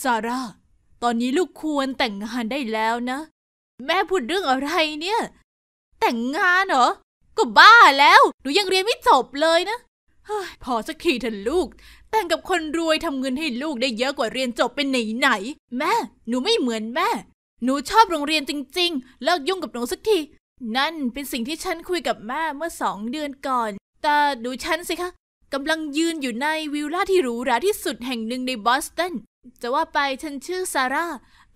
ซาร่า ตอนนี้ลูกควรแต่งงานได้แล้วนะ แม่พูดเรื่องอะไรเนี่ย แต่งงานเหรอก็บ้าแล้ว หนูยังเรียนไม่จบเลยนะ พอสักทีเถอะลูก แต่งกับคนรวยทำเงินให้ลูกได้เยอะกว่าเรียนจบเป็นไหนไหน แม่ หนูไม่เหมือนแม่ หนูชอบโรงเรียนจริง ๆ เลิกยุ่งกับหนูสักที นั่นเป็นสิ่งที่ฉันคุยกับแม่เมื่อสองเดือนก่อน แต่ดูฉันสิคะกำลังยืนอยู่ในวิลล่าที่หรูหราที่สุดแห่งหนึ่งในบอสตันจะว่าไปฉันชื่อซาร่า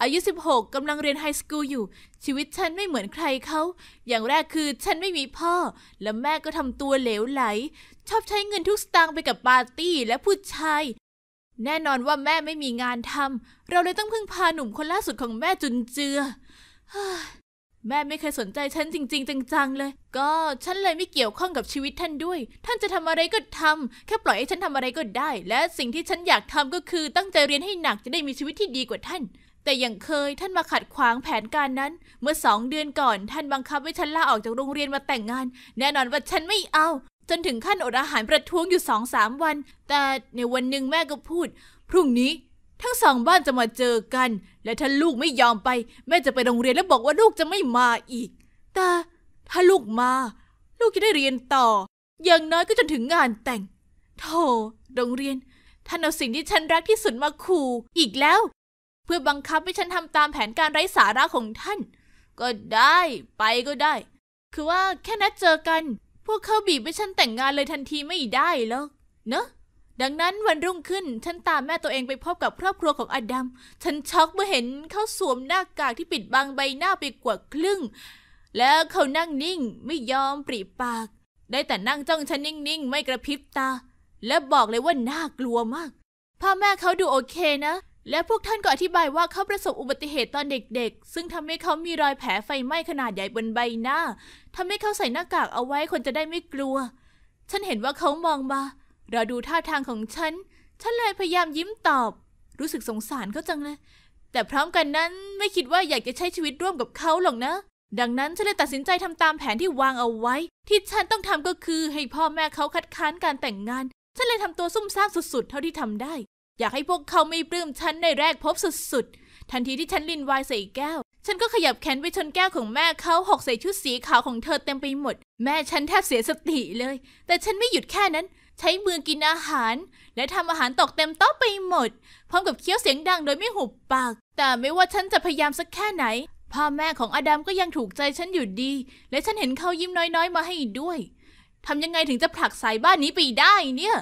อายุ 16กำลังเรียนไฮสคูลอยู่ ชีวิตฉันไม่เหมือนใครเขา อย่างแรกคือฉันไม่มีพ่อ และแม่ก็ทำตัวเหลวไหล ชอบใช้เงินทุกสตางค์ไปกับปาร์ตี้และผู้ชายแน่นอนว่าแม่ไม่มีงานทำเราเลยต้องพึ่งพาหนุ่มคนล่าสุดของแม่จุนเจือแม่ไม่เคยสนใจฉันจริงๆ จังๆ เลย ก็ฉันเลยไม่เกี่ยวข้องกับชีวิตท่านด้วย ท่านจะทำอะไรก็ทำ แค่ปล่อยให้ฉันทำอะไรก็ได้ และสิ่งที่ฉันอยากทำก็คือตั้งใจเรียนให้หนักจะได้มีชีวิตที่ดีกว่าท่าน แต่อย่างเคย ท่านมาขัดขวางแผนการนั้น เมื่อสองเดือนก่อน ท่านบังคับให้ฉันลาออกจากโรงเรียนมาแต่งงาน แน่นอนว่าฉันไม่เอา จนถึงขั้นอดอาหารประท้วงอยู่สองสามวัน แต่ในวันหนึ่งแม่ก็พูด พรุ่งนี้ทั้งสองบ้านจะมาเจอกัน และถ้าลูกไม่ยอมไป แม่จะไปโรงเรียนและบอกว่าลูกจะไม่มาอีก แต่ถ้าลูกมา ลูกจะได้เรียนต่อ อย่างน้อยก็จนถึงงานแต่ง โธ่ โรงเรียนท่านเอาสิ่งที่ฉันรักที่สุดมาขู่อีกแล้ว เพื่อบังคับให้ฉันทำตามแผนการไร้สาระของท่าน ก็ได้ ไปก็ได้ คือว่าแค่นัดเจอกัน พวกเขาบีบให้ฉันแต่งงานเลยทันทีไม่ได้แล้วเนอะดังนั้นวันรุ่งขึ้นฉันตามแม่ตัวเองไปพบกับครอบครัวของอดัม ฉันช็อกเมื่อเห็นเขาสวมหน้ากากที่ปิดบังใบหน้าไปกว่าครึ่ง แล้วเขานั่งนิ่งไม่ยอมปริปาก ได้แต่นั่งจ้องฉันนิ่งๆไม่กระพริบตา และบอกเลยว่าน่ากลัวมาก พ่อแม่เขาดูโอเคนะ และพวกท่านก็อธิบายว่าเขาประสบอุบัติเหตุตอนเด็กๆ ซึ่งทำให้เขามีรอยแผลไฟไหม้ขนาดใหญ่บนใบหน้า ทำให้เขาใส่หน้ากากเอาไว้คนจะได้ไม่กลัว ฉันเห็นว่าเขามองมารอดูท่าทางของฉัน ฉันเลยพยายามยิ้มตอบ รู้สึกสงสารเขาจังเลยแต่พร้อมกันนั้นไม่คิดว่าอยากจะใช้ชีวิตร่วมกับเขาหรอกนะ ดังนั้นฉันเลยตัดสินใจทำตามแผนที่วางเอาไว้ ที่ฉันต้องทำก็คือให้พ่อแม่เขาคัดค้านการแต่งงาน ฉันเลยทำตัวซุ่มซ่ามสุดๆ เท่าที่ทำได้ อยากให้พวกเขาไม่ปลื้มฉันในแรกพบสุดๆ ทันทีที่ฉันลินวายใส่แก้ว ฉันก็ขยับแขนไปชนแก้วของแม่เขาหกใส่ชุดสีขาวของเธอเต็มไปหมด แม่ฉันแทบเสียสติเลย แต่ฉันไม่หยุดแค่นั้นใช้มือกินอาหาร และทำอาหารตกเต็มโต๊ะไปหมด พร้อมกับเคี้ยวเสียงดังโดยไม่หุบปาก แต่ไม่ว่าฉันจะพยายามสักแค่ไหนพ่อแม่ของอดัมก็ยังถูกใจฉันอยู่ดี และฉันเห็นเขายิ้มน้อยๆ มาให้ด้วยทำยังไงถึงจะผลักสายบ้านนี้ไปได้เนี่ย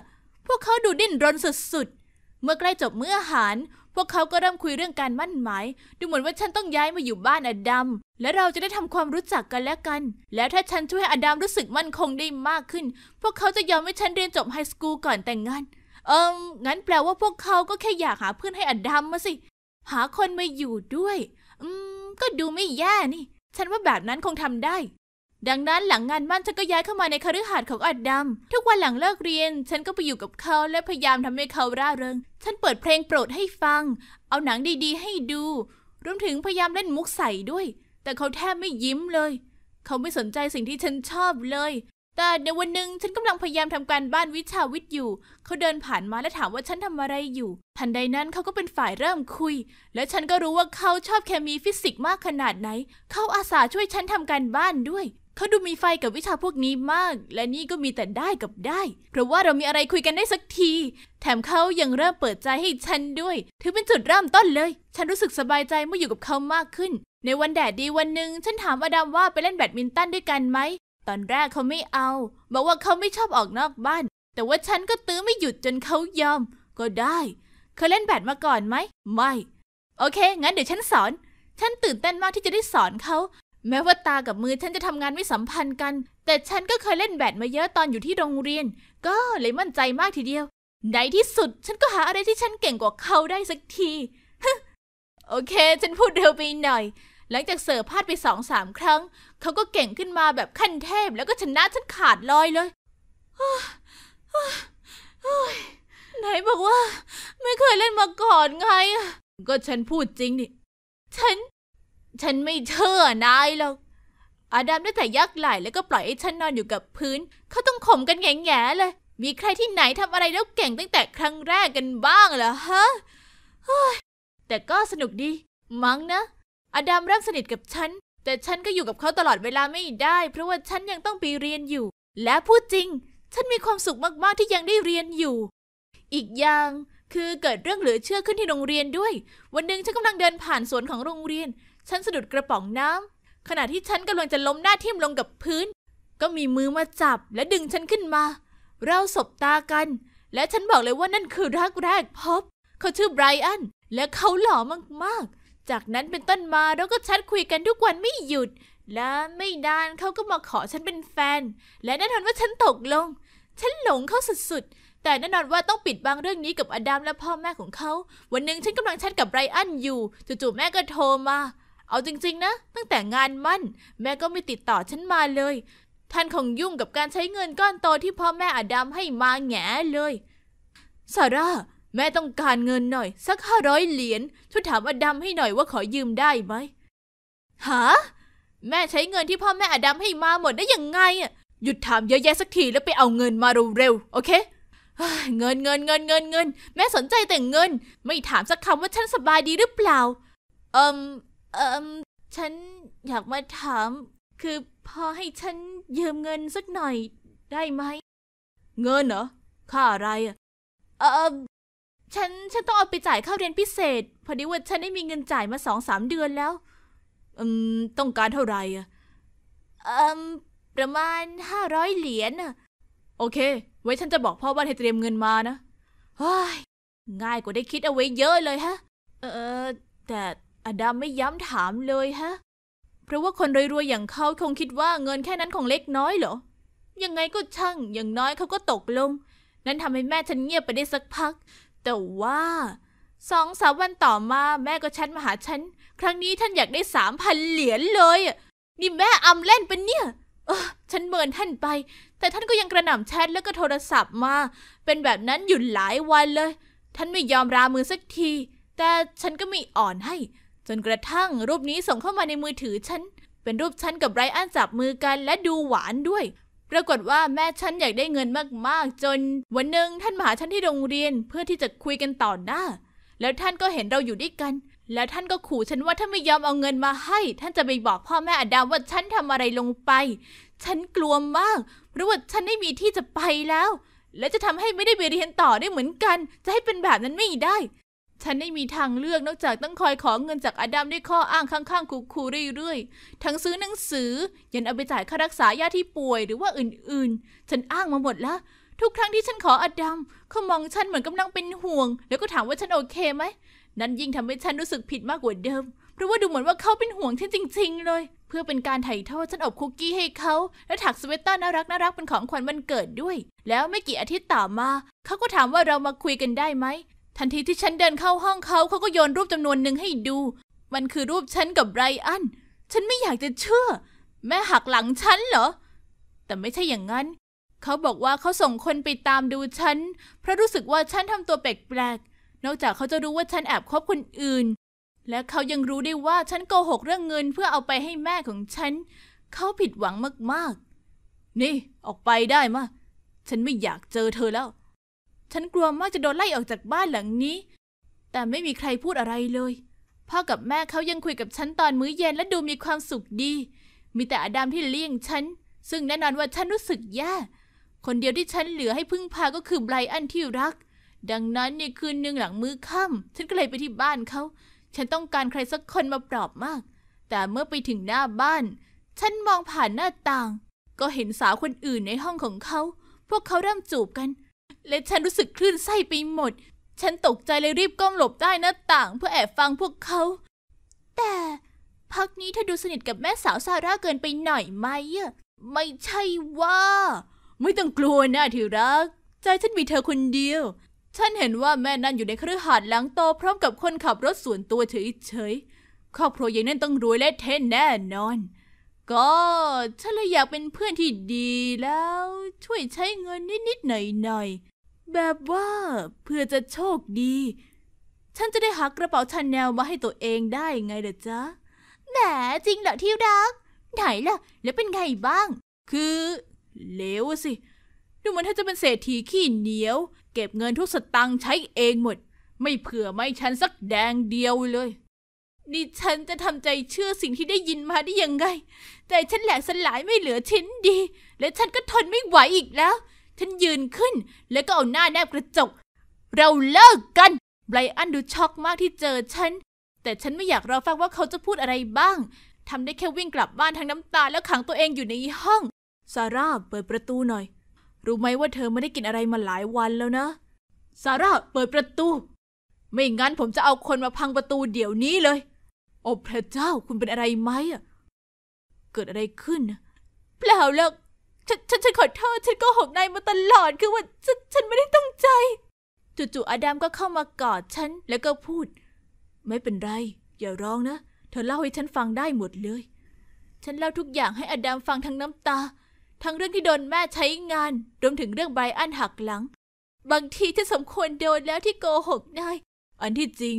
พวกเขาดูดิ้นรนสุดๆเมื่อใกล้จบมื้ออาหารพวกเขาก็เริ่มคุยเรื่องการมั่นหมาย ดูเหมือนว่าฉันต้องย้ายมาอยู่บ้านอดัมและเราจะได้ทำความรู้จักกันและกัน แล้วถ้าฉันช่วยให้อดัมรู้สึกมั่นคงได้มากขึ้น พวกเขาจะยอมให้ฉันเรียนจบไฮสคูลก่อนแต่งงานเอิมงั้นแปลว่าพวกเขาก็แค่อยากหาเพื่อนให้อดัมมาสิ หาคนมาอยู่ด้วย อืม ก็ดูไม่แย่นี่ ฉันว่าแบบนั้นคงทำได้ดังนั้นหลังงานมั่นฉันก็ย้ายเข้ามาในคฤหาสน์ของอดัม ทุกวันหลังเลิกเรียน ฉันก็ไปอยู่กับเขาและพยายามทำให้เขาร่าเริง ฉันเปิดเพลงโปรดให้ฟัง เอาหนังดี ๆ ให้ดู รวมถึงพยายามเล่นมุกใส่ด้วย แต่เขาแทบไม่ยิ้มเลย เขาไม่สนใจสิ่งที่ฉันชอบเลย แต่ในวันหนึ่งฉันกำลังพยายามทำการบ้านวิชาวิทย์อยู่ เขาเดินผ่านมาและถามว่าฉันทำอะไรอยู่ทันใดนั้นเขาก็เป็นฝ่ายเริ่มคุย และฉันก็รู้ว่าเขาชอบเคมีฟิสิกส์มากขนาดไหน เขาอาสาช่วยฉันทำการบ้านด้วยเขาดูมีไฟกับวิชาพวกนี้มาก และนี่ก็มีแต่ได้กับได้ เพราะว่าเรามีอะไรคุยกันได้สักที แถมเขายังเริ่มเปิดใจให้ฉันด้วยถือเป็นจุดเริ่มต้นเลย ฉันรู้สึกสบายใจเมื่ออยู่กับเขามากขึ้น ในวันแดดดีวันหนึ่งฉันถามอดัมว่าไปเล่นแบดมินตันด้วยกันไหม ตอนแรกเขาไม่เอา บอกว่าเขาไม่ชอบออกนอกบ้าน แต่ว่าฉันก็ตื้อไม่หยุดจนเขายอม ก็ได้ เคยเล่นแบดมาก่อนไหม ไม่ โอเค งั้นเดี๋ยวฉันสอน ฉันตื่นเต้นมากที่จะได้สอนเขาแม้ว่าตากับมือฉันจะทำงานไม่สัมพันธ์กัน แต่ฉันก็เคยเล่นแบดมาเยอะตอนอยู่ที่โรงเรียน ก็เลยมั่นใจมากทีเดียวในที่สุดฉันก็หาอะไรที่ฉันเก่งกว่าเขาได้สักทีโอเคฉันพูดเร็วไปหน่อย หลังจากเสิร์ฟพลาดไปสองสามครั้งเขาก็เก่งขึ้นมาแบบขั้นเทพ แล้วก็ชนะฉันขาดลอยเลยไหนบอกว่า ไม่เคยเล่นมาก่อนไงก็ฉันพูดจริงนี่ฉันฉันไม่เชื่อนายหรอกอาดัมได้แต่ยักไหล่แล้วก็ปล่อยให้ฉันนอนอยู่กับพื้น เขาต้องข่มกันแง่่เลย มีใครที่ไหนทำอะไรแล้วเก่งตั้งแต่ครั้งแรกกันบ้างเหรอฮะแต่ก็สนุกดี มั้งนะ อาดัมเริ่มสนิทกับฉัน แต่ฉันก็อยู่กับเขาตลอดเวลาไม่ได้ เพราะว่าฉันยังต้องไปเรียนอยู่ และพูดจริง ฉันมีความสุขมากๆที่ยังได้เรียนอยู่ อีกอย่างคือเกิดเรื่องเหลือเชื่อขึ้นที่โรงเรียนด้วย วันหนึ่งฉันกำลังเดินผ่านสวนของโรงเรียนฉันสะดุดกระป๋องน้ำ ขณะที่ฉันกำลังจะล้มหน้าทิ่มลงกับพื้น ก็มีมือมาจับและดึงฉันขึ้นมา เราสบตากัน และฉันบอกเลยว่านั่นคือรักแรกพบ เขาชื่อไบรอันและเขาหล่อมากๆ จากนั้นเป็นต้นมาเราก็แชทคุยกันทุกวันไม่หยุด และไม่นานเขาก็มาขอฉันเป็นแฟน และแน่นอนว่าฉันตกลง ฉันหลงเขาสุดๆแต่แน่นอนว่าต้องปิดบังเรื่องนี้กับอดัมและพ่อแม่ของเขา วันหนึ่งฉันกำลังแชทกับไบรอันอยู่จู่ๆแม่ก็โทรมาเอาจริงๆนะตั้งแต่งานมั่น แม่ก็ไม่ติดต่อฉันมาเลย ท่านคงยุ่งกับการใช้เงินก้อนโตที่พ่อแม่อดัมให้มาแงเลยซาร่า แม่ต้องการเงินหน่อย สักห้าร้อยเหรียญช่วยถามอดัมให้หน่อยว่าขอยืมได้ไหมฮะแม่ใช้เงินที่พ่อแม่อดัมให้มาหมดได้ยังไงอ่ะหยุดถามเยอะแยะสักทีแล้วไปเอาเงินมาเร็วๆโอเคเงินเงินเงินเงินเงินแม่สนใจแต่เงิน ไม่ถามสักคำว่าฉันสบายดีหรือเปล่าเอิมเอิมฉันอยากมาถาม คือพอให้ฉันยืมเงินสักหน่อยได้ไหม เงินเหรอ ค่าอะไรอ่ะ เอ่อฉัน ฉันต้องเอาไปจ่ายค่าเรียนพิเศษ พอดีว่าฉันได้มีเงินจ่ายมาสองสามเดือนแล้วอืมต้องการเท่าไหร่อ่ะ เอ่มประมาณห้าร้อยเหรียญอ่ะ โอเค ไว้ฉันจะบอกพ่อว่าให้เตรียมเงินมานะเฮ้ยง่ายกว่าได้คิดเอาไว้เยอะเลยฮะ เออแต่อดัมไม่ย้ำถามเลยฮะ เพราะว่าคนรวยๆอย่างเขาคงคิดว่าเงินแค่นั้นของเล็กน้อยเหรอ ยังไงก็ช่าง อย่างน้อยเขาก็ตกลงนั้นทำให้แม่ฉันเงียบไปได้สักพัก แต่ว่าสองสามวันต่อมาแม่ก็ชัดมาหาฉัน ครั้งนี้ท่านอยากได้สามพันเหรียญเลย นี่แม่อำเล่นเป็นเนี่ย เออฉันเมินท่านไป แต่ท่านก็ยังกระหน่ำแชทแล้วก็โทรศัพท์มา เป็นแบบนั้นอยู่หลายวันเลย ท่านไม่ยอมรามือสักที แต่ฉันก็ไม่อ่อนให้จนกระทั่งรูปนี้ส่งเข้ามาในมือถือฉัน เป็นรูปฉันกับไรอันจับมือกันและดูหวานด้วย ปรากฏว่าแม่ฉันอยากได้เงินมากๆ จนวันหนึ่งท่านมาหาฉันที่โรงเรียนเพื่อที่จะคุยกันต่อหน้า แล้วท่านก็เห็นเราอยู่ด้วยกัน แล้วท่านก็ขู่ฉันว่าถ้าไม่ยอมเอาเงินมาให้ ท่านจะไปบอกพ่อแม่อดามว่าฉันทำอะไรลงไป ฉันกลัวมากเพราะว่าฉันไม่มีที่จะไปแล้ว และจะทำให้ไม่ได้ไปเรียนต่อได้เหมือนกัน จะให้เป็นแบบนั้นไม่ได้ฉันไม่มีทางเลือกนอกจากต้องคอยขอเงินจากอดัมด้วยข้ออ้างข้างๆคกคูเรื่อยๆทั้งซื้อหนังสือยันเอาไปจ่ายค่ารักษาญาติที่ป่วยหรือว่าอื่น ๆ ฉันอ้างมาหมดแล้ว ทุกครั้งที่ฉันขออดัมเขามองฉันเหมือนกำลังเป็นห่วง แล้วก็ถามว่าฉันโอเคไหม นั่นยิ่งทำให้ฉันรู้สึกผิดมากกว่าเดิม เพราะว่าดูเหมือนว่าเขาเป็นห่วงฉันจริง ๆ เลย เพื่อเป็นการไถ่โทษฉันอบคุกกี้ให้เขา และถักสเวตเตอร์น่ารักน่ารักเป็นของขวัญวันเกิดด้วย แล้วไม่กี่อาทิตย์ต่อมา เขาก็ถามว่าเรามาคุยกันได้ไหมทันทีที่ฉันเดินเข้าห้องเขาเขาก็โยนรูปจำนวนหนึ่งให้ดู มันคือรูปฉันกับไรอัน ฉันไม่อยากจะเชื่อ แม่หักหลังฉันเหรอ แต่ไม่ใช่อย่างนั้น เขาบอกว่าเขาส่งคนไปตามดูฉัน เพราะรู้สึกว่าฉันทำตัวแปลกๆ นอกจากเขาจะรู้ว่าฉันแอบคบคนอื่น และเขายังรู้ได้ว่าฉันโกหกเรื่องเงินเพื่อเอาไปให้แม่ของฉันเขาผิดหวังมากๆ นี่ ออกไปได้มะฉันไม่อยากเจอเธอแล้วฉันกลัวมากจะโดนไล่ออกจากบ้านหลังนี้ แต่ไม่มีใครพูดอะไรเลย พ่อกับแม่เขายังคุยกับฉันตอนมื้อเย็น และดูมีความสุขดี มีแต่อดัมที่เลี่ยงฉัน ซึ่งแน่นอนว่าฉันรู้สึกแย่ คนเดียวที่ฉันเหลือให้พึ่งพา ก็คือไบรอันที่รัก ดังนั้นในคืนหนึ่งหลังมื้อค่ำฉันก็เลยไปที่บ้านเขา ฉันต้องการใครสักคนมาปลอบมาก แต่เมื่อไปถึงหน้าบ้าน ฉันมองผ่านหน้าต่าง ก็เห็นสาวคนอื่นในห้องของเขา พวกเขาเริ่มจูบกันและฉันรู้สึกคลื่นไส้ไปหมด ฉันตกใจเลยรีบก้มหลบใต้หน้าต่างเพื่อแอบฟังพวกเขา แต่พักนี้เธอดูสนิทกับแม่สาวซาร่าเกินไปหน่อยไหมอะไม่ใช่ว่า ไม่ต้องกลัวนะที่รัก ใจฉันมีเธอคนเดียว ฉันเห็นว่าแม่นั่นอยู่ในเครือข่ายหลังโตพร้อมกับคนขับรถส่วนตัวเฉยๆครอบครัวยังนั่นต้องรวยและเท่แน่นอน ก็ฉันเลยอยากเป็นเพื่อนที่ดีแล้ว ช่วยใช้เงินนิด ๆ หน่อย ๆแบบว่า เพื่อจะโชคดี ฉันจะได้หากระเป๋าชาแนลมาให้ตัวเองได้ไงเด้อจ๊ะแหมจริงเหรอที่รักไหนล่ะ แล้วเป็นไงบ้าง คือ เลวสิ ดูเหมือนเธอจะเป็นเศรษฐีขี้เหนียว เก็บเงินทุกสตังค์ใช้เองหมด ไม่เผื่อไม่ฉันสักแดงเดียวเลยดิฉันจะทำใจเชื่อสิ่งที่ได้ยินมาได้ยังไง แต่ฉันแหลกสลายไม่เหลือชิ้นดี และฉันก็ทนไม่ไหวอีกแล้วฉันยืนขึ้น แล้วก็เอาหน้าแนบกระจก เราเลิกกันไบรอันดูช็อกมากที่เจอฉัน แต่ฉันไม่อยากรอฟังว่าเขาจะพูดอะไรบ้างทำได้แค่วิ่งกลับบ้านทั้งน้ำตาแล้วขังตัวเองอยู่ในห้อง ซาร่า เปิดประตูหน่อย รู้ไหมว่าเธอไม่ได้กินอะไรมาหลายวันแล้วนะ ซาร่าเปิดประตู ไม่งั้นผมจะเอาคนมาพังประตูเดี๋ยวนี้เลยโอ้พระเจ้าคุณเป็นอะไรไหมอะเกิดอะไรขึ้นเปล่าแล้วฉันฉันฉันขอโทษฉันโกหกนายมาตลอดคือว่า ฉันฉันไม่ได้ตั้งใจจู่ๆอดัมก็เข้ามากอดฉัน แล้วก็พูด ไม่เป็นไรอย่าร้องนะ เธอเล่าให้ฉันฟังได้หมดเลย ฉันเล่าทุกอย่างให้อดัมฟังทั้งน้ำตา ทั้งเรื่องที่โดนแม่ใช้งาน รวมถึงเรื่องไบรอันหักหลัง บางทีฉันสมควรโดนแล้วที่โกหกนายอันที่จริง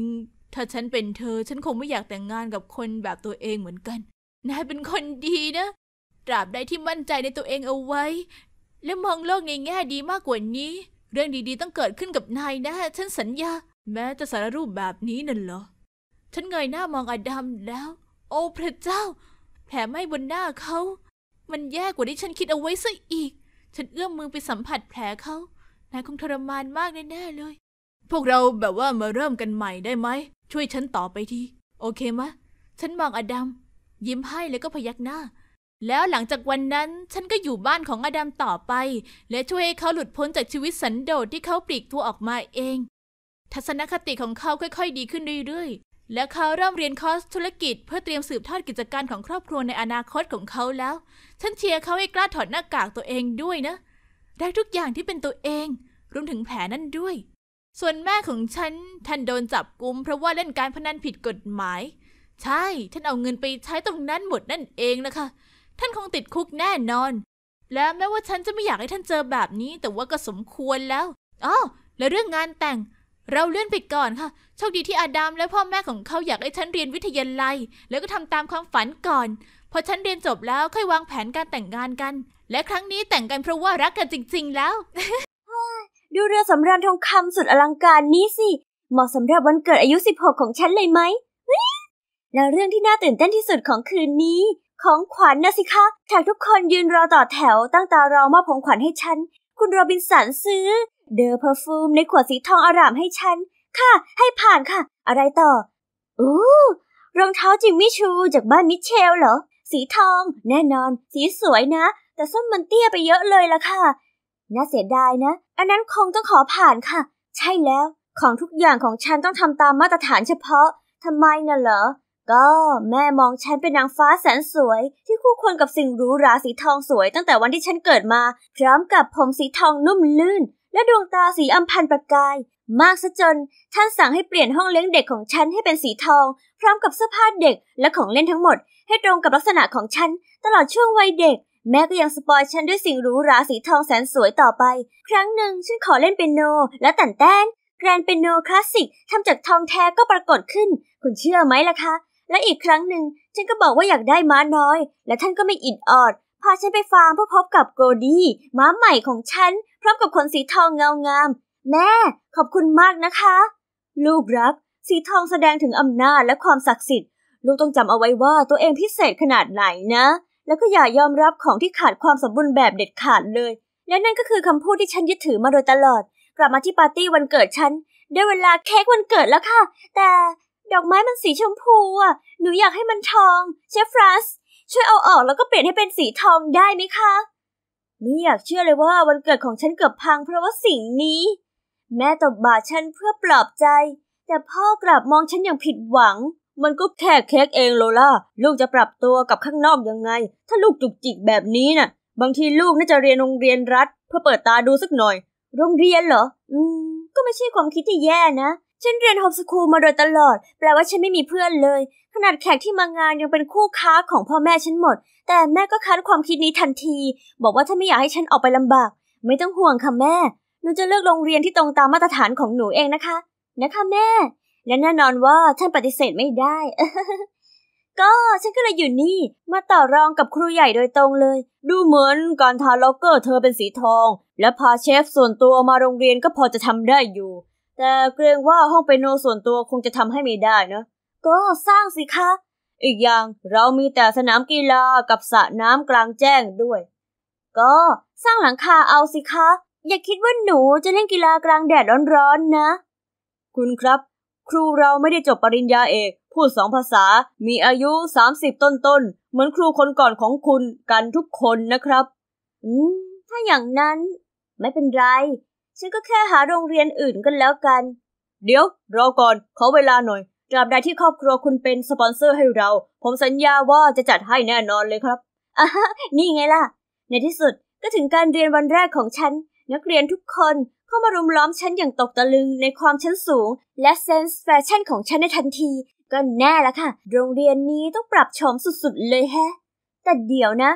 ถ้าฉันเป็นเธอ ฉันคงไม่อยากแต่งงานกับคนแบบตัวเองเหมือนกันนายเป็นคนดีนะตราบใดที่มั่นใจในตัวเองเอาไว้ และมองโลกในแง่ดีมากกว่านี้ เรื่องดีๆต้องเกิดขึ้นกับนายแนะ่ฉันสัญญา แม้จะสารรูปแบบนี้นั่นเหรอ ฉันเงยหน้ามองอดัมแล้ว โอ้พระเจ้า แผลไหม้บนหน้าเขา มันแย่กว่าที่ฉันคิดเอาไว้ซะอีก ฉันเอื้อมมือไปสัมผัสแผลเขานายคงทรมานมากแน่เลย พวกเราแบบว่ามาเริ่มกันใหม่ได้ไหมช่วยฉันต่อไปทีโอเคมะฉันมองอดัมยิ้มให้แล้วก็พยักหน้าแล้วหลังจากวันนั้นฉันก็อยู่บ้านของอดัมต่อไป และช่วยให้เขาหลุดพ้นจากชีวิตสันโดษที่เขาปลีกตัวออกมาเอง ทัศนคติของเขาค่อย ๆ ดีขึ้นเรื่อยๆ และเขาเริ่มเรียนคอร์สธุรกิจ เพื่อเตรียมสืบทอดกิจการของครอบครัวในอนาคตของเขาแล้ว ฉันเชียร์เขาให้กล้าถอดหน้ากากตัวเองด้วยนะรักทุกอย่างที่เป็นตัวเองรวมถึงแผลนั่นด้วย ส่วนแม่ของฉันท่านโดนจับกุมเพราะว่าเล่นการพนันผิดกฎหมาย ใช่ท่านเอาเงินไปใช้ตรงนั้นหมดนั่นเองนะคะท่านคงติดคุกแน่นอน และแม้ว่าฉันจะไม่อยากให้ท่านเจอแบบนี้ แต่ว่าก็สมควรแล้วอ๋อและเรื่องงานแต่ง เราเลื่อนไปก่อนค่ะ โชคดีที่อาดัมและพ่อแม่ของเขาอยากให้ฉันเรียนวิทยาลัย แล้วก็ทำตามความฝันก่อน พอฉันเรียนจบแล้ว ค่อยวางแผนการแต่งงานกัน และครั้งนี้แต่งกันเพราะว่ารักกันจริง ๆ แล้วดูเรือสำราญทองคำสุดอลังการนี้สิ เหมาะสำหรับวันเกิดอายุ 16 ของฉันเลยไหมแล้วเรื่องที่น่าตื่นเต้นที่สุดของคืนนี้ของขวัญนนะสิคะแขกทุกคนยืนรอต่อแถวตั้งตารอมอบของขวัญให้ฉัน คุณโรบินสันซื้อ เดอร์เพอร์ฟูม ในขวดสีทองอร่ามให้ฉัน ค่ะ ให้ผ่านค่ะ อะไรต่อ อู้ รองเท้าจิมมี่ชูจากบ้านมิเชลเหรอ สีทอง แน่นอน สีสวยนะ แต่ส้นมันเตี้ยไปเยอะเลยละค่ะ น่าเสียดายนะ อันนั้นคงต้องขอผ่านค่ะ ใช่แล้ว ของทุกอย่างของฉันต้องทำตามมาตรฐานเฉพาะทำไมน่ะเหรอก็แม่มองฉันเป็นนางฟ้าแสนสวยที่คู่ควรกับสิ่งหรูหราสีทองสวยตั้งแต่วันที่ฉันเกิดมา พร้อมกับผมสีทองนุ่มลื่น และดวงตาสีอัมพันประกายมากซะจนท่านสั่งให้เปลี่ยนห้องเลี้ยงเด็กของฉันให้เป็นสีทอง พร้อมกับเสื้อผ้าเด็กและของเล่นทั้งหมดให้ตรงกับลักษณะของฉันตลอดช่วงวัยเด็ก แม่ก็ยังสปอยฉันด้วยสิ่งหรูหราสีทองแสนสวยต่อไป ครั้งหนึ่งฉันขอเล่นเปียโน และแต่นแต้นแกรนเปียโนคลาสสิกทำจากทองแท้ก็ปรากฏขึ้น คุณเชื่อไหมล่ะคะและอีกครั้งหนึ่งฉันก็บอกว่าอยากได้ม้าน้อย และท่านก็ไม่อิดออด พาฉันไปฟาร์มเพื่อพบกับโกลดี้ม้าใหม่ของฉัน พร้อมกับขนสีทองเงางามแม่ ขอบคุณมากนะคะ ลูกรักสีทองแสดงถึงอำนาจและความศักดิ์สิทธิ์ลูกต้องจำเอาไว้ว่าตัวเองพิเศษขนาดไหนนะ แล้วก็อย่ายอมรับของที่ขาดความสมบูรณ์แบบเด็ดขาดเลยและนั่นก็คือคำพูดที่ฉันยึดถือมาโดยตลอดกลับมาที่ปาร์ตี้วันเกิดฉันได้เวลาเค้กวันเกิดแล้วค่ะ แต่ดอกไม้มันสีชมพูอ่ะหนูอยากให้มันทอง เชฟฟรัสช่วยเอาออก แล้วก็เปลี่ยนให้เป็นสีทองได้ไหมคะ ไม่อยากเชื่อเลยว่าวันเกิดของฉันเกือบพังเพราะว่าสิ่งนี้ แม่ตบบาฉันเพื่อปลอบใจ แต่พ่อกลับมองฉันอย่างผิดหวัง มันก็แค่เค้กเองโลล่า ลูกจะปรับตัวกับข้างนอกยังไง ถ้าลูกจุกจิกแบบนี้นะ่ะ บางทีลูกน่าจะเรียนโรงเรียนรัฐ เพื่อเปิดตาดูสักหน่อย โรงเรียนเหรอ อืม ก็ไม่ใช่ความคิดที่แย่นะฉันเรียนโฮมสคูลมาโดยตลอด แปลว่าฉันไม่มีเพื่อนเลย ขนาดแขกที่มางานยังเป็นคู่ค้าของพ่อแม่ฉันหมด แต่แม่ก็ค้านความคิดนี้ทันที บอกว่าถ้าไม่อยากให้ฉันออกไปลำบาก ไม่ต้องห่วงค่ะแม่ หนูจะเลือกโรงเรียนที่ตรงตามมาตรฐานของหนูเองนะคะ นะคะแม่ และแน่นอนว่าฉันปฏิเสธไม่ได้ ก็ฉันก็เลยอยู่นี่ มาต่อรองกับครูใหญ่โดยตรงเลย ดูเหมือนการทาล็อกเกอร์เธอเป็นสีทอง และพาเชฟส่วนตัวมาโรงเรียนก็พอจะทำได้อยู่แต่เกรงว่าห้องเปียโนส่วนตัวคงจะทำให้ไม่ได้นะ ก็สร้างสิคะ อีกอย่างเรามีแต่สนามกีฬากับสระน้ำกลางแจ้งด้วย ก็สร้างหลังคาเอาสิคะ อย่าคิดว่าหนูจะเล่นกีฬากลางแดดร้อนๆนะ คุณครับ ครูเราไม่ได้จบปริญญาเอก พูดสองภาษา มีอายุสสามิบต้นๆ เหมือนครูคนก่อนของคุณกันทุกคนนะครับ อืมถ้าอย่างนั้นไม่เป็นไรฉันก็แค่หาโรงเรียนอื่นกันแล้วกัน เดี๋ยวรอก่อนขอเวลาหน่อยตราบใดที่ครอบครัวคุณเป็นสปอนเซอร์ให้เรา ผมสัญญาว่าจะจัดให้แน่นอนเลยครับอ่ะนี่ไงล่ะ ในที่สุดก็ถึงการเรียนวันแรกของฉัน นักเรียนทุกคนเข้ามารุมล้อมฉันอย่างตกตะลึงในความชั้นสูง และเซนส์แฟชั่นของฉันในทันที ก็แน่ละค่ะ โรงเรียนนี้ต้องปรับโฉมสุด ๆเลยแฮะแต่เดี๋ยวนะ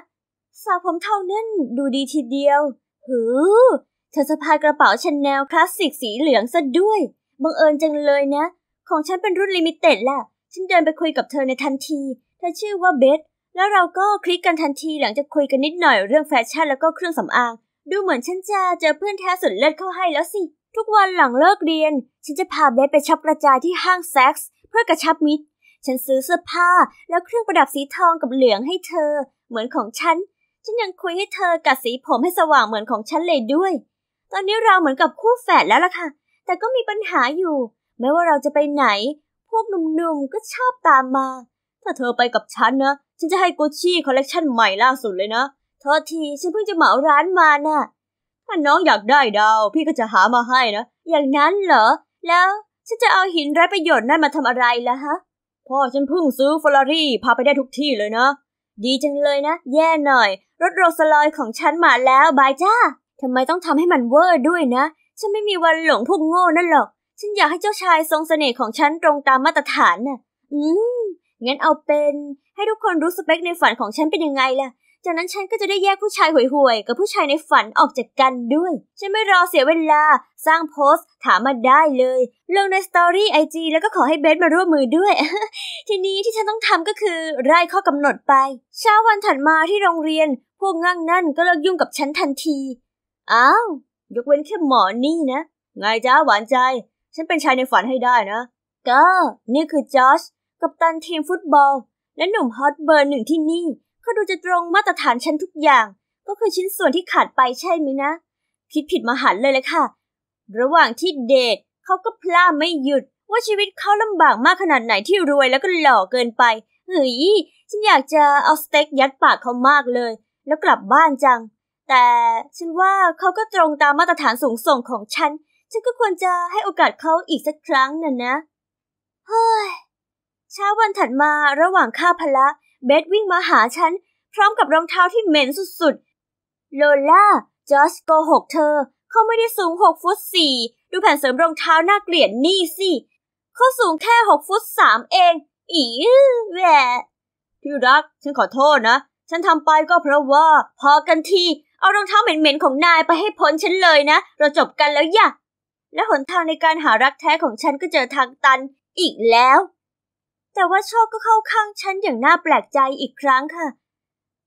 สาวผมเท่านั้นดูดีทีเดียว หือเธอสะพายกระเป๋าชาแนลคลาสสิก สีเหลืองซะด้วย บังเอิญจังเลยนะ ของฉันเป็นรุ่นลิมิเต็ดแหละ ฉันเดินไปคุยกับเธอในทันที เธอชื่อว่าเบสแล้วเราก็คลิกกันทันที หลังจากคุยกันนิดหน่อยเรื่องแฟชั่นแล้วก็เครื่องสำอาง ดูเหมือนฉันจะเจอเพื่อนแท้สุดเลิศเข้าให้แล้วสิ ทุกวันหลังเลิกเรียน ฉันจะพาเบสไปช็อปกระจายที่ห้างแซ็กซ์เพื่อกระชับมิตร ฉันซื้อเสื้อผ้าแล้วเครื่องประดับสีทองกับเหลืองให้เธอ เหมือนของฉัน ฉันยังคุยให้เธอกัดสีผมให้สว่างเหมือนของฉันเลยด้วยตอนนี้เราเหมือนกับคู่แฝดแล้วล่ะค่ะ แต่ก็มีปัญหาอยู่ไม่ว่าเราจะไปไหน พวกหนุ่มๆก็ชอบตามมา ถ้าเธอไปกับฉันนะ ฉันจะให้กุชชี่คอลเลกชันใหม่ล่าสุดเลยนะทอทีฉันเพิ่งจะเหมาร้านมาน่ะถ้าน้องอยากได้ดาว พี่ก็จะหามาให้นะ อย่างนั้นเหรอ แล้วฉันจะเอาหินไร้ประโยชน์นั่นมาทำอะไรล่ะฮะ พ่อฉันเพิ่งซื้อฟลอรี่พาไปได้ทุกที่เลยนะ ดีจังเลยนะ แย่หน่อย รถโรสลอยของฉันมาแล้วบายจ้าทำไมต้องทำให้มันเวอร์ด้วยนะ ฉันไม่มีวันหลงพวกโง่นั่นหรอก ฉันอยากให้เจ้าชายทรงเสน่ห์ของฉันตรงตามมาตรฐานน่ะ อืม งั้นเอาเป็น ให้ทุกคนรู้สเปคในฝันของฉันเป็นยังไงล่ะ จากนั้นฉันก็จะได้แยกผู้ชายห่วยๆ กับผู้ชายในฝันออกจากกันด้วย ฉันไม่รอเสียเวลา สร้างโพสต์ถามมาได้เลยลงในสตอรี่ไอจีแล้วก็ขอให้เบสมาร่วมมือด้วย ทีนี้ที่ฉันต้องทำก็คือไล่ข้อกำหนดไป เช้าวันถัดมาที่โรงเรียน พวกงั่งนั่นก็เลิกยุ่งกับฉันทันทีอ้าวยกเว้นแค่หมอนี่นะไงจ้าหวานใจ ฉันเป็นชายในฝันให้ได้นะ ก็นี่คือจอชกับตันทีมฟุตบอล และหนุ่มฮอตเบอร์หนึ่งที่นี่เขาดูจะตรงมาตรฐานฉันทุกอย่าง ก็คือชิ้นส่วนที่ขาดไปใช่ไหมนะ คิดผิดมาหันเลยเลยค่ะ ระหว่างที่เดทเขาก็พลาดไม่หยุดว่าชีวิตเขาลำบากมากขนาดไหนที่รวย แล้วก็หล่อเกินไปเฮ้ยฉันอยากจะเอาสเต็กยัดปากเขามากเลย แล้วกลับบ้านจังแต่ฉันว่าเขาก็ตรงตามมาตรฐานสูงส่งของฉัน ฉันก็ควรจะให้โอกาสเขาอีกสักครั้งน่ะนะ เฮ้ยเช้าวันถัดมาระหว่างข้าพละเบสวิ่งมาหาฉัน พร้อมกับรองเท้าที่เหม็นสุดๆ โลล่าจอสโกหกเธอ เขาไม่ได้สูงหกฟุตสี่ดูแผ่นเสริมรองเท้าน่าเกลียดนี่สิเขาสูงแค่หกฟุตสามเองอีแหวที่รักฉันขอโทษนะ ฉันทำไปก็เพราะว่า พอกันทีเอารองเท้าเหม็น ๆ ของนายไปให้พ้นฉันเลยนะ เราจบกันแล้วอย่าและหนทางในการหารักแท้ของฉันก็เจอทางตันอีกแล้ว แต่ว่าโชคก็เข้าข้างฉันอย่างน่าแปลกใจอีกครั้งค่ะ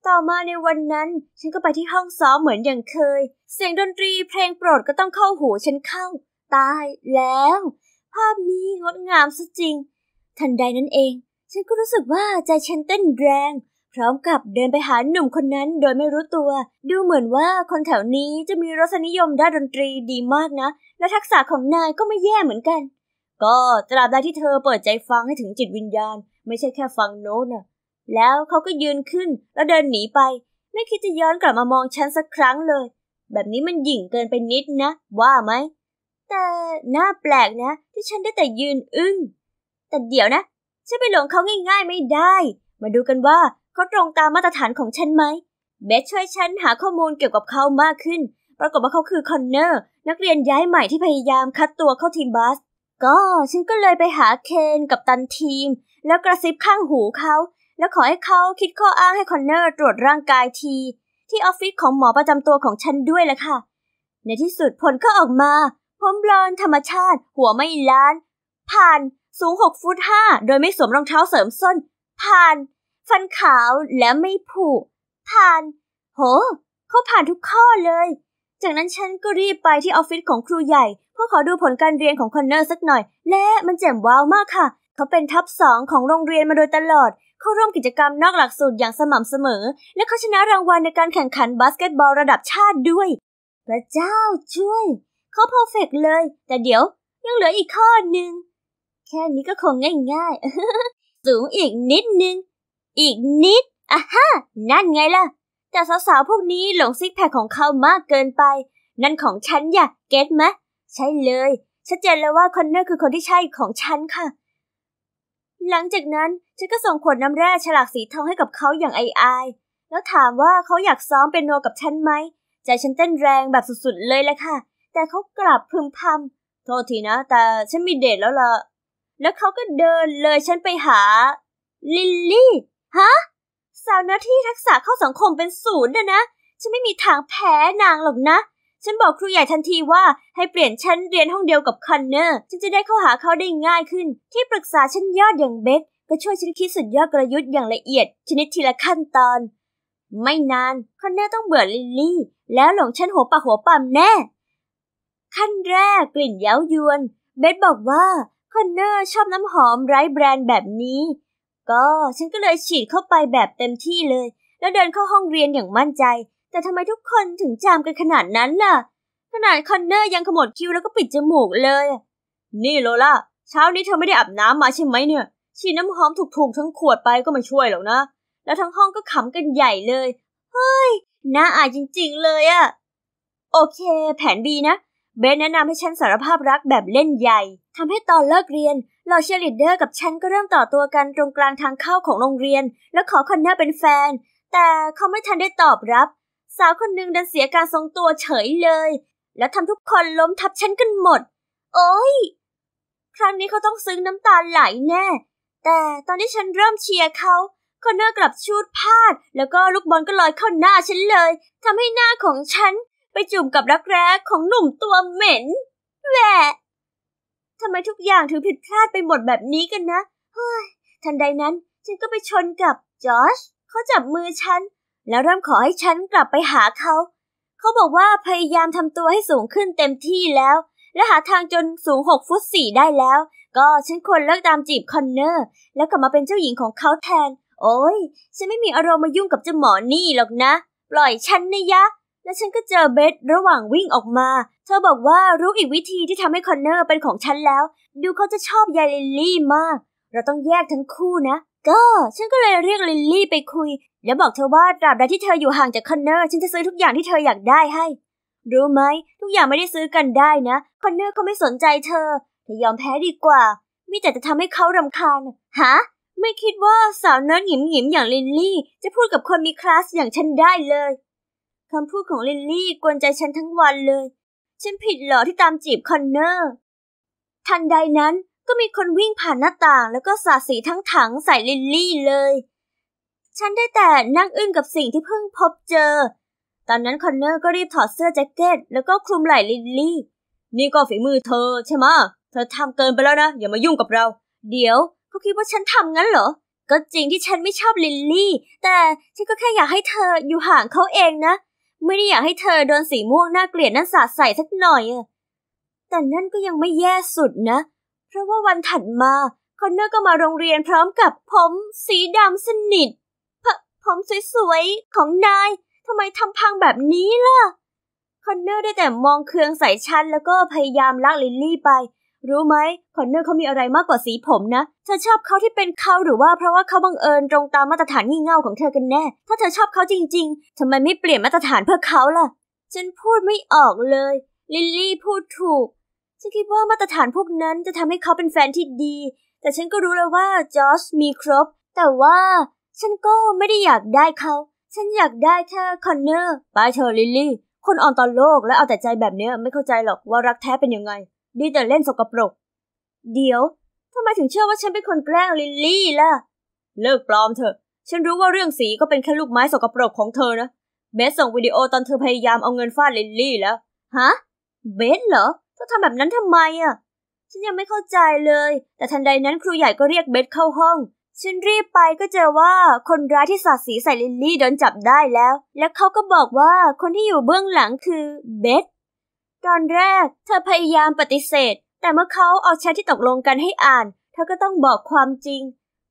ต่อมาในวันนั้น ฉันก็ไปที่ห้องซ้อมเหมือนอย่างเคย เสียงดนตรีเพลงโปรดก็ต้องเข้าหูฉันเข้าตายแล้ว ภาพนี้งดงามซะจริง ทันใดนั้นเอง ฉันก็รู้สึกว่าใจฉันเต้นแรงพร้อมกับเดินไปหาหนุ่มคนนั้นโดยไม่รู้ตัว ดูเหมือนว่าคนแถวนี้จะมีรสนิยมด้านดนตรีดีมากนะ และทักษะของนายก็ไม่แย่เหมือนกัน ก็ตราบใดที่เธอเปิดใจฟังให้ถึงจิตวิญญาณ ไม่ใช่แค่ฟังโน้ตนะแล้วเขาก็ยืนขึ้นแล้วเดินหนีไป ไม่คิดจะย้อนกลับมามองฉันสักครั้งเลย แบบนี้มันหยิ่งเกินไปนิดนะ ว่าไหม แต่น่าแปลกนะ ที่ฉันได้แต่ยืนอึง้ง แต่เดี๋ยวนะฉันไปหลงเขาง่ายๆไม่ได้ มาดูกันว่าเขาตรงตามมาตรฐานของฉันไหม เบสช่วยฉันหาข้อมูลเกี่ยวกับเขามากขึ้น ปรากฏว่าเขาคือคอนเนอร์นักเรียนย้ายใหม่ที่พยายามคัดตัวเข้าทีมบาสก็ฉันก็เลยไปหาเคนกับตันทีม แล้วกระซิบข้างหูเขา แล้วขอให้เขาคิดข้ออ้างให้คอนเนอร์ตรวจร่างกายที ที่ออฟฟิศของหมอประจำตัวของฉันด้วยแหละค่ะ ในที่สุดผลก็ออกมาผมบลอนธรรมชาติ หัวไม่ล้านผ่านสูง6ฟุต5โดยไม่สวมรองเท้าเสริมส้นผ่านฟันขาวและไม่ผุผ่าน โห เขาผ่านทุกข้อเลย จากนั้นฉันก็รีบไปที่ออฟฟิศของครูใหญ่เพื่อขอดูผลการเรียนของคอนเนอร์สักหน่อย และมันแจ่มว้าวมากค่ะ เขาเป็นทับสองของโรงเรียนมาโดยตลอด เขาร่วมกิจกรรมนอกหลักสูตรอย่างสม่ำเสมอ และเขาชนะรางวัลในการแข่งขันบาสเกตบอลระดับชาติด้วย พระเจ้าช่วยเขาเพอร์เฟกเลย แต่เดี๋ยวยังเหลืออีกข้อหนึ่ง แค่นี้ก็คงง่ายๆ สูงอีกนิดนึงอีกนิดอ่ะฮะนั่นไงล่ะ แต่สาวๆพวกนี้หลงซิกแพคของเขามากเกินไป นั่นของฉันอย่าเก็ตไหมใช่เลย ชัดเจนแล้วว่าคอนเนอร์คือคนที่ใช่ของฉันค่ะ หลังจากนั้น ฉันก็ส่งขวดน้ำแร่ฉลากสีทองให้กับเขาอย่างไออายแล้วถามว่าเขาอยากซ้อมเป็นโนกับฉันไหมใจฉันเต้นแรงแบบสุดๆ เลยแหละค่ะ แต่เขากลับพึมพำ โทษทีนะ แต่ฉันมีเดทแล้วล่ะแล้วเขาก็เดินเลยฉันไปหาลิลลี่ฮะสาวนาที่ทักษะเข้าสังคมเป็นศูนย์นะนะ ฉันไม่มีทางแพ้นางหรอกนะ ฉันบอกครูใหญ่ทันทีว่าให้เปลี่ยนชั้นเรียนห้องเดียวกับคันเนอร์ฉันจะได้เข้าหาเขาได้ง่ายขึ้น ที่ปรึกษาชั้นยอดอย่างเบคก็ช่วยฉันคิดสุดยอดกลยุทธ์อย่างละเอียดชนิดทีละขั้นตอน ไม่นานคันเนอร์ต้องเบื่อลิลลี่ แล้วหลงฉันหัวปะหัวปั๊มแน่ ขั้นแรกกลิ่นเย้ายวนเบคบอกว่าคันเนอร์ชอบน้ำหอมไร้แบรนด์แบบนี้ก็ฉันก็เลยฉีดเข้าไปแบบเต็มที่เลย แล้วเดินเข้าห้องเรียนอย่างมั่นใจ แต่ทำไมทุกคนถึงจามกันขนาดนั้นล่ะ ขนาดคอนเนอร์ยังขมวดคิ้วแล้วก็ปิดจมูกเลย นี่โลล่าเช้านี้เธอไม่ได้อาบน้ำมาใช่ไหมเนี่ยฉีดน้ำหอมถูกๆ ทั้งขวดไปก็ไม่ช่วยหรอกนะ แล้วทั้งห้องก็ขำกันใหญ่เลย เฮ้ยน่าอายจริงๆเลยอะโอเค แผนีนะ เบนแนะนำให้ฉันสารภาพรักแบบเล่นใหญ่ทำให้ตอนเลิกเรียนเหล่าเชียร์ลีดเดอร์กับฉันก็เริ่มต่อตัวกันตรงกลางทางเข้าของโรงเรียน แล้วขอคอนเนอร์เป็นแฟน แต่เขาไม่ทันได้ตอบรับ สาวคนหนึ่งดันเสียการทรงตัวเฉยเลย แล้วทำทุกคนล้มทับฉันกันหมด โอ้ย ครั้งนี้เขาต้องซึ้งน้ำตาไหลแน่ แต่ตอนที่ฉันเริ่มเชียร์เขาคอนเนอร์กลับชูดพลาด แล้วก็ลูกบอลก็ลอยเข้าหน้าฉันเลยทำให้หน้าของฉันไปจุ่มกับรักแร้ของหนุ่มตัวเหม็น แหวะทำไมทุกอย่างถึงผิดพลาดไปหมดแบบนี้กันนะ เฮ้ย ทันใดนั้น ฉันก็ไปชนกับจอชเขาจับมือฉัน แล้วเริ่มขอให้ฉันกลับไปหาเขา เขาบอกว่าพยายามทำตัวให้สูงขึ้นเต็มที่แล้ว และหาทางจนสูงหกฟุตสี่ได้แล้ว ก็ฉันควรเลิกตามจีบคอนเนอร์ แล้วกลับมาเป็นเจ้าหญิงของเขาแทน โอ้ย ฉันไม่มีอารมณ์มายุ่งกับเจ้าหมอนี่หรอกนะ ปล่อยฉันนะยะ แล้วฉันก็เจอเบสระหว่างวิ่งออกมาเธอบอกว่ารู้อีกวิธีที่ทำให้คอนเนอร์เป็นของฉันแล้ว ดูเขาจะชอบยายลิลลี่มาก เราต้องแยกทั้งคู่นะ ก็ฉันก็เลยเรียกลิลลี่ไปคุย แล้วบอกเธอว่าตราบใดที่เธออยู่ห่างจากคอนเนอร์ ฉันจะซื้อทุกอย่างที่เธออยากได้ให้ รู้ไหมทุกอย่างไม่ได้ซื้อกันได้นะ คอนเนอร์เขาไม่สนใจเธอเธอยอมแพ้ดีกว่ามิแต่จะทำให้เขารำคาญฮะไม่คิดว่าสาวเนิร์ดหิมหิมอย่างลินลี่ จะพูดกับคนมีคลาสอย่างฉันได้เลยคำพูดของลินลี่กวนใจฉันทั้งวันเลยฉันผิดเหรอที่ตามจีบคอนเนอร์ ทันใดนั้นก็มีคนวิ่งผ่านหน้าต่างแล้วก็สาดสีทั้งถังใส่ลิลลี่เลย ฉันได้แต่นั่งอึ้งกับสิ่งที่เพิ่งพบเจอ ตอนนั้นคอนเนอร์ก็รีบถอดเสื้อแจ็คเก็ตแล้วก็คลุมไหล่ลิลลี่ นี่ก็ฝีมือเธอใช่ไหมเธอทำเกินไปแล้วนะอย่ามายุ่งกับเรา เดี๋ยวเขาคิดว่าฉันทำงั้นเหรอ ก็จริงที่ฉันไม่ชอบลิลลี่ แต่ฉันก็แค่อยากให้เธออยู่ห่างเขาเองนะไม่ได้อยากให้เธอโดนสีม่วงน่าเกลียดนั้นสาดใส่สักหน่อยอะแต่นั่นก็ยังไม่แย่สุดนะ เพราะว่าวันถัดมาคอนเนอร์ก็มาโรงเรียนพร้อมกับผมสีดำสนิทผผมสวยๆ ของนายทำไมทำพังแบบนี้ล่ะ คอนเนอร์ได้แต่มองเคืองใส่ฉันแล้วก็พยายามลากลิลลี่ไปรู้ไหมคอนเนอร์เขามีอะไรมากกว่าสีผมนะ เธอชอบเขาที่เป็นเขาหรือว่าเพราะว่าเขาบังเอิญตรงตามมาตรฐานงี่เง่าของเธอกันแน่ ถ้าเธอชอบเขาจริงๆ ทำไมไม่เปลี่ยนมาตรฐานเพื่อเขาล่ะ ฉันพูดไม่ออกเลยลิลลี่พูดถูก ฉันคิดว่ามาตรฐานพวกนั้นจะทำให้เขาเป็นแฟนที่ดี แต่ฉันก็รู้แล้วว่าจอสมีครบ แต่ว่าฉันก็ไม่ได้อยากได้เขาฉันอยากได้แค่คอนเนอร์ไปเธอลิลลี่คนอ่อนต่อโลกและเอาแต่ใจแบบเนี้ไม่เข้าใจหรอกว่ารักแท้เป็นยังไงดีแต่เล่นสกปรก เดี๋ยว ทำไมถึงเชื่อว่าฉันเป็นคนแกล้งลิลลี่ล่ะ เลิกปลอมเถอะ ฉันรู้ว่าเรื่องสีก็เป็นแค่ลูกไม้สกปรกของเธอนะ เบสส่งวิดีโอตอนเธอพยายามเอาเงินฟาดลิลลี่แล้ว ฮะ เบสเหรอเธอทำแบบนั้นทำไมอ่ะ ฉันยังไม่เข้าใจเลย แต่ทันใดนั้นครูใหญ่ก็เรียกเบสเข้าห้อง ฉันรีบไปก็เจอว่าคนร้ายที่สาดสีใส่ลิลลี่โดนจับได้แล้ว และเขาก็บอกว่าคนที่อยู่เบื้องหลังคือเบสตอนแรกเธอพยายามปฏิเสธ แต่เมื่อเขาเอาแชทที่ตกลงกันให้อ่าน เธอก็ต้องบอกความจริง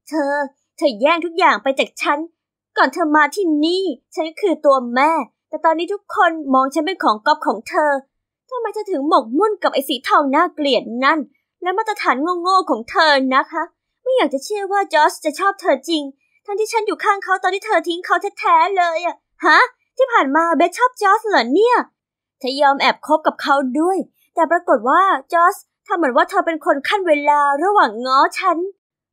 เธอ เธอแย่งทุกอย่างไปจากฉันก่อนเธอมาที่นี่ฉันคือตัวแม่ แต่ตอนนี้ทุกคนมองฉันเป็นของก๊อปของเธอทำไมเธอถึงหมกมุ่นกับไอ้สีเทาหน้าเกลียดนั่นและมาตรฐานโง่ๆของเธอนะคะ ไม่อยากจะเชื่อว่าจอสจะชอบเธอจริงทั้งที่ฉันอยู่ข้างเขาตอนที่เธอทิ้งเขาแท้ๆเลยอะฮะที่ผ่านมาเบสชอบจอสเหรอเนี่ยธอยอมแอบคบกับเขาด้วย แต่ปรากฏว่าจอสทำเหมือนว่าเธอเป็นคนขั้นเวลาระหว่างง้อฉัน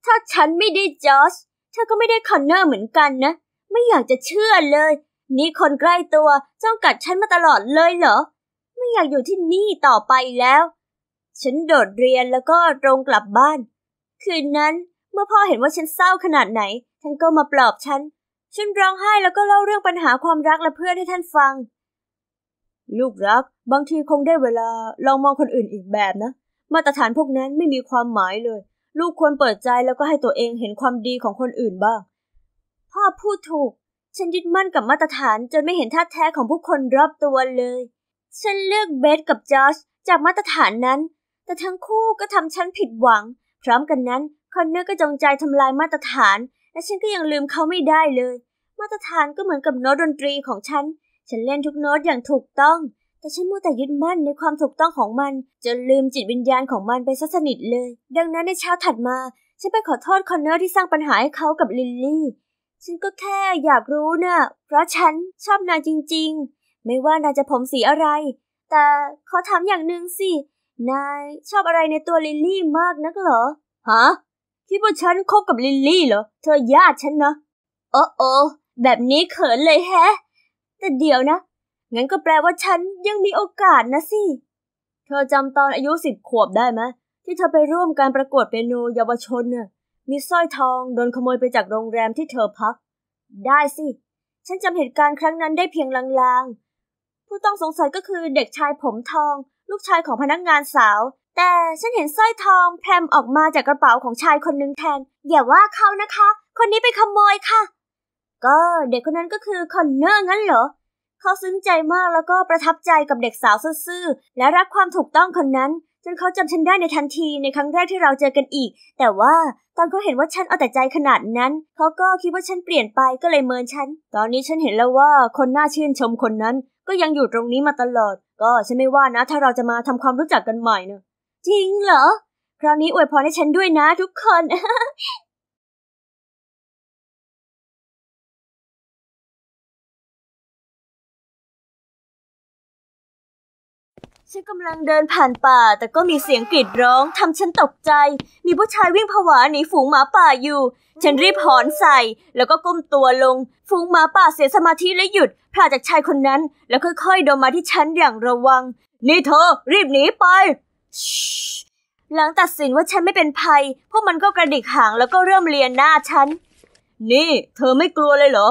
ถ้าฉันไม่ได้จอสเธอก็ไม่ได้คอนเนอร์เหมือนกันนะ ไม่อยากจะเชื่อเลย นี่คนใกล้ตัวจ้องกัดฉันมาตลอดเลยเหรอ ไม่อยากอยู่ที่นี่ต่อไปแล้ว ฉันโดดเรียนแล้วก็ตรงกลับบ้าน คืนนั้นเมื่อพ่อเห็นว่าฉันเศร้าขนาดไหน ท่านก็มาปลอบฉัน ฉันร้องไห้แล้วก็เล่าเรื่องปัญหาความรักและเพื่อนให้ท่านฟังลูกรักบางทีคงได้เวลาลองมองคนอื่นอีกแบบนะมาตรฐานพวกนั้นไม่มีความหมายเลย ลูกควรเปิดใจแล้วก็ให้ตัวเองเห็นความดีของคนอื่นบ้าง พ่อพูดถูก ฉันยึดมั่นกับมาตรฐานจนไม่เห็นท่าแท้ของผู้คนรอบตัวเลย ฉันเลือกเบสกับจอชจากมาตรฐานนั้น แต่ทั้งคู่ก็ทำฉันผิดหวัง พร้อมกันนั้นคอนเนอร์ก็จงใจทำลายมาตรฐาน และฉันก็ยังลืมเขาไม่ได้เลย มาตรฐานก็เหมือนกับโน้ตดนตรีของฉันฉันเล่นทุกโน้ตอย่างถูกต้อง แต่ฉันมัวแต่ยึดมั่นในความถูกต้องของมันจนลืมจิตวิญญาณของมันไปซะสนิทเลย ดังนั้นในเช้าถัดมา ฉันไปขอโทษคอนเนอร์ที่สร้างปัญหาให้เขากับลิลลี่ ฉันก็แค่อยากรู้นะ่ะ เพราะฉันชอบนางจริงๆ ไม่ว่านางจะผมสีอะไร แต่ขอถามอย่างหนึ่งสิ นายชอบอะไรในตัวลิลลี่มากนักเหรอฮะคิดว่าฉันคบกับลิลลี่เหรอ เธอญาติฉันนะโอ้โอแบบนี้เขินเลยแฮะแต่เดี๋ยวนะ งั้นก็แปลว่าฉันยังมีโอกาสนะสิ เธอจำตอนอายุสิบขวบได้ไหมที่เธอไปร่วมการประกวดเปียโนเยาวชนน่ะมีสร้อยทอง โดนขโมยไปจากโรงแรมที่เธอพัก ได้สิ ฉันจำเหตุการณ์ครั้งนั้นได้เพียงลางๆ ผู้ต้องสงสัยก็คือเด็กชายผมทอง ลูกชายของพนักงานสาว แต่ฉันเห็นสร้อยทอง แพรมออกมาจากกระเป๋าของชายคนนึงแทนอย่าว่าเขานะคะ คนนี้ไปขโมยค่ะก็เด็กคนนั้นก็คือคอนเนอร์งั้นเหรอเขาซึ้งใจมากแล้วก็ประทับใจกับเด็กสาวซื่อและรักความถูกต้องคนนั้นจนเขาจำฉันได้ในทันทีในครั้งแรกที่เราเจอกันอีก แต่ว่าตอนเขาเห็นว่าฉันเอาแต่ใจขนาดนั้นเขาก็คิดว่าฉันเปลี่ยนไปก็เลยเมินฉัน ตอนนี้ฉันเห็นแล้วว่าคนน่าชื่นชมคนนั้นก็ยังอยู่ตรงนี้มาตลอด ก็ฉันไม่ว่านะถ้าเราจะมาทำความรู้จักกันใหม่เนะจริงเหรอคราวนี้อวยพรให้ฉันด้วยนะทุกคนฉันกำลังเดินผ่านป่าแต่ก็มีเสียงกรีดร้องทำฉันตกใจ มีผู้ชายวิ่งผวาหนีฝูงหมาป่าอยู่ ฉันรีบหอนใส่แล้วก็ก้มตัวลง ฝูงหมาป่าเสียสมาธิและหยุดพลาจากชายคนนั้นแล้วค่อยๆเดินมาที่ฉันอย่างระวัง นี่เธอรีบหนีไปหลังตัดสินว่าฉันไม่เป็นภัยพวกมันก็กระดิกหางแล้วก็เริ่มเลียนหน้าฉัน นี่เธอไม่กลัวเลยเหรอ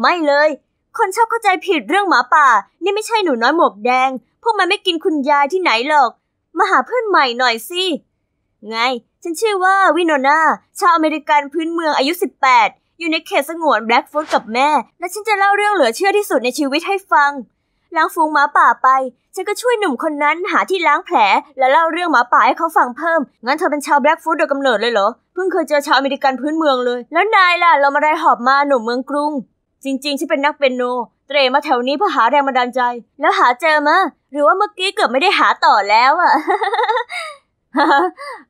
ไม่เลย คนชอบเข้าใจผิดเรื่องหมาป่า นี่ไม่ใช่หนูน้อยหมวกแดงพวกมันไม่กินคุณยายที่ไหนหรอก มาหาเพื่อนใหม่หน่อยสิ ไง ฉันชื่อว่าวินโนนา ชาวอเมริกันพื้นเมืองอายุ 18 อยู่ในเขตสงวนแบล็กฟุดกับแม่ และฉันจะเล่าเรื่องเหลือเชื่อที่สุดในชีวิตให้ฟัง ล้างฟูงหมาป่าไป ฉันก็ช่วยหนุ่มคนนั้นหาที่ล้างแผล และเล่าเรื่องหมาป่าให้เขาฟังเพิ่ม งั้นเธอเป็นชาวแบล็กฟุดโดยกำเนิดเลยเหรอ เพิ่งเคยเจอชาวอเมริกันพื้นเมืองเลย แล้วนายล่ะ เรามาได้หอบมาหนุ่มเมืองกรุง จริงๆ ฉันเป็นนักเปนโนเรมาแถวนี้เพื่อหาแรงบันดาลใจ แล้วหาเจอมาหรือว่าเมื่อกี้เกือบไม่ได้หาต่อแล้วอะ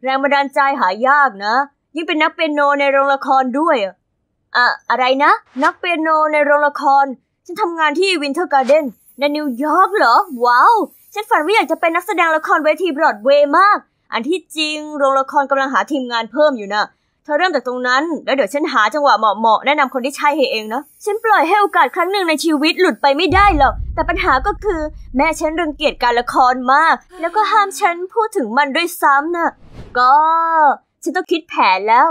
แรงบันดาลใจหายากนะยิ่งเป็นนักเปียโนในโรงละครด้วยอะอะไรนะ นักเปียโนในโรงละคร ฉันทำงานที่วินเทอร์การ์เดนในนิวยอร์กเหรอว้าวฉันฝันว่าอยากจะเป็นนักแสดงละครเวทีบรอดเวย์มาก อันที่จริงโรงละครกำลังหาทีมงานเพิ่มอยู่นะเธอเริ่มจากตรงนั้น แล้วเดี๋ยวฉันหาจังหวะเหมาะ ๆ แนะนำคนที่ใช่ให้เองนะฉันปล่อยให้โอกาสครั้งหนึ่งในชีวิตหลุดไปไม่ได้หรอก แต่ปัญหาก็คือ แม่ฉันรังเกียจการละครมาก แล้วก็ห้ามฉันพูดถึงมันด้วยซ้ำนะ่ะก็ ฉันต้องคิดแผนแล้ว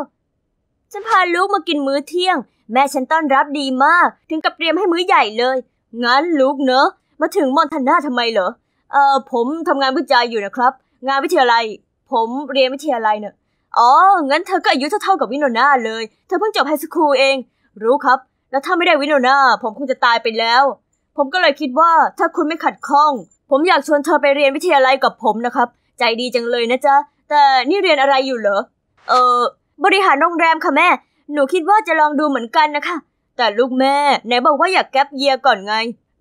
ฉันพาลูกมากินมื้อเที่ยง แม่ฉันต้อนรับดีมาก ถึงกับเตรียมให้มื้อใหญ่เลยงั้นลูกเนอะ มาถึงมอนทาน่าทำไมเหรอเออผมทำงานวิจัยอยู่นะครับ งานวิทยาลัย ผมเรียนวิทยาลัยเนอะอ๋อ งั้นเธอก็อายุเท่าๆกับวินโนนาเลย เธอเพิ่งจบไฮสคูลเอง รู้ครับ แล้วถ้าไม่ได้วินโนนาผมคงจะตายไปแล้ว ผมก็เลยคิดว่าถ้าคุณไม่ขัดข้อง ผมอยากชวนเธอไปเรียนวิทยาลัยกับผมนะครับ ใจดีจังเลยนะจ๊ะ แต่นี่เรียนอะไรอยู่เหรอ เออ บริหารโรงแรมค่ะแม่ หนูคิดว่าจะลองดูเหมือนกันนะคะ แต่ลูกแม่ไหนบอกว่าอยากแก๊ปเยียก่อนไง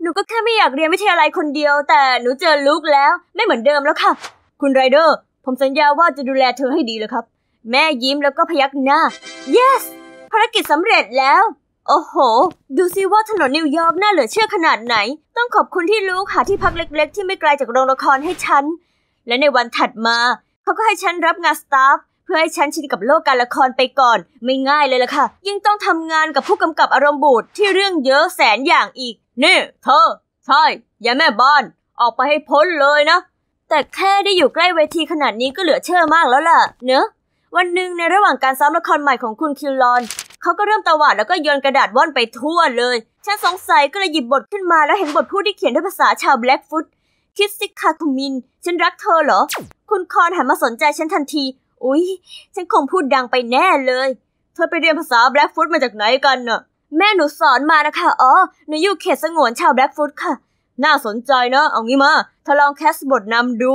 หนูก็แค่ไม่อยากเรียนวิทยาลัยคนเดียว แต่หนูเจอลูกแล้ว ไม่เหมือนเดิมแล้วค่ะ คุณไรเดอร์ผมสัญญาว่าจะดูแลเธอให้ดีเลยครับแม่ยิ้มแล้วก็พยักหน้า yes ภารกิจสำเร็จแล้ว โอ้โห ดูซิว่าถนนนิวยอร์กน่าเหลือเชื่อขนาดไหน ต้องขอบคุณที่ลูกหาที่พักเล็กๆที่ไม่ไกลจากโรงละครให้ฉัน และในวันถัดมา เขาก็ให้ฉันรับงานสตาฟเพื่อให้ฉันชินกับโลกการละครไปก่อน ไม่ง่ายเลยล่ะค่ะ ยิ่งต้องทำงานกับผู้กำกับอารมณ์บูดที่เรื่องเยอะแสนอย่างอีก นี่เธอใช่ อย่าแม่บ้านออกไปให้พ้นเลยนะ แต่แค่ได้อยู่ใกล้เวทีขนาดนี้ก็เหลือเชื่อมากแล้วล่ะ เนอะวันหนึ่งในระหว่างการซ้อมละครใหม่ของคุณคิลลอน เขาก็เริ่มตวาดแล้วก็โยนกระดาษว่อนไปทั่วเลย ฉันสงสัยก็เลยหยิบบทขึ้นมาแล้วเห็นบทพูดที่เขียนด้วยภาษาชาวแบล็กฟุต คิดสิคาคุมิน ฉันรักเธอเหรอ คุณคอนหันมาสนใจฉันทันที อุ๊ย ฉันคงพูดดังไปแน่เลย เธอไปเรียนภาษาแบล็กฟุตมาจากไหนกันน่ะ แม่หนูสอนมานะคะ อ๋อหนูอยู่เขตสงวนชาวแบล็กฟุตค่ะ น่าสนใจเนอะเอางี้มาทดลองแคสบทนำดู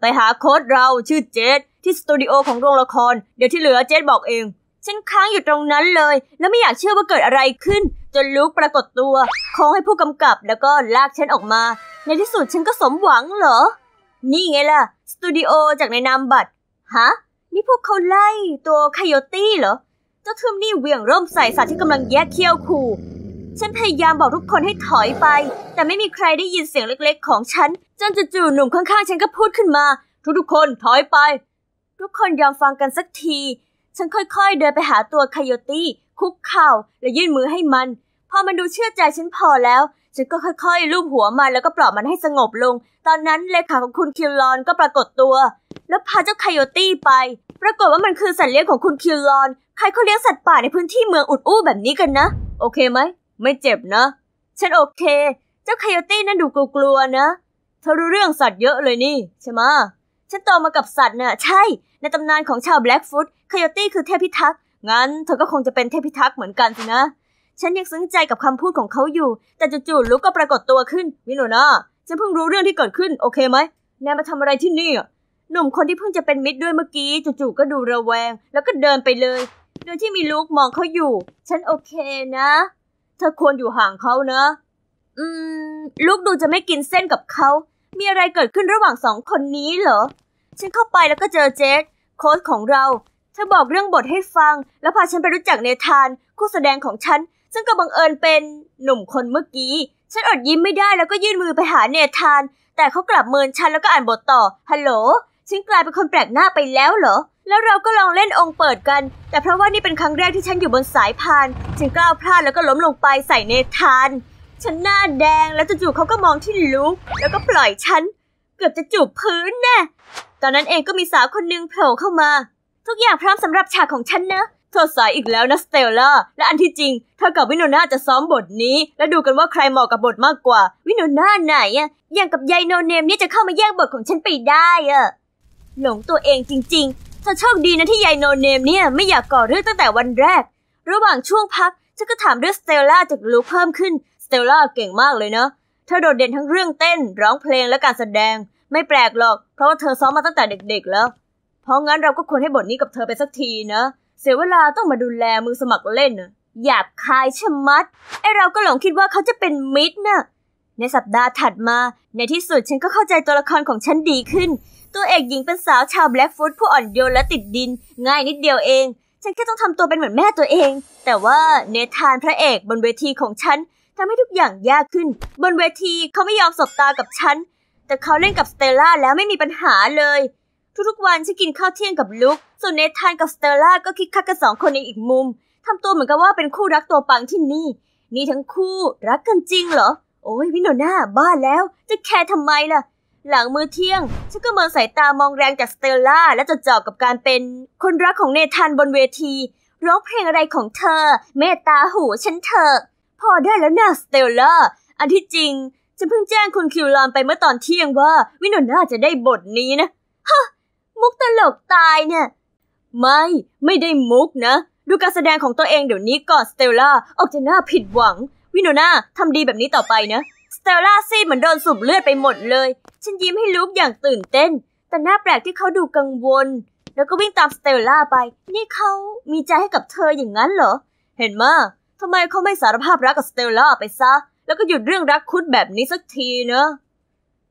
ไปหาโค้ดเราชื่อเจดที่สตูดิโอของโรงละคร เดี๋ยวที่เหลือเจนบอกเอง ฉันค้างอยู่ตรงนั้นเลย แล้วไม่อยากเชื่อว่าเกิดอะไรขึ้นจนลุกปรากฏตัว ขอให้ผู้กำกับแล้วก็ลากฉันออกมา ในที่สุดฉันก็สมหวังเหรอ นี่ไงล่ะ สตูดิโอจากในนามบัตรฮะนี่พวกเขาไล่ตัวคายตี้เหรอ เจ้าทึมนี่เวียงร่มใส่สัตว์ที่กำลังแยกเขี้ยวขู่ ฉันพยายามบอกทุกคนให้ถอยไป แต่ไม่มีใครได้ยินเสียงเล็ก ๆ ของฉัน จนจู่ๆหนุ่มข้างๆฉันก็พูดขึ้นมา ทุกๆคนถอยไปทุกคนยอมฟังกันสักที ฉันค่อยๆ เดินไปหาตัวคายตี้ คุกเข่าและยื่นมือให้มัน พอมันดูเชื่อใจฉันพอแล้ว ฉันก็ค่อยๆลูบหัวมันแล้วก็ปลอบมันให้สงบลง ตอนนั้นเลขาของคุณคิวลอนก็ปรากฏตัว แล้วพาเจ้าคายตี้ไป ปรากฏว่ามันคือสัตว์เลี้ยงของคุณคิวลอน ใครเขาเลี้ยงสัตว์ป่าในพื้นที่เมืองอุดอู้แบบนี้กันนะ โอเคไหม ไม่เจ็บนะ ฉันโอเค เจ้าคายตี้นั่นดูกลัวๆนะ เธอรู้เรื่องสัตว์เยอะเลยนี่ ใช่ไหมฉันโตมากับสัตว์น่ะใช่ในตำนานของชาวแบล็กฟุตคายตี้คือเทพพิทักษ์ งั้นเธอก็คงจะเป็นเทพพิทักษ์เหมือนกันสินะ ฉันยังซึ้งใจกับคำพูดของเขาอยู่ แต่จู่ๆลุกก็ปรากฏตัวขึ้น วิโนนาฉันเพิ่งรู้เรื่องที่เกิดขึ้นโอเคไหมนายมาทำอะไรที่นี่หนุ่มคนที่เพิ่งจะเป็นมิตรด้วยเมื่อกี้จู่ๆก็ดูระแวง แล้วก็เดินไปเลย โดยที่มีลูกมองเขาอยู่ ฉันโอเคนะ เธอควรอยู่ห่างเขานะ อืมลูกดูจะไม่กินเส้นกับเขา มีอะไรเกิดขึ้นระหว่างสองคนนี้เหรอฉันเข้าไปแล้วก็เจอเจสโค้ชของเราเธอบอกเรื่องบทให้ฟัง แล้วพาฉันไปรู้จักเนธาน คู่แสดงของฉันซึ่งก็บังเอิญเป็นหนุ่มคนเมื่อกี้ ฉันอดยิ้มไม่ได้แล้วก็ยื่นมือไปหาเนธาน แต่เขากลับเมินฉันแล้วก็อ่านบทต่อ ฮัลโหลฉันกลายเป็นคนแปลกหน้าไปแล้วเหรอแล้วเราก็ลองเล่นองค์เปิดกัน แต่เพราะว่านี่เป็นครั้งแรกที่ฉันอยู่บนสายพานฉันกล้าวพลาดแล้วก็ล้มลงไปใส่เนธาน ฉันหน้าแดงแล้วจู่ๆเขาก็มองที่ลุกแล้วก็ปล่อยฉันเกือบจะจูบพื้นแน่ตอนนั้นเองก็มีสาวคนหนึ่งโผล่เข้ามา ทุกอย่างพร้อมสำหรับฉากของฉันนะ เธอสายอีกแล้วนะสเตลล่าและอันที่จริงเธอกับวินโนนาจะซ้อมบทนี้ และดูกันว่าใครเหมาะกับบทมากกว่า วินโนนาไหนอะอย่างกับยายโนเนมนี่จะเข้ามาแย่งบทของฉันไปได้อะหลงตัวเองจริงๆเธอโชคดีนะที่ยายโนเนมเนี่ยไม่อยากก่อเรื่องตั้งแต่วันแรก ระหว่างช่วงพักฉันก็ถามเรื่องสเตลล่าจากลูกเพิ่มขึ้น สเตลล่าเก่งมากเลยเนาะเธอโดดเด่นทั้งเรื่องเต้น ร้องเพลงและการแสดง ไม่แปลกหรอกเพราะว่าเธอซ้อมมาตั้งแต่เด็กๆแล้ว เพราะงั้นเราก็ควรให้บทนี้กับเธอไปสักทีนะ เสียเวลาต้องมาดูแลมือสมัครเล่นนะหยาบคายชะมัด ไอเราก็หลงคิดว่าเขาจะเป็นมิตรนะ่ะ ในสัปดาห์ถัดมา ในที่สุดฉันก็เข้าใจตัวละครของฉันดีขึ้น ตัวเอกหญิงเป็นสาวชาวแบล็กฟุตผู้อ่อนโยนและติดดิน ง่ายนิดเดียวเอง ฉันแค่ต้องทำตัวเป็นเหมือนแม่ตัวเอง แต่ว่าเนธานพระเอกบนเวทีของฉันทำให้ทุกอย่างยากขึ้น บนเวทีเขาไม่ยอมสบตากับฉันแต่เขาเล่นกับสเตลล่าแล้วไม่มีปัญหาเลย ทุกๆ วันฉันกินข้าวเที่ยงกับลุกส่วนเนทานกับสเตลล่าก็คิดคักกันสองคนในอีกมุม ทำตัวเหมือนกับว่าเป็นคู่รักตัวปังที่นี่ นี่ทั้งคู่รักกันจริงเหรอ โอ้ย วินโนนาบ้าแล้ว จะแคร์ทำไมล่ะ หลังมื้อเที่ยงฉันก็เมินสายตามองแรงจากสเตลล่าและจดจ่อกับการเป็น คนรักของเนทานบนเวทีร้องเพลงอะไรของเธอ เมตตาหูฉันเถอะ พอได้แล้วนะสเตลล่าอันที่จริงฉันเพิ่งแจ้งคุณคิวลอนไปเมื่อตอนเที่ยงว่า วินโนน่าจะได้บทนี้นะ ฮะ มุกตลกตายเนี่ย ไม่ ไม่ได้มุกนะ ดูการแสดงของตัวเองเดี๋ยวนี้ก่อนสเตลล่าออกจะน่าผิดหวัง วินโนน่าทำดีแบบนี้ต่อไปนะ สเตลล่าซีดเหมือนโดนสูบเลือดไปหมดเลย ฉันยิ้มให้ลูกอย่างตื่นเต้น แต่หน้าแปลกที่เขาดูกังวล แล้วก็วิ่งตามสเตลล่าไป นี่เขามีใจให้กับเธออย่างนั้นเหรอ เห็นมาทำไมเขาไม่สารภาพรักกับสเตลล่าไปซะแล้วก็หยุดเรื่องรักคุดแบบนี้สักทีเนอะ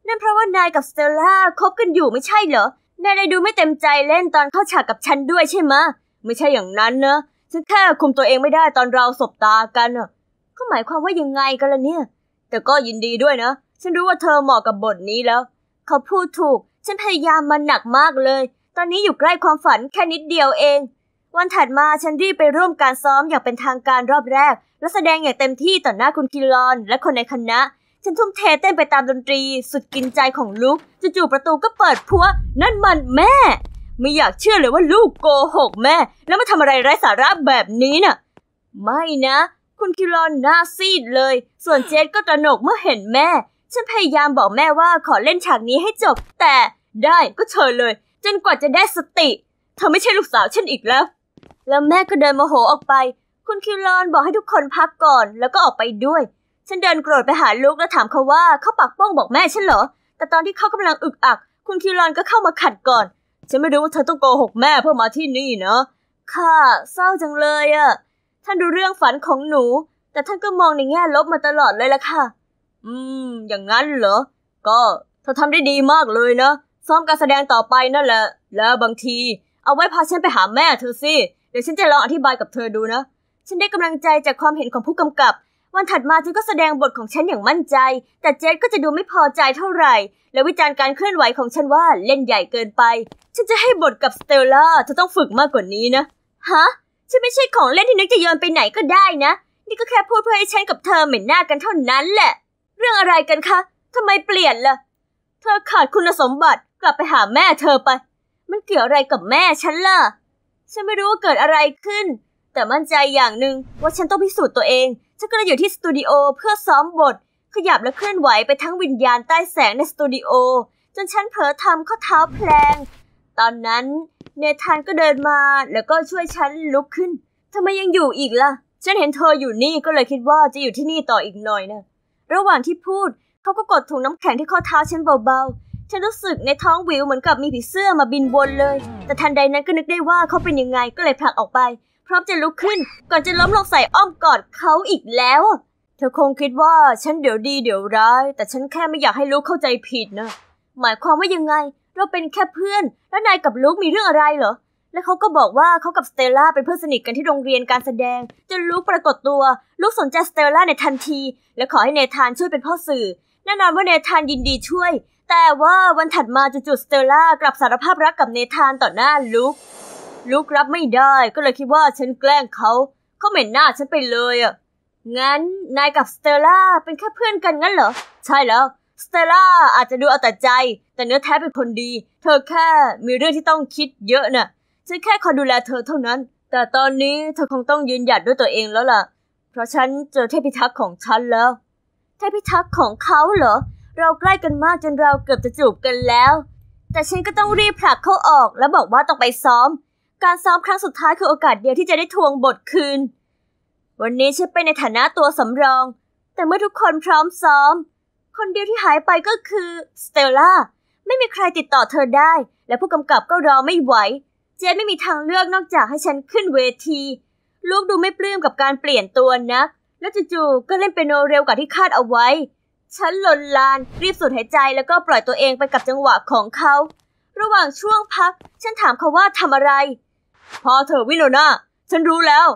นั่นเพราะว่านายกับสเตลล่าคบกันอยู่ไม่ใช่เหรอนายเลยดูไม่เต็มใจเล่นตอนเข้าฉากกับฉันด้วยใช่ไหม ไม่ใช่อย่างนั้นเนอะฉันแค่คุมตัวเองไม่ได้ตอนเราสบตากันอะก็หมายความว่ายังไงกันล่ะเนี่ย แต่ก็ยินดีด้วยนะ ฉันรู้ว่าเธอเหมาะกับบทนี้แล้ว เขาพูดถูก ฉันพยายามมันหนักมากเลย ตอนนี้อยู่ใกล้ความฝันแค่นิดเดียวเอง วันถัดมาฉันรีบไปร่วมการซ้อมอย่างเป็นทางการรอบแรกและแสดงอย่างเต็มที่ต่อหน้าคุณคิรอนและคนในคณะ ฉันทุ่มเทเต้นไปตามดนตรีสุดกินใจของลูกจู่ๆประตูก็เปิดพัวนั่นมันแม่ ไม่อยากเชื่อเลยว่าลูกโกหกแม่ แล้วมาทำอะไรไร้สาระแบบนี้น่ะไม่นะ คุณคิรอนหน้าซีดเลย ส่วนเจนก็ตระหนกเมื่อเห็นแม่ ฉันพยายามบอกแม่ว่าขอเล่นฉากนี้ให้จบ แต่ได้ก็เชิญเลย จนกว่าจะได้สติเธอไม่ใช่ลูกสาวฉันอีกแล้ว แล้วแม่ก็เดินโมโหออกไปคุณคิวลอนบอกให้ทุกคนพักก่อนแล้วก็ออกไปด้วย ฉันเดินโกรธไปหาลูกแล้วถามเขาว่าเขาปักป้องบอกแม่ฉันเหรอ แต่ตอนที่เขากำลังอึกอัก คุณคิวลอนก็เข้ามาขัดก่อน ฉันไม่รู้ว่าเธอต้องโกหกแม่เพื่อมาที่นี่เนาะค่ะ เศร้าจังเลยอะท่านดูเรื่องฝันของหนู แต่ท่านก็มองในแง่ลบมาตลอดเลยละค่ะ อืม อย่างนั้นเหรอ ก็ เธอทำได้ดีมากเลยนะ ซ้อมการแสดงต่อไปนั่นแหละ แล้วบางที เอาไว้พาฉันไปหาแม่เธอสิ เดี๋ยวฉันจะลองอธิบายกับเธอดูนะฉันได้กำลังใจจากความเห็นของผู้กำกับ วันถัดมาฉันก็แสดงบทของฉันอย่างมั่นใจ แต่เจสก็จะดูไม่พอใจเท่าไหร่ และวิจารณ์การเคลื่อนไหวของฉันว่าเล่นใหญ่เกินไป ฉันจะให้บทกับสเตลล่าเธอต้องฝึกมากกว่านี้นะ ฮะ ฉันไม่ใช่ของเล่นที่นึกจะโยนไปไหนก็ได้นะ นี่ก็แค่พูดเพื่อให้ฉันกับเธอเหม็นหน้ากันเท่านั้นแหละ เรื่องอะไรกันคะ ทำไมเปลี่ยนละ่ะ เธอขาดคุณสมบัติ กลับไปหาแม่เธอไป มันเกี่ยวอะไรกับแม่ฉันล่ะ ฉันไม่รู้ว่าเกิดอะไรขึ้นแต่มั่นใจอย่างหนึ่งว่าฉันต้องพิสูจน์ตัวเอง ฉันก็เลยอยู่ที่สตูดิโอเพื่อซ้อมบทขยับและเคลื่อนไหวไปทั้งวิญญาณใต้แสงในสตูดิโอจนฉันเผลอทำข้อเท้าแพลง ตอนนั้น เนธานก็เดินมาแล้วก็ช่วยฉันลุกขึ้นทำไมยังอยู่อีกล่ะ ฉันเห็นเธออยู่นี่ก็เลยคิดว่าจะอยู่ที่นี่ต่ออีกหน่อยนะระหว่างที่พูดเขาก็กดถุงน้ำแข็งที่ข้อเท้าฉันเบาๆ ฉันรู้สึกในท้องวิวเหมือนกับมีผีเสื้อมาบินวนเลย แต่ทันใดนั้นก็นึกได้ว่าเขาเป็นยังไงก็เลยผลักออกไปพร้อมจะลุกขึ้น ก่อนจะล้มลงใส่อ้อมกอดเขาอีกแล้ว เธอคงคิดว่าฉันเดี๋ยวดีเดี๋ยวร้าย แต่ฉันแค่ไม่อยากให้ลูกเข้าใจผิดนะหมายความว่ายังไง เราเป็นแค่เพื่อน แล้วนายกับลูกมีเรื่องอะไรเหรอ แล้วเขาก็บอกว่าเขากับสเตลล่าเป็นเพื่อนสนิทกันที่โรงเรียนการแสดงจนลูกปรากฏตัวลูกสนใจสเตลล่าในทันที และขอให้เนธานช่วยเป็นพ่อสื่อแน่นอนว่าเนธานยินดีช่วย แต่ว่าวันถัดมาจู่ๆสเตลล่ากลับสารภาพรักกับเนธานต่อหน้าลูกลุกรับไม่ได้ก็เลยคิดว่าฉันแกล้งเขาเขาเหม็นหน้าฉันไปเลยอ่ะงั้นนายกับสเตลล่าเป็นแค่เพื่อนกันงั้นเหรอ ใช่แล้ว สเตลล่าอาจจะดูเอาแต่ใจ แต่เนื้อแท้เป็นคนดี เธอแค่มีเรื่องที่ต้องคิดเยอะนะ่ะฉันแค่คอยดูแลเธอเท่านั้น แต่ตอนนี้เธอคงต้องยืนหยัดด้วยตัวเองแล้วล่ะ เพราะฉันเจอเทพิทักษ์ของฉันแล้ว เทพิทักษ์ของเขาเหรอ เราใกล้กันมากจนเราเกือบจะจูบกันแล้ว แต่ฉันก็ต้องรีบผลักเขาออกแล้วบอกว่าต้องไปซ้อมการซ้อมครั้งสุดท้ายคือโอกาสเดียวที่จะได้ทวงบทคืน วันนี้ฉันไปในฐานะตัวสำรอง แต่เมื่อทุกคนพร้อมซ้อม คนเดียวที่หายไปก็คือสเตลล่าไม่มีใครติดต่อเธอได้ และผู้กำกับก็รอไม่ไหว เจไม่มีทางเลือกนอกจากให้ฉันขึ้นเวที ลูกดูไม่ปลื้มกับการเปลี่ยนตัวนะ แล้วจู่ๆก็เล่นเปียโนเร็วกว่าที่คาดเอาไว้ ฉันหล่นลานรีบสูดหายใจแล้วก็ปล่อยตัวเองไปกับจังหวะของเขา ระหว่างช่วงพักฉันถามเขาว่าทำอะไรพอเธอวิโลนาฉันรู้แล้ว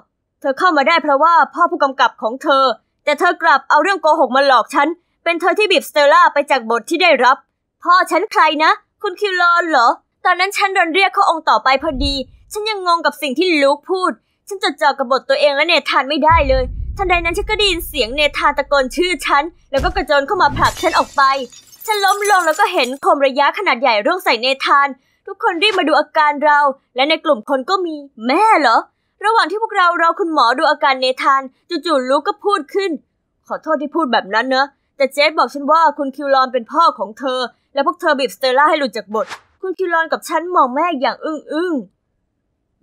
เธอเข้ามาได้เพราะว่าพ่อผู้กำกับของเธอ แต่เธอกลับเอาเรื่องโกหกมาหลอกฉัน เป็นเธอที่บีบสเตลล่าไปจากบทที่ได้รับ พ่อฉันใครนะ คุณคิวลอนเหรอตอนนั้นฉันรดนเรียกเขาองค์ต่อไปพอดี ฉันยังงงกับสิ่งที่ลูกพูด ฉันจดจ่อกับบทตัวเองและเนธานไม่ได้เลยทันใดนั้นฉันก็ได้ยินเสียงเนธานตะโกนชื่อฉันแล้วก็กระโจนเข้ามาผลักฉันออกไป ฉันล้มลงแล้วก็เห็นคมระยะขนาดใหญ่ร่วงใส่เนธานทุกคนรีบมาดูอาการเรา และในกลุ่มคนก็มีแม่เหรอ ระหว่างที่พวกเราเราคุณหมอดูอาการเนธานจู่ๆลูกก็พูดขึ้น ขอโทษที่พูดแบบนั้นเนอะแต่เจสบอกฉันว่า คุณคิวลอนเป็นพ่อของเธอ และพวกเธอบีบสเตล่าให้หลุดจากบท คุณคิวลอนกับฉัน มองแม่อย่างอึ้งอึ้ง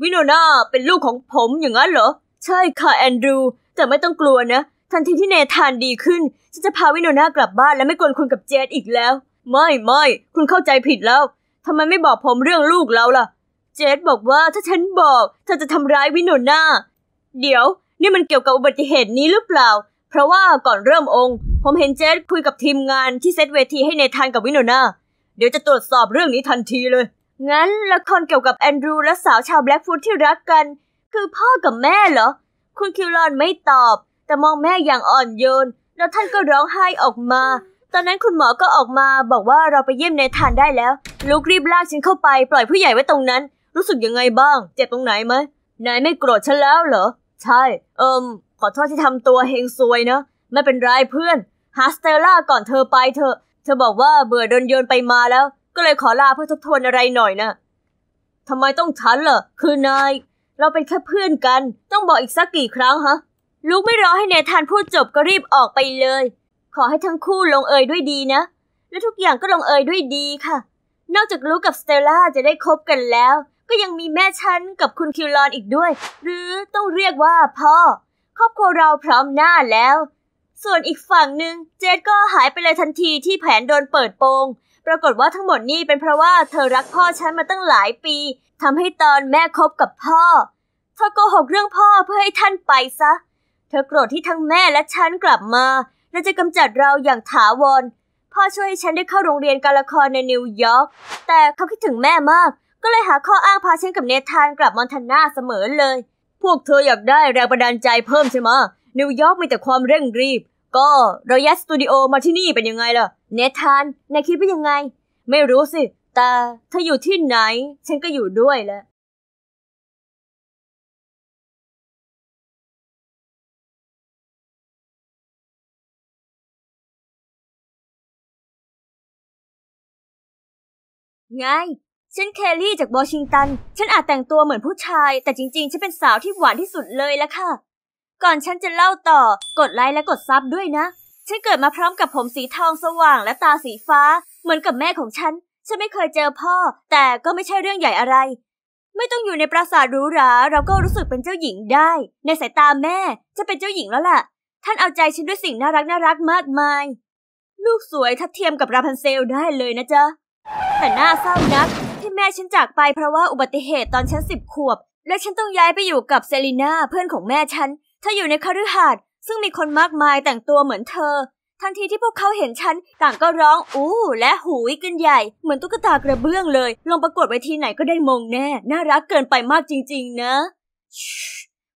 วินโนนาเป็นลูกของผมอย่างนั้นเหรอ ใช่ค่ะแอนดรู แต่ไม่ต้องกลัวนะ ทันทีที่เนธานดีขึ้นฉันจะพาวินโนนากลับบ้าน และไม่กวนคุณกับเจสอีกแล้ว ไม่ไม่คุณเข้าใจผิดแล้วทำไมไม่บอกผมเรื่องลูกเราล่ะเจสบอกว่าถ้าฉันบอกเธอจะทำร้ายวินโนนาเดี๋ยวนี่มันเกี่ยวกับอุบัติเหตุนี้หรือเปล่า เพราะว่าก่อนเริ่มองค์ ผมเห็นเจสคุยกับทีมงานที่เซตเวทีให้ในทานกับวินโนนาเดี๋ยวจะตรวจสอบเรื่องนี้ทันทีเลย งั้นละครเกี่ยวกับแอนดรูและสาวชาวแบล็กฟูดที่รักกัน คือพ่อกับแม่เหรอคุณคิวรอนไม่ตอบ แต่มองแม่อย่างอ่อนโยนแล้วท่านก็ร้องไห้ออกมาตอนนั้นคุณหมอก็ออกมาบอกว่าเราไปเยี่ยมในทานได้แล้ว ลูกรีบลากฉันเข้าไป ปล่อยผู้ใหญ่ไว้ตรงนั้น รู้สึกยังไงบ้าง เจ็บตรงไหนไหมนายไม่โกรธฉันแล้วเหรอ ใช่ เอิมขอโทษที่ทำตัวเฮงซวยนะไม่เป็นไรเพื่อนฮาสเตลล่าก่อนเธอไปเธอเธอบอกว่าเบื่อโดนโยนไปมาแล้ว ก็เลยขอลาเพื่อทบทวนอะไรหน่อยนะทำไมต้องฉันเหรอคือนาย เราเป็นแค่เพื่อนกัน ต้องบอกอีกสักกี่ครั้งฮะลูกไม่รอให้เนทานพูดจบก็รีบออกไปเลยขอให้ทั้งคู่ลงเอยด้วยดีนะ และทุกอย่างก็ลงเอยด้วยดีค่ะ นอกจากลูกกับสเตลล่าจะได้คบกันแล้ว ก็ยังมีแม่ฉันกับคุณคิวลอนอีกด้วย หรือต้องเรียกว่าพ่อ ครอบครัวเราพร้อมหน้าแล้ว ส่วนอีกฝั่งหนึ่งเจดก็หายไปเลยทันทีที่แผนโดนเปิดโปง ปรากฏว่าทั้งหมดนี่เป็นเพราะว่าเธอรักพ่อฉันมาตั้งหลายปีทำให้ตอนแม่คบกับพ่อ เธอโกหกเรื่องพ่อเพื่อให้ท่านไปซะ เธอโกรธที่ทั้งแม่และฉันกลับมาและจะกำจัดเราอย่างถาวรพ่อช่วยให้ฉันได้เข้าโรงเรียนการละครในนิวยอร์ก แต่เขาคิดถึงแม่มาก ก็เลยหาข้ออ้างพาฉันกับเนธานกลับมอนทานาเสมอเลย พวกเธออยากได้แรงบันดาลใจเพิ่มใช่ไหม นิวยอร์กมีแต่ความเร่งรีบ ก็เรายัายสตูดิโอมาที่นี่เป็นยังไงล่ะ เนธานนายคิดว่ายังไง ไม่รู้สิ แต่ถ้าอยู่ที่ไหนฉันก็อยู่ด้วยแหละไงฉันเคลลี่จากบอชิงตัน ฉันอาจแต่งตัวเหมือนผู้ชาย แต่จริง ๆ ฉันเป็นสาวที่หวานที่สุดเลยละค่ะ ก่อนฉันจะเล่าต่อ กดไลค์และกดซับด้วยนะ ฉันเกิดมาพร้อมกับผมสีทองสว่างและตาสีฟ้า เหมือนกับแม่ของฉัน ฉันไม่เคยเจอพ่อ แต่ก็ไม่ใช่เรื่องใหญ่อะไร ไม่ต้องอยู่ในปราสาทหรูหราเราก็รู้สึกเป็นเจ้าหญิงได้ ในสายตาแม่จะเป็นเจ้าหญิงแล้วล่ะ ท่านเอาใจฉันด้วยสิ่งน่ารักน่ารักมากมาย ลูกสวยทัดเทียมกับราพันเซลได้เลยนะจ๊ะแต่น่าเศร้านักที่แม่ฉันจากไปเพราะว่าอุบัติเหตุตอนฉันสิบขวบ และฉันต้องย้ายไปอยู่กับเซรีนาเพื่อนของแม่ฉันเธออยู่ในคฤหาสน์ซึ่งมีคนมากมายแต่งตัวเหมือนเธอ ทันทีที่พวกเขาเห็นฉัน ต่างก็ร้องอู้ และหูยกันใหญ่ เหมือนตุ๊กตากระเบื้องเลย ลงประกวดไวทีไหนก็ได้มงแน่น่ารักเกินไปมากจริง ๆ นะ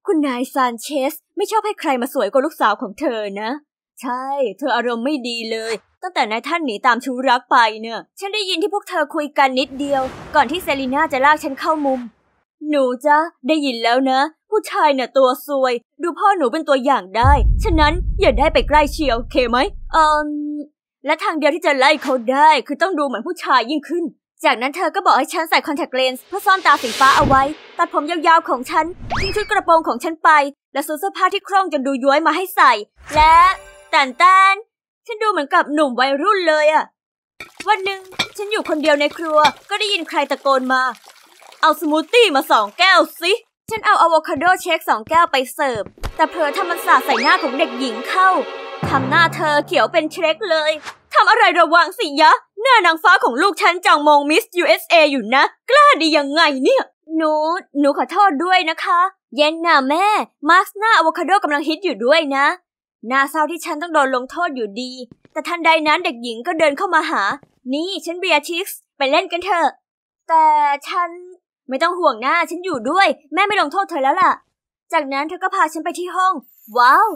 คุณนายซานเชสไม่ชอบให้ใครมาสวยกว่าลูกสาวของเธอนะใช่เธออารมณ์ไม่ดีเลย ตั้งแต่นายท่านหนีตามชูรักไปเนี่ยฉันได้ยินที่พวกเธอคุยกันนิดเดียว ก่อนที่เซรีน่าจะลากฉันเข้ามุมหนูจ้ะได้ยินแล้วนะ ผู้ชายเนี่ยตัวซวย ดูพ่อหนูเป็นตัวอย่างได้ฉะนั้นอย่าได้ไปใกล้เชียวโอเคไหมเอ่อและทางเดียวที่จะไล่เขาได้ คือต้องดูเหมือนผู้ชายยิ่งขึ้น จากนั้นเธอก็บอกให้ฉันใส่คอนแทคเลนส์เพื่อซ่อนตาสีฟ้าเอาไว้ตัดผมยาวๆของฉันทิ้งชุดกระโปรงของฉันไป และซื้อเสื้อผ้าที่คล่องจนดูย้วยมาให้ใส่และตันตันฉันดูเหมือนกับหนุ่มวัยรุ่นเลยอะวันหนึ่งฉันอยู่คนเดียวในครัวก็ได้ยินใครตะโกนมา เอาสมูทตี้มาสองแก้วสิ ฉันเอาอะโวคาโดเชคสองแก้วไปเสิร์ฟแต่เผลอทำมันสาดใส่หน้าของเด็กหญิงเข้า ทำหน้าเธอเขียวเป็นเชคเลย ทำอะไรระวังสิยะ หน้านางฟ้าของลูกฉันจังมองมิส USA อยู่นะ กล้าดียังไงเนี่ยหนูหนูขอโทษด้วยนะคะเย็นน่ะแม่มาร์กหน้าอะโวคาโดกำลังฮิตอยู่ด้วยนะน่าเศร้าที่ฉันต้องโดนลงโทษอยู่ดี แต่ทันใดนั้นเด็กหญิงก็เดินเข้ามาหา นี่ฉันเบียรทิกส์ไปเล่นกันเถอะ แต่ฉันไม่ต้องห่วงหน้าฉันอยู่ด้วย แม่ไม่ลงโทษเธอแล้วล่ะ จากนั้นเธอก็พาฉันไปที่ห้อง ว้าว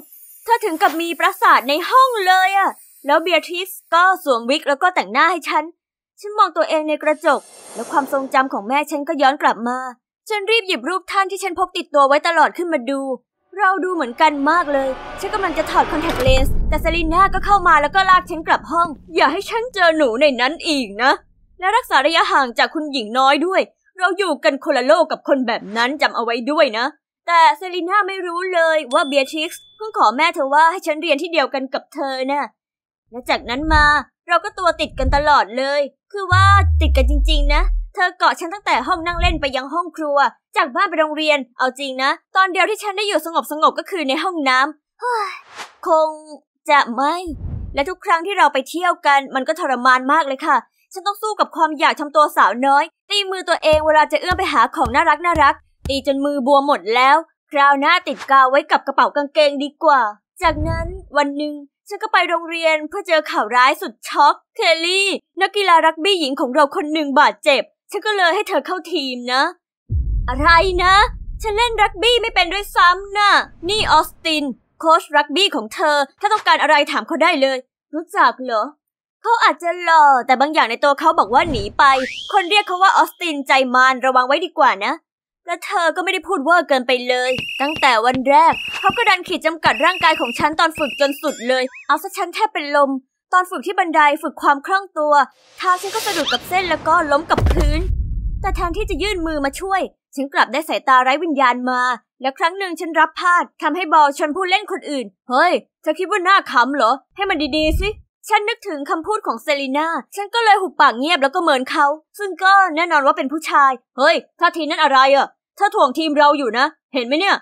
เธอถึงกับมีปราสาทในห้องเลยอะ แล้วเบียทริสก็สวมวิกแล้วก็แต่งหน้าให้ฉัน ฉันมองตัวเองในกระจก แล้วความทรงจำของแม่ฉันก็ย้อนกลับมา ฉันรีบหยิบรูปท่านที่ฉันพกติดตัวไว้ตลอดขึ้นมาดูเราดูเหมือนกันมากเลย ฉันกำลังจะถอดคอนแทคเลนส์แต่เซรีน่าก็เข้ามาแล้วก็ลากฉันกลับห้อง อย่าให้ฉันเจอหนูในนั้นอีกนะ และรักษาระยะห่างจากคุณหญิงน้อยด้วย เราอยู่กันคนละโลกกับคนแบบนั้นจำเอาไว้ด้วยนะ แต่เซรีน่าไม่รู้เลยว่าเบียทริกซ์เพิ่งขอแม่เธอว่าให้ฉันเรียนที่เดียวกันกับเธอนะ่ะ และจากนั้นมา เราก็ตัวติดกันตลอดเลย คือว่าติดกันจริง ๆนะเธอเกาะฉันตั้งแต่ห้องนั่งเล่นไปยังห้องครัว จากบ้านไปโรงเรียนเอาจริงนะ ตอนเดียวที่ฉันได้อยู่สงบสงบก็คือในห้องน้ำคงจะไม่ และทุกครั้งที่เราไปเที่ยวกันมันก็ทรมานมากเลยค่ะ ฉันต้องสู้กับความอยากทำตัวสาวน้อย ตีมือตัวเองเวลาจะเอื้อมไปหาของน่ารักน่ารักตีจนมือบวมหมดแล้วคราวหน้าติดกาวไว้กับกระเป๋ากางเกงดีกว่า จากนั้นวันหนึ่งฉันก็ไปโรงเรียนเพื่อเจอข่าวร้ายสุดช็อกเคลลี่นักกีฬารักบี้หญิงของเราคนหนึ่งบาดเจ็บฉันก็เลยให้เธอเข้าทีมนะ อะไรนะ ฉันเล่นรักบี้ไม่เป็นด้วยซ้ำนะ่ะ นี่ออสติน โค้ชรักบี้ของเธอ ถ้าต้องการอะไรถามเขาได้เลย รู้จักเหรอ เขาอาจจะหล่อแต่บางอย่างในตัวเขาบอกว่าหนีไป คนเรียกเขาว่าออสตินใจมาร ระวังไว้ดีกว่านะ และเธอก็ไม่ได้พูดว่าเกินไปเลย ตั้งแต่วันแรก เขาก็ดันขีดจำกัดร่างกายของฉันตอนฝึกจนสุดเลย เอาซะฉันแทบเป็นลมอนฝึกที่บันไดฝึกความคล่องตัวเท้าฉันก็สะดุดกับเส้นแล้วก็ล้มกับพื้น แต่แทนที่จะยื่นมือมาช่วยฉันกลับได้สายตาไร้วิญญาณมา และครั้งหนึ่งฉันรับพลาด ทำให้บอลชนผู้เล่นคนอื่น เฮ้ยเธอคิดว่าหน้าขำเหรอ ให้มันดีๆสิฉันนึกถึงคำพูดของเซรีนาฉันก็เลยหุบปากเงียบแล้วก็เหมือนเขาซึ่งก็ แน่นอนว่าเป็นผู้ชาย เฮ้ยท่าทีนั้นอะไรอะ่ะอถ่วงทีมเราอยู่นะ เห็นไหมเนี่ย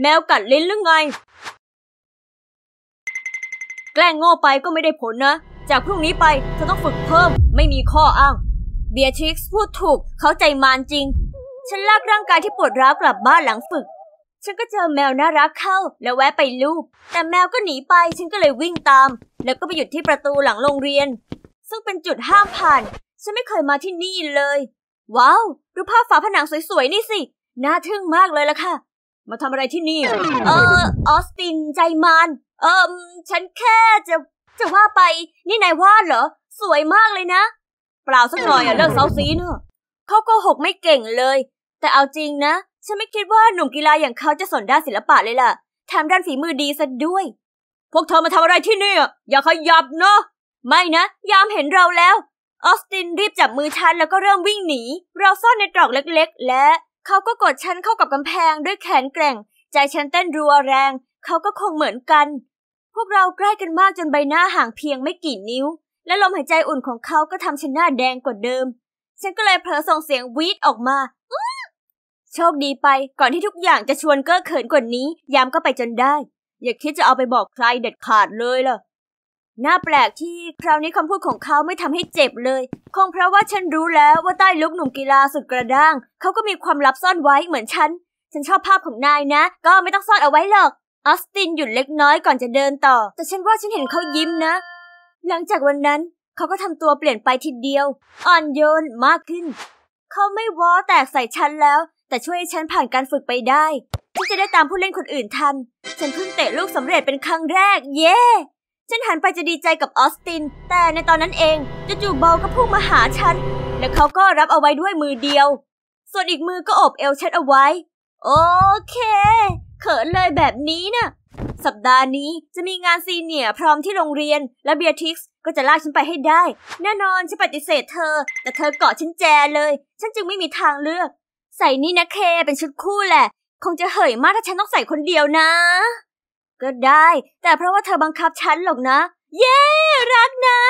แมวกัดลิ้นหรือไงแกล้งโง่ไปก็ไม่ได้ผลนะ จากพรุ่งนี้ไปเธอต้องฝึกเพิ่มไม่มีข้ออ้าง เบียทริกซ์พูดถูกเขาใจมารจริง ฉันลากร่างกายที่ปวดร้าวกลับบ้านหลังฝึก ฉันก็เจอแมวน่ารักเข้าแล้วแวะไปลูบแต่แมวก็หนีไป ฉันก็เลยวิ่งตาม แล้วก็ไปหยุดที่ประตูหลังโรงเรียน ซึ่งเป็นจุดห้ามผ่าน ฉันไม่เคยมาที่นี่เลยว้าวดูภาพฝาผนังสวยๆนี่สิ น่าทึ่งมากเลยล่ะค่ะมาทำอะไรที่นี่ เออออสตินใจมานเอิมฉันแค่จะจะว่าไป นี่นายวาดเหรอสวยมากเลยนะ เปล่าสักหน่อยอะเลิกเซาซีเนอะเขาก็หกไม่เก่งเลย แต่เอาจริงนะ ฉันไม่คิดว่าหนุ่มกีฬาอย่างเขาจะสนด้านศิลปะเลยล่ะแถมด้านฝีมือดีซะด้วย พวกเธอมาทำอะไรที่นี่อย่าขยับเนอะไม่นะยามเห็นเราแล้ว ออสตินรีบจับมือฉันแล้วก็เริ่มวิ่งหนีเราซ่อนในตรอกเล็กๆ และเขาก็กดฉันเข้ากับกำแพงด้วยแขนแกร่ง ใจฉันเต้นรัวแรงเขาก็คงเหมือนกันพวกเราใกล้กันมากจนใบหน้าห่างเพียงไม่กี่นิ้ว และลมหายใจอุ่นของเขาก็ทำฉันหน้าแดงกว่าเดิม ฉันก็เลยเผลอส่งเสียงวีดออกมาโชคดีไปก่อนที่ทุกอย่างจะชวนเก้อเขินกว่านี้ ยามก็ไปจนได้ อย่าคิดจะเอาไปบอกใครเด็ดขาดเลยล่ะน่าแปลกที่คราวนี้คำพูดของเขาไม่ทำให้เจ็บเลย คงเพราะว่าฉันรู้แล้วว่าใต้ลุกหนุ่มกีฬาสุดกระด้างเขาก็มีความลับซ่อนไว้เหมือนฉันฉันชอบภาพของนายนะ ก็ไม่ต้องซ่อนเอาไว้หรอกออสตินหยุดเล็กน้อยก่อนจะเดินต่อ แต่ฉันว่าฉันเห็นเขายิ้มนะ หลังจากวันนั้นเขาก็ทำตัวเปลี่ยนไปทีเดียว อ่อนโยนมากขึ้น เขาไม่วอแตกใส่ฉันแล้ว แต่ช่วยให้ฉันผ่านการฝึกไปได้ที่จะได้ตามผู้เล่นคนอื่นทัน ฉันเพิ่งเตะลูกสำเร็จเป็นครั้งแรก เย้ yeah! ฉันหันไปจะดีใจกับออสติน แต่ในตอนนั้นเองจจูบเบลก็พุ่งมาหาฉันและเขาก็รับเอาไว้ด้วยมือเดียว ส่วนอีกมือก็โอบเอวฉันเอาไว้ โอเคเขินเลยแบบนี้นะ่ะ สัปดาห์นี้จะมีงานซีเนียร์พร้อมที่โรงเรียนและเบียทิกส์ก็จะลากฉันไปให้ได้ แน่นอนฉันปฏิเสธเธอ แต่เธอเกาะฉันแจเลย ฉันจึงไม่มีทางเลือก ใส่นี่นะเคเป็นชุดคู่แหละ คงจะเหยมากถ้าฉันต้องใส่คนเดียวนะ ก็ได้ แต่เพราะว่าเธอบังคับฉันหรอกนะ เย้ รักนะ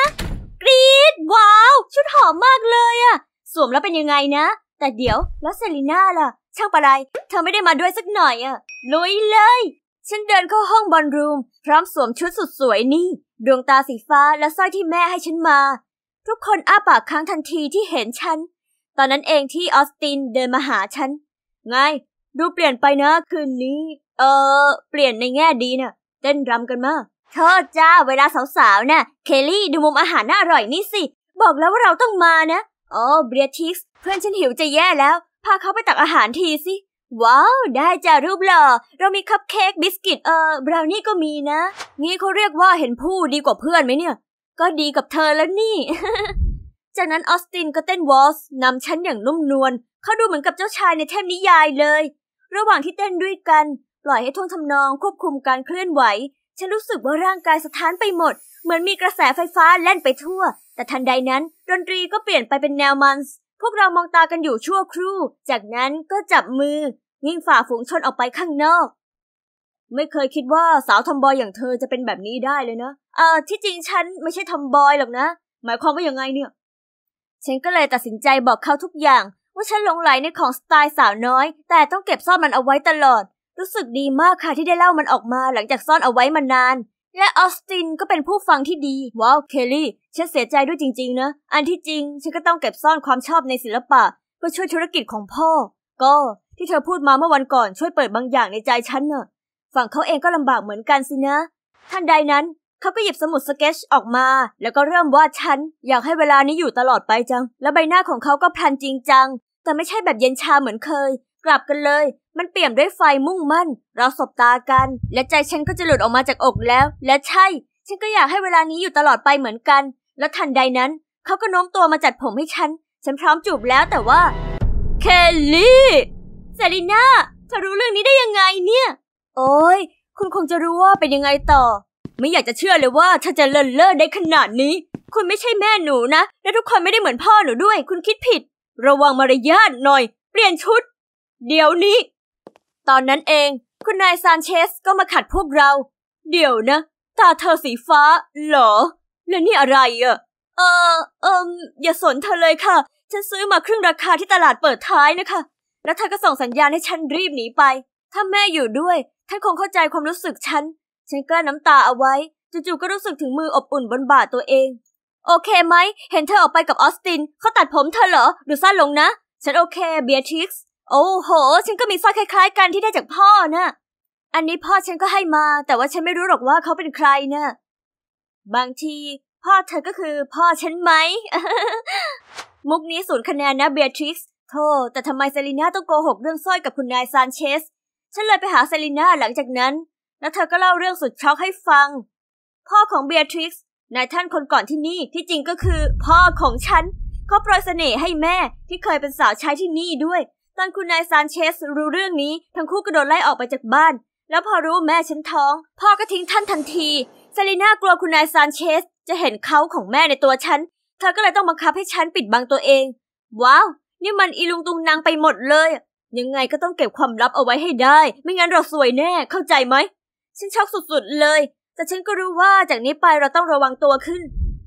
กรี๊ด ว้าว ชุดหอมมากเลยอะสวมแล้วเป็นยังไงนะแต่เดี๋ยวแล้วเซลีน่าล่ะ ช่างประไรเธอไม่ได้มาด้วยสักหน่อยอะลุยเลย ฉันเดินเข้าห้องบอลรูม พร้อมสวมชุดสุดสวยนี่ ดวงตาสีฟ้าและสร้อยที่แม่ให้ฉันมา ทุกคนอ้าปากค้างทันทีที่เห็นฉัน ตอนนั้นเองที่ออสตินเดินมาหาฉันไงดูเปลี่ยนไปนะคืนนี้ เออ เปลี่ยนในแง่ดีนะ่ะ เต้นรำกันมากเธอจ้าเวลาสาวๆนะ่ะเคลลี่ดูมุมอาหารน่าอร่อยนี่สิ บอกแล้วว่าเราต้องมานะอ๋อเบียทิกส์พื่อนฉันหิวจะแย่แล้ว พาเขาไปตักอาหารทีสิ ว้าว ได้จ้ารูปหล่อเรามีคัพเค้ก บิสกิต เออ บราวนี่ก็มีนะ งี้เขาเรียกว่าเห็นผู้ดีกว่าเพื่อนไหมเนี่ย ก็ดีกับเธอแล้วนี่ จากนั้นออสตินก็เต้นวอลส์นำฉันอย่างนุ่มนวลเขาดูเหมือนกับเจ้าชายในเทพนิยายเลย ระหว่างที่เต้นด้วยกัน ปล่อยให้ท่วงทำนองควบคุมการเคลื่อนไหว ฉันรู้สึกว่าร่างกายสะท้านไปหมด เหมือนมีกระแสไฟฟ้าแล่นไปทั่ว แต่ทันใดนั้น ดนตรีก็เปลี่ยนไปเป็นแนวมันส์พวกเรามองตากันอยู่ชั่วครู่ จากนั้นก็จับมือวิ่งฝ่าฝูงชนออกไปข้างนอก ไม่เคยคิดว่าสาวทอมบอยอย่างเธอจะเป็นแบบนี้ได้เลยนะ เออที่จริงฉันไม่ใช่ทอมบอยหรอกนะ หมายความว่าอย่างไงเนี่ย ฉันก็เลยตัดสินใจบอกเขาทุกอย่างว่าฉันหลงไหลในของสไตล์สาวน้อย แต่ต้องเก็บซ่อนมันเอาไว้ตลอด รู้สึกดีมากค่ะที่ได้เล่ามันออกมา หลังจากซ่อนเอาไว้มานานและออสตินก็เป็นผู้ฟังที่ดี ว้าวเคลลี่ฉันเสียใจด้วยจริงๆนะ อันที่จริงฉันก็ต้องเก็บซ่อนความชอบในศิลปะเพื่อช่วยธุรกิจของพ่อ ก็ที่เธอพูดมาเมื่อวันก่อนช่วยเปิดบางอย่างในใจฉันเนอะฝั่งเขาเองก็ลำบากเหมือนกันสินะ ท่านใดนั้นเขาก็หยิบสมุดสเก็ออกมา แล้วก็เริ่มวาดฉันอยากให้เวลานี้อยู่ตลอดไปจัง และใบหน้าของเขาก็พลันจริงจัง แต่ไม่ใช่แบบเย็นชาเหมือนเคย กลับกันเลยมันเปี่ยมด้วยไฟมุ่งมั่น เราสบตากัน และใจฉันก็จะหลุดออกมาจากอกแล้ว และใช่ ฉันก็อยากให้เวลานี้อยู่ตลอดไปเหมือนกัน และทันใดนั้น เขาก็โน้มตัวมาจัดผมให้ฉันฉันพร้อมจูบแล้วแต่ว่าเคลลี่เซรีน่าเธอรู้เรื่องนี้ได้ยังไงเนี่ยโอ้ยคุณคงจะรู้ว่าเป็นยังไงต่อ ไม่อยากจะเชื่อเลยว่าเธอจะเลินเล่อได้ขนาดนี้ คุณไม่ใช่แม่หนูนะ และทุกคนไม่ได้เหมือนพ่อหนูด้วย คุณคิดผิด ระวังมารยาทหน่อย เปลี่ยนชุด เดี๋ยวนี้ตอนนั้นเอง คุณนายซานเชสก็มาขัดพวกเรา เดี๋ยวนะ ตาเธอสีฟ้าเหรอ และนี่อะไรอะ่ะ เออ เอิมอย่าสนเธอเลยค่ะ ฉันซื้อมาครึ่งราคาที่ตลาดเปิดท้ายนะคะ แล้วเธอก็ส่งสัญญาณให้ฉันรีบหนีไป ถ้าแม่อยู่ด้วย ท่านคงเข้าใจความรู้สึกฉัน ฉันกลั้นน้ำตาเอาไว้จู่ๆก็รู้สึกถึงมืออบอุ่นบนบ่าตัวเอง โอเคไหมเห็นเธอออกไปกับออสตินเขาตัดผมเธอเหรอดูสั้นลงนะ ฉันโอเคเบียทริกซ์โอ้โห ฉันก็มีสร้อยคล้ายๆกันที่ได้จากพ่อนะ่ะ อันนี้พ่อฉันก็ให้มา แต่ว่าฉันไม่รู้หรอกว่าเขาเป็นใครนะ่ะ บางที พ่อเธอ ก็คือพ่อฉันไหม มุกนี้ศูนย์คะแนนนะเบียทริกซ์โธ่แต่ทำไมเซรีน่าต้องโกหกเรื่องสร้อยกับคุณนายซานเชส ฉันเลยไปหาเซรีน่าหลังจากนั้น แล้วเธอก็เล่าเรื่องสุดช็อกให้ฟัง พ่อของเบียทริกซ์นายท่านคนก่อนที่นี่ที่จริงก็คือ พ่อของฉันเขาโปรยเสน่ห์ให้แม่ที่เคยเป็นสาวใช้ที่นี่ด้วยตอนคุณนายซานเชสรู้เรื่องนี้ทั้งคู่กระโดด ไล่ออกไปจากบ้าน แล้วพอรู้แม่ฉันท้อง พ่อก็ทิ้งท่านทันทีเซรีน่ากลัวคุณนายซานเชสจะเห็นเขาของแม่ในตัวฉัน เธอก็เลยต้องบังคับให้ฉันปิดบังตัวเอง ว้าว นี่มันอีลุงตุงนางไปหมดเลย ยังไงก็ต้องเก็บความลับเอาไว้ให้ได้ ไม่งั้นเราสวยแน่เข้าใจไหมฉันช็อกสุดๆเลย แต่ฉันก็รู้ว่าจากนี้ไปเราต้องระวังตัวขึ้น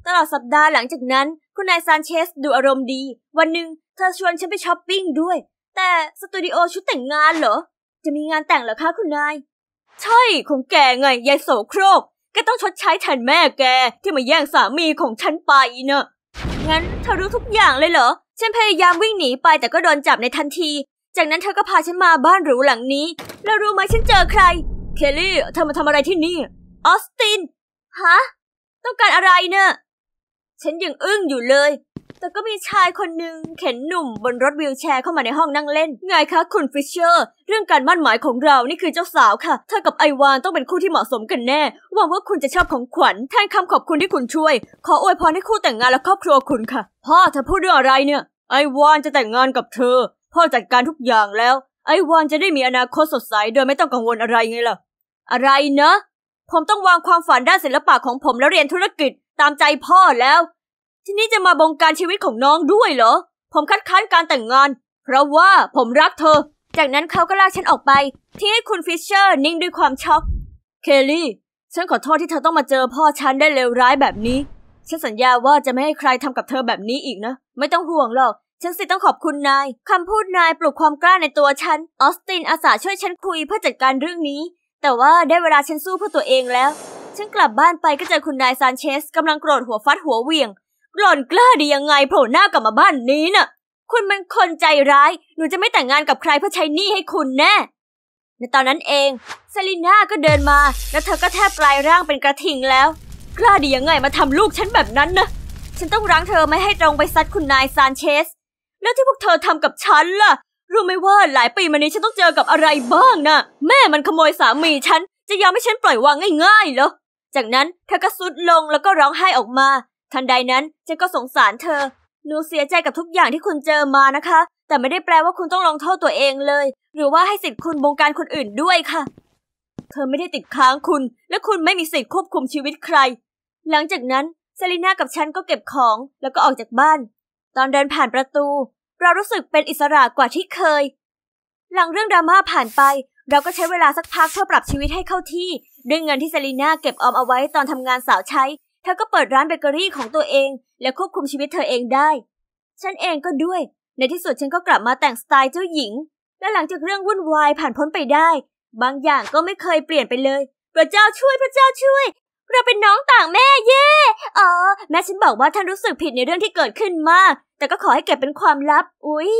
ตลอดสัปดาห์หลังจากนั้นคุณนายซานเชสดูอารมณ์ดีวันหนึ่งเธอชวนฉันไปช้อปปิ้งด้วยแต่สตูดิโอชุดแต่งงานเหรอจะมีงานแต่งเหรอคะคุณนาย ใช่ของแกไงยายโสโครกแกต้องชดใช้แทนแม่แกที่มาแย่งสามีของฉันไปเนอะงั้นเธอรู้ทุกอย่างเลยเหรอฉันพยายามวิ่งหนีไปแต่ก็โดนจับในทันที จากนั้นเธอก็พาฉันมาบ้านหรูหลังนี้ แล้วรู้ไหมฉันเจอใครเคลลี่เธอมาทำอะไรที่นี่ออสตินฮะต้องการอะไรเนอะฉันยังอึ้งอยู่เลยแต่ก็มีชายคนหนึ่งเข็นหนุ่ม บนรถวีลแชร์เข้ามาในห้องนั่งเล่นไงคะคุณฟิชเชอร์ เรื่องการมั่นหมายของเรานี่คือเจ้าสาวค่ะเธอกับไอวานต้องเป็นคู่ที่เหมาะสมกันแน่หวังว่าคุณจะชอบของขวัญแทนคำขอบคุณที่คุณช่วย ขออวยพรให้คู่แต่งงานและครอบครัวคุณค่ะ พ่อเธอพูดเรื่องอะไรเนี่ย ไอวานจะแต่งงานกับเธอพ่อจัดการทุกอย่างแล้ว ไอวานจะได้มีอนาคตสดใสโดยไม่ต้องกังวลอะไรไงล่ะอะไรนะผมต้องวางความฝันด้านศิลปะของผมแล้วเรียนธุรกิจตามใจพ่อแล้วที่นี่จะมาบงการชีวิตของน้องด้วยเหรอ ผมคัดค้านการแต่งงาน เพราะว่าผมรักเธอ จากนั้นเขาก็ลากฉันออกไปที่ให้คุณฟิชเชอร์นิ่งด้วยความช็อก เคลลี่ ฉันขอโทษที่เธอต้องมาเจอพ่อฉันได้เลวร้ายแบบนี้ ฉันสัญญาว่าจะไม่ให้ใครทำกับเธอแบบนี้อีกนะ ไม่ต้องห่วงหรอก ฉันสิต้องขอบคุณนาย คำพูดนายปลุกความกล้าในตัวฉัน ออสตินอาสาช่วยฉันคุยเพื่อจัดการเรื่องนี้ แต่ว่าได้เวลาฉันสู้เพื่อตัวเองแล้ว ฉันกลับบ้านไปก็เจอคุณนายซานเชสกำลังโกรธหัวฟัดหัวเหวี่ยงหล่อนกล้าดียังไงโผล่หน้ากลับมาบ้านนี้น่ะ คุณมันคนใจร้าย หนูจะไม่แต่งงานกับใครเพื่อใช้หนี้ให้คุณแน่ ในตอนนั้นเองเซลิน่าก็เดินมา แล้วเธอก็แทบกลายร่างเป็นกระทิงแล้ว กล้าดียังไงมาทำลูกฉันแบบนั้นนะฉันต้องรั้งเธอไม่ให้ตรงไปซัดคุณนายซานเชส แล้วที่พวกเธอทำกับฉันล่ะ รู้ไหมว่าหลายปีมานี้ฉันต้องเจอกับอะไรบ้างนะแม่มันขโมยสามีฉันจะยอมให้ฉันปล่อยวางง่ายๆเหรอจากนั้นเธอก็สุดลงแล้วก็ร้องไห้ออกมาทันใดนั้น ฉันก็สงสารเธอ หนูเสียใจกับทุกอย่างที่คุณเจอมานะคะ แต่ไม่ได้แปลว่าคุณต้องลองโทษตัวเองเลย หรือว่าให้สิทธิ์คุณบงการคนอื่นด้วยค่ะ เธอไม่ได้ติดค้างคุณ และคุณไม่มีสิทธิ์ควบคุมชีวิตใคร หลังจากนั้นเซรีน่ากับฉันก็เก็บของ แล้วก็ออกจากบ้าน ตอนเดินผ่านประตู เรารู้สึกเป็นอิสระกว่าที่เคย หลังเรื่องดราม่าผ่านไปเราก็ใช้เวลาสักพักเพื่อปรับชีวิตให้เข้าที่ด้วยเงินที่เซรีน่าเก็บออมเอาไว้ตอนทำงานสาวใช้ธอก็เปิดร้านเบเกอรี่ของตัวเองและควบคุมชีวิตเธอเองได้ ฉันเองก็ด้วย ในที่สุดฉันก็กลับมาแต่งสไตล์เจ้าหญิง และหลังจากเรื่องวุ่นวายผ่านพ้นไปได้ บางอย่างก็ไม่เคยเปลี่ยนไปเลย พระเจ้าช่วยพระเจ้าช่วยเราเป็นน้องต่างแม่เย่เออแม่ฉันบอกว่าท่านรู้สึกผิดในเรื่องที่เกิดขึ้นมากแต่ก็ขอให้เก็บเป็นความลับ อุ้ย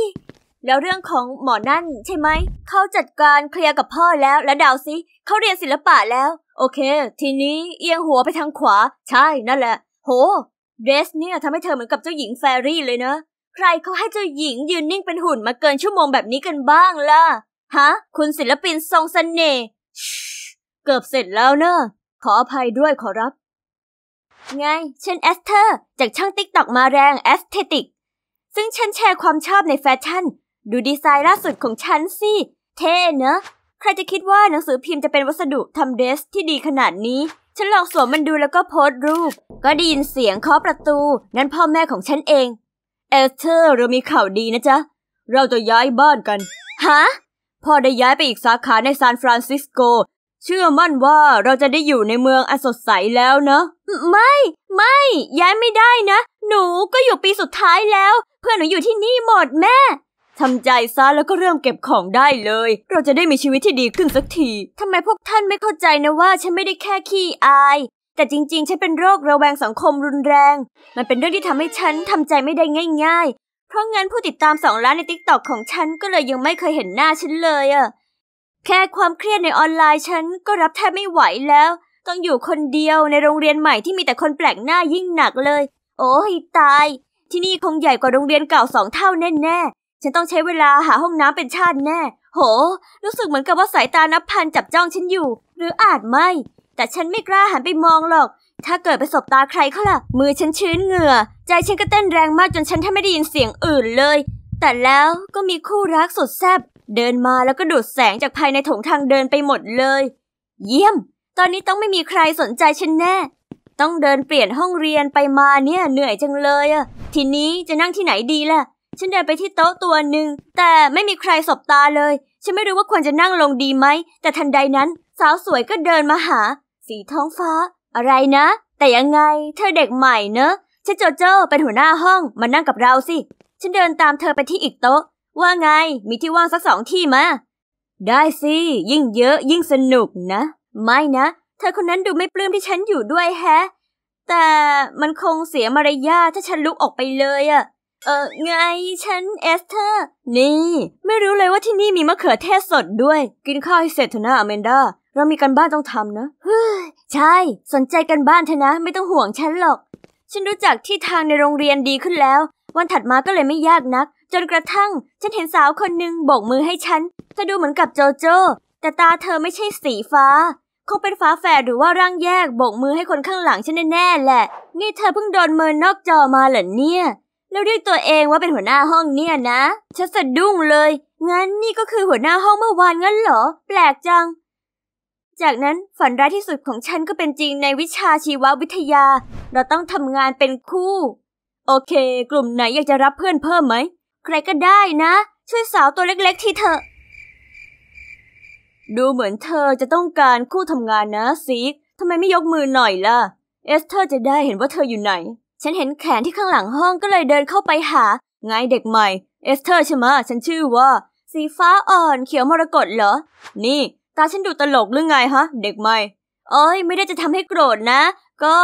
แล้วเรื่องของหมอนั่นใช่ไหมเขาจัดการเคลียร์กับพ่อแล้วและดาวซิเขาเรียนศิลปะแล้วโอเค ทีนี้เอียงหัวไปทางขวา ใช่นั่นแหละ โห เดรสเนี่ยทำให้เธอเหมือนกับเจ้าหญิงแฟรี่เลยนะ ใครเขาให้เจ้าหญิงยืนนิ่งเป็นหุ่นมาเกินชั่วโมงแบบนี้กันบ้างล่ะ ฮะ คุณศิลปินทรงสเสน่ห์เกือบเสร็จแล้วเนอะขออภัยด้วยขอรับ ไง ฉันแอสเธอร์ จากช่างติ๊กตอกมาแรงแอสเทติก ซึ่งฉันแชร์ความชอบในแฟชั่น ดูดีไซน์ล่าสุดของฉันสิ เท่เนอะใครจะคิดว่าหนังสือพิมพ์จะเป็นวัสดุทำเดสที่ดีขนาดนี้ ฉันลองสวมมันดูแล้วก็โพสต์รูป ก็ได้ยินเสียงเคาะประตู นั่นพ่อแม่ของฉันเอง เอสเธอร์เรามีข่าวดีนะจ๊ะ เราจะย้ายบ้านกันฮะพ่อได้ย้ายไปอีกสาขาในซานฟรานซิสโก เชื่อมั่นว่าเราจะได้อยู่ในเมืองอันสดใสแล้วเนะ ไม่ ไม่ ย้ายไม่ได้นะ หนูก็อยู่ปีสุดท้ายแล้ว เพื่อนหนูอยู่ที่นี่หมดแม่ทำใจซะแล้วก็เริ่มเก็บของได้เลย เราจะได้มีชีวิตที่ดีขึ้นสักที ทำไมพวกท่านไม่เข้าใจนะว่าฉันไม่ได้แค่ขี้อาย แต่จริงๆ ฉันเป็นโรคระแวงสังคมรุนแรง มันเป็นเรื่องที่ทำให้ฉันทำใจไม่ได้ง่ายๆ เพราะงั้นผู้ติดตามสองล้านในทิกตอกของฉันก็เลยยังไม่เคยเห็นหน้าฉันเลยอะแค่ความเครียดในออนไลน์ฉันก็รับแทบไม่ไหวแล้ว ต้องอยู่คนเดียวในโรงเรียนใหม่ที่มีแต่คนแปลกหน้ายิ่งหนักเลย โอ้ยตาย ที่นี่คงใหญ่กว่าโรงเรียนเก่าสองเท่าแน่ฉันต้องใช้เวลาหาห้องน้ำเป็นชาติแน่ โห รู้สึกเหมือนกับว่าสายตานับพันจับจ้องฉันอยู่ หรืออาจไม่ แต่ฉันไม่กล้าหันไปมองหรอก ถ้าเกิดไปสบตาใครเขาล่ะ มือฉันชื้นเหงื่อ ใจฉันก็เต้นแรงมากจนฉันแทบไม่ได้ยินเสียงอื่นเลย แต่แล้วก็มีคู่รักสุดแซ่บเดินมาแล้วก็ดูดแสงจากภายในถงทางเดินไปหมดเลย เยี่ยม ตอนนี้ต้องไม่มีใครสนใจฉันแน่ ต้องเดินเปลี่ยนห้องเรียนไปมาเนี่ยเหนื่อยจังเลยอะทีนี้จะนั่งที่ไหนดีล่ะฉันเดินไปที่โต๊ะตัวหนึ่งแต่ไม่มีใครสบตาเลย ฉันไม่รู้ว่าควรจะนั่งลงดีไหม แต่ทันใดนั้น สาวสวยก็เดินมาหา สีท้องฟ้า อะไรนะ แต่ยังไงเธอเด็กใหม่เนอะฉันโจโจ้เป็นหัวหน้าห้องมานั่งกับเราสิ ฉันเดินตามเธอไปที่อีกโต๊ะ ว่าไง มีที่ว่างสักสองที่มาได้สิยิ่งเยอะยิ่งสนุกนะไม่นะเธอคนนั้นดูไม่ปลื้มที่ฉันอยู่ด้วยแฮะแต่มันคงเสียมารยาทถ้าฉันลุกออกไปเลยอะเออไงฉันเอสเธอร์ นี่ ไม่รู้เลยว่าที่นี่มีมะเขือเทศสดด้วย กินข้าวให้เสร็จเถอะนะ อเมนดา เรามีการบ้านต้องทำนะเฮ้ยใช่ สนใจกันบ้านเถอะนะไม่ต้องห่วงฉันหรอก ฉันรู้จักที่ทางในโรงเรียนดีขึ้นแล้ว วันถัดมาก็เลยไม่ยากนัก จนกระทั่งฉันเห็นสาวคนหนึ่งโบกมือให้ฉันเธอดูเหมือนกับโจโจ้แต่ตาเธอไม่ใช่สีฟ้าคงเป็นฟ้าแฝดหรือว่าร่างแยกโบกมือให้คนข้างหลังฉันแน่ๆแหละนี่เธอเพิ่งโดนเมินนอกจอมาเหรอเนี่ยแล้วเรียกตัวเองว่าเป็นหัวหน้าห้องเนี่ยนะฉันสะดุ้งเลย งั้นนี่ก็คือหัวหน้าห้องเมื่อวานงั้นเหรอแปลกจัง จากนั้นฝันร้ายที่สุดของฉันก็เป็นจริงในวิชาชีววิทยา เราต้องทำงานเป็นคู่ โอเค กลุ่มไหนอยากจะรับเพื่อนเพิ่มไหมใครก็ได้นะ ช่วยสาวตัวเล็ก ๆทีเถอะ ดูเหมือนเธอจะต้องการคู่ทำงานนะซีกทำไมไม่ยกมือหน่อยล่ะเอสเธอร์จะได้เห็นว่าเธออยู่ไหนฉันเห็นแขนที่ข้างหลังห้องก็เลยเดินเข้าไปหา ไงเด็กใหม่ เอสเธอร์ใช่ไหมฉันชื่อว่า สีฟ้าอ่อนเขียวมรกตเหรอ นี่ ตาฉันดูตลกหรือไงฮะ เด็กใหม่ เอ้ยไม่ได้จะทำให้โกรธนะ ก็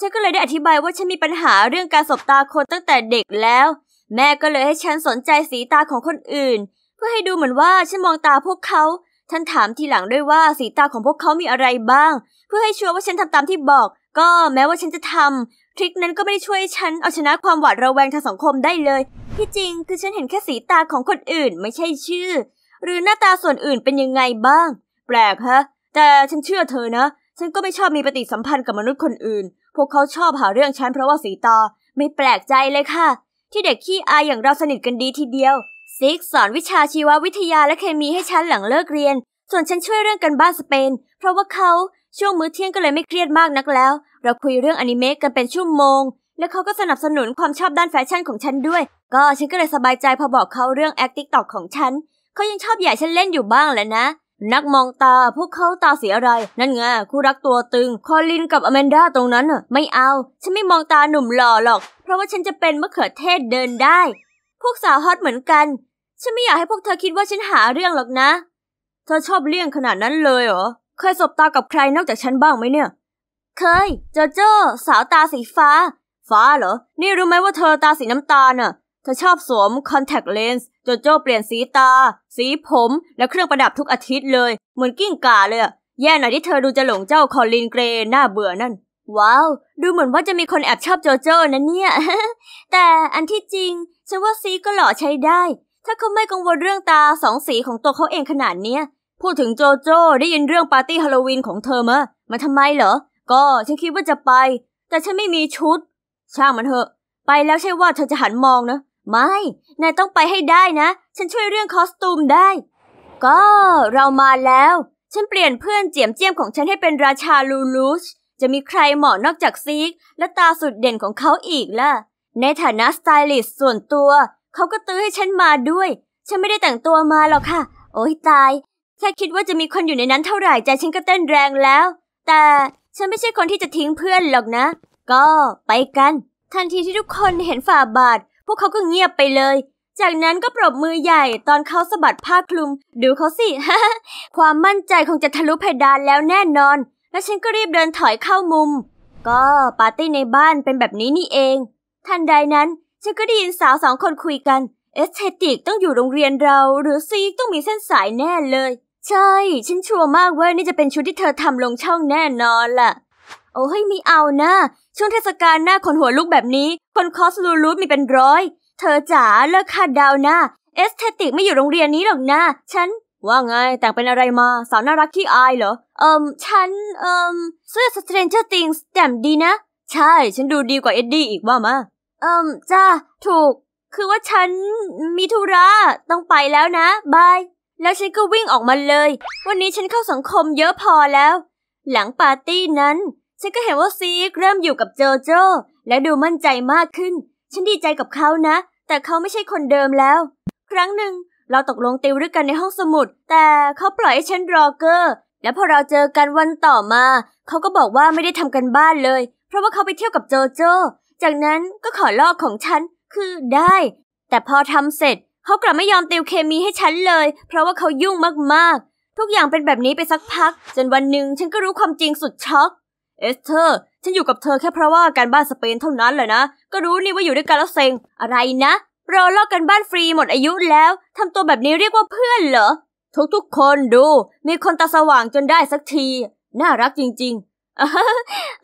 ฉันก็เลยได้อธิบายว่าฉันมีปัญหาเรื่องการสบตาคนตั้งแต่เด็กแล้ว แม่ก็เลยให้ฉันสนใจสีตาของคนอื่น เพื่อให้ดูเหมือนว่าฉันมองตาพวกเขาท่านถามทีหลังด้วยว่าสีตาของพวกเขามีอะไรบ้าง เพื่อให้ชัวร์ว่าฉันทำตามที่บอก ก็แม้ว่าฉันจะทำทริคนั้นก็ไม่ได้ช่วยฉันเอาชนะความหวาดระแวงทางสังคมได้เลยที่จริง คือฉันเห็นแค่สีตาของคนอื่น ไม่ใช่ชื่อ หรือหน้าตาส่วนอื่นเป็นยังไงบ้าง แปลกฮะแต่ฉันเชื่อเธอนะฉันก็ไม่ชอบมีปฏิสัมพันธ์กับมนุษย์คนอื่นพวกเขาชอบหาเรื่องฉันเพราะว่าสีตาไม่แปลกใจเลยค่ะ ที่เด็กขี้อายอย่างเราสนิทกันดีทีเดียวซิกสอนวิชาชีววิทยาและเคมีให้ฉันหลังเลิกเรียน ส่วนฉันช่วยเรื่องกันบ้านสเปน เพราะว่าเขาช่วงมื้อเที่ยงก็เลยไม่เครียดมากนักแล้วเราคุยเรื่องอนิเมะกันเป็นชั่วโมง และเขาก็สนับสนุนความชอบด้านแฟชั่นของฉันด้วย ก็ฉันก็เลยสบายใจพอบอกเขาเรื่องแอคติกตอกของฉันเขายังชอบใหญ่ฉันเล่นอยู่บ้างแหละนะ นักมองตาพวกเขาตาสีอะไร นั่นไงคู่รักตัวตึง คอลินกับอแมนดาตรงนั้นน่ะไม่เอา ฉันไม่มองตาหนุ่มหล่อหรอก เพราะว่าฉันจะเป็นมะเขือเทศเดินได้ พวกสาวฮอตเหมือนกัน ฉันไม่อยากให้พวกเธอคิดว่าฉันหาเรื่องหรอกนะ เธอชอบเลี่ยงขนาดนั้นเลยเหรอ เคยสบตากับใครนอกจากฉันบ้างไหมเนี่ยเคยโจโจ้ สาวตาสีฟ้า ฟ้าเหรอ นี่รู้ไหมว่าเธอตาสีน้ำตาลน่ะเธอชอบสวมคอนแทคเลนส์โจโจ้เปลี่ยนสีตา สีผมและเครื่องประดับทุกอาทิตย์เลย เหมือนกิ้งก่าเลยอะแย่หน่อยที่เธอดูจะหลงเจ้าคอลินเกรนหน่าเบื่อนั่น ว้าว ดูเหมือนว่าจะมีคนแอบชอบโจโจ้นะเนี่ย แต่อันที่จริงฉันว่าสีก็หล่อใช้ได้ ถ้าเขาไม่กังวลเรื่องตาสองสีของตัวเขาเองขนาดเนี้ยพูดถึงโจโจ้ได้ยินเรื่องปาร์ตี้ฮาโลวีนของเธอมะมาทำไมเหรอก็ฉันคิดว่าจะไป แต่ฉันไม่มีชุด ช่างมันเถอะ ไปแล้วใช่ว่าเธอจะหันมองนะ ไม่ นายต้องไปให้ได้นะ ฉันช่วยเรื่องคอสตูมได้ ก็ เรามาแล้ว ฉันเปลี่ยนเพื่อนเจียมเจียมของฉันให้เป็นราชาลูลูชจะมีใครเหมาะนอกจากซีกและตาสุดเด่นของเขาอีกล่ะ ในฐานะสไตลิสต์ส่วนตัว เขาก็ตื้อให้ฉันมาด้วย ฉันไม่ได้แต่งตัวมาหรอกค่ะ โอ้ยตายแค่คิดว่าจะมีคนอยู่ในนั้นเท่าไหร่ใจฉันก็เต้นแรงแล้ว แต่ฉันไม่ใช่คนที่จะทิ้งเพื่อนหรอกนะ ก็ไปกัน ทันทีที่ทุกคนเห็นฝ่าบาท พวกเขาก็เงียบไปเลย จากนั้นก็ปรบมือใหญ่ตอนเขาสะบัดผ้าคลุม ดูเขาสิ ความมั่นใจคงจะทะลุเพดานแล้วแน่นอน และฉันก็รีบเดินถอยเข้ามุม ก็ปาร์ตี้ในบ้านเป็นแบบนี้นี่เอง ทันใดนั้น ฉันก็ได้ยินสาวสองคนคุยกัน เอสเทติกต้องอยู่โรงเรียนเรา หรือซีต้องมีเส้นสายแน่เลยใช่ฉันชัวร์มากว่านี่จะเป็นชุดที่เธอทำลงช่องแน่นอนล่ะ โอ้ยมีเอานะ ช่วงเทศกาลหน้าคนหัวลุกแบบนี้ คนคอสลูรูปมีเป็นร้อย เธอจ๋าเลิกคาดดาวนะ เอสเทติกไม่อยู่โรงเรียนนี้หรอกนะ ฉัน ว่าไง แต่งเป็นอะไรมา สาวน่ารักที่อายเหรอ เอิมฉันเอิมเสื้อสตร a นเจอร์ i ิ g s แต่มดีนะ ใช่ ฉันดูดีกว่าเอ็ดดี้อีกว่ามาเอิมจ้าถูก คือว่าฉันมีธุระต้องไปแล้วนะบายแล้วฉันก็วิ่งออกมาเลย วันนี้ฉันเข้าสังคมเยอะพอแล้ว หลังปาร์ตี้นั้น ฉันก็เห็นว่าซีกเริ่มอยู่กับโจโจ้ และดูมั่นใจมากขึ้น ฉันดีใจกับเขานะ แต่เขาไม่ใช่คนเดิมแล้ว ครั้งหนึ่งเราตกลงติวด้วยกันในห้องสมุด แต่เขาปล่อยให้ฉันรอเกอร์ และพอเราเจอกันวันต่อมา เขาก็บอกว่าไม่ได้ทำกันบ้านเลย เพราะว่าเขาไปเที่ยวกับโจโจ้ จากนั้นก็ขอลอกของฉัน คือได้ แต่พอทำเสร็จเขากลับไม่ยอมติวเคมีให้ฉันเลย เพราะว่าเขายุ่งมากๆ ทุกอย่างเป็นแบบนี้ไปสักพัก จนวันหนึ่งฉันก็รู้ความจริงสุดช็อกเอสเธอร์ ฉันอยู่กับเธอแค่เพราะว่าการบ้านสเปนเท่านั้นแหละนะ ก็รู้นี่ว่าอยู่ด้วยกันแล้วเซ็งอะไรนะรอลอกกันบ้านฟรีหมดอายุแล้วทำตัวแบบนี้เรียกว่าเพื่อนเหรอ ทุกๆคนดู มีคนตาสว่างจนได้สักที น่ารักจริงๆ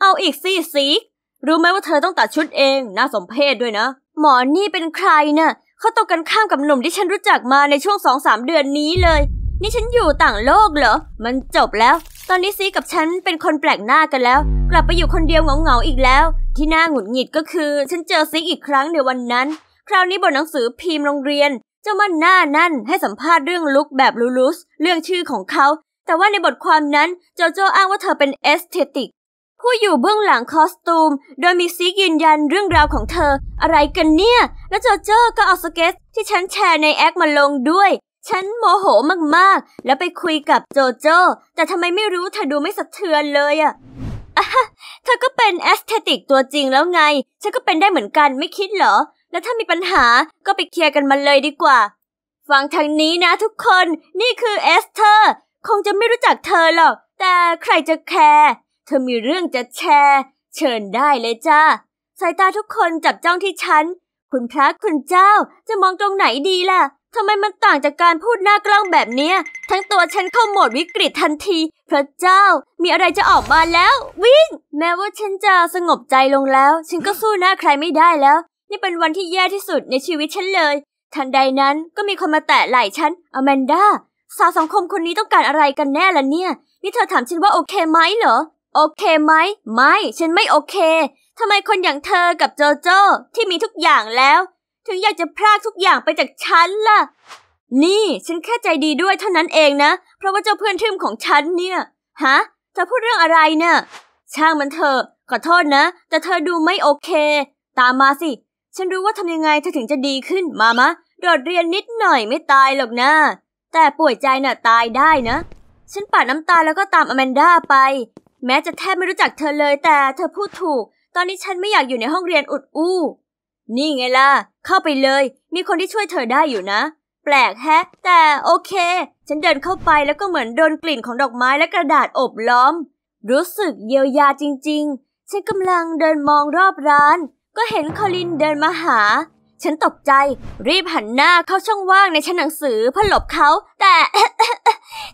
เอาอีกสิสิกรู้ไหมว่าเธอต้องตัดชุดเองน่าสมเพชด้วยนะ หมอนี่เป็นใครนะ่ะเขาตรงกันข้ามกับหนุ่มที่ฉันรู้จักมาในช่วงสองสามเดือนนี้เลย นี่ฉันอยู่ต่างโลกเหรอ มันจบแล้ว ตอนนี้ซีกับฉันเป็นคนแปลกหน้ากันแล้ว กลับไปอยู่คนเดียวเหงา ๆ อีกแล้ว ที่น่าหงุดหงิดก็คือ ฉันเจอซีอีกครั้งในวันนั้น คราวนี้บนหนังสือพิมพ์โรงเรียน เจ้ามันหน้านั่นให้สัมภาษณ์เรื่องลุกแบบลูลูสเรื่องชื่อของเขา แต่ว่าในบทความนั้นโจโจอ้างว่าเธอเป็นเอสเทติกผู้อยู่เบื้องหลังคอสตูม โดยมีซีกยืนยันเรื่องราวของเธอ อะไรกันเนี่ยและโจเจ้ก็เอาสเก็ตที่ฉันแชร์ในแอคมาลงด้วย ฉันโมโหมากๆ แล้วไปคุยกับโจโจ้แต่ทำไมไม่รู้เธอดูไม่สะเทือนเลยอะอะเธอ ก็เป็นแอสเทติกตัวจริงแล้วไง ฉันก็เป็นได้เหมือนกันไม่คิดเหรอ แล้วถ้ามีปัญหาก็ไปเคลียร์กันมาเลยดีกว่าฟังทางนี้นะทุกคนนี่คือเอสเธอร์คงจะไม่รู้จักเธอหรอก แต่ใครจะแคร์เธอมีเรื่องจะแชร์ เชิญได้เลยจ้า สายตาทุกคนจับจ้องที่ฉัน คุณพระคุณเจ้าจะมองตรงไหนดีล่ะ ทำไมมันต่างจากการพูดหน้ากล้องแบบเนี้ย ทั้งตัวฉันเข้าโหมดวิกฤตทันที พระเจ้า มีอะไรจะออกมาแล้ว วิ่ง แม้ว่าฉันจะสงบใจลงแล้ว ฉันก็สู้หน้าใครไม่ได้แล้ว นี่เป็นวันที่แย่ที่สุดในชีวิตฉันเลย ทันใดนั้นก็มีคนมาแตะไหล่ฉันอแมนดาสาวสังคมคนนี้ต้องการอะไรกันแน่ล่ะเนี่ยนี่เธอถามฉันว่าโอเคไหมเหรอโอเคไหมไม่ ฉันไม่โอเค ทำไมคนอย่างเธอกับโจโจ้ที่มีทุกอย่างแล้ว ถึงอยากจะพรากทุกอย่างไปจากฉันล่ะ นี่ฉันแค่ใจดีด้วยเท่านั้นเองนะ เพราะว่าเจ้าเพื่อนทึมของฉันเนี่ยฮะเธอพูดเรื่องอะไรเนะ่ยช่างมันเถอะขอโทษนะ แต่เธอดูไม่โอเค ตามมาสิ ฉันรู้ว่าทำยังไงเธอถึงจะดีขึ้นมามะโดดเรียนนิดหน่อยไม่ตายหรอกนะแต่ป่วยใจนะ่ะตายได้นะ ฉันปาดน้ำตาแล้วก็ตามอแมนด้าไปแม้จะแทบไม่รู้จักเธอเลยแต่เธอพูดถูก ตอนนี้ฉันไม่อยากอยู่ในห้องเรียนอุดอู้ นี่ไงล่ะ เข้าไปเลย มีคนที่ช่วยเธอได้อยู่นะ แปลกแฮะ แต่โอเค ฉันเดินเข้าไปแล้วก็เหมือนโดนกลิ่นของดอกไม้และกระดาษอบล้อม รู้สึกเยียวยาจริงๆ ฉันกำลังเดินมองรอบร้าน ก็เห็นคอลินเดินมาหา ฉันตกใจรีบหันหน้าเข้าช่องว่างในชั้นหนังสือเพื่อหลบเขาแต่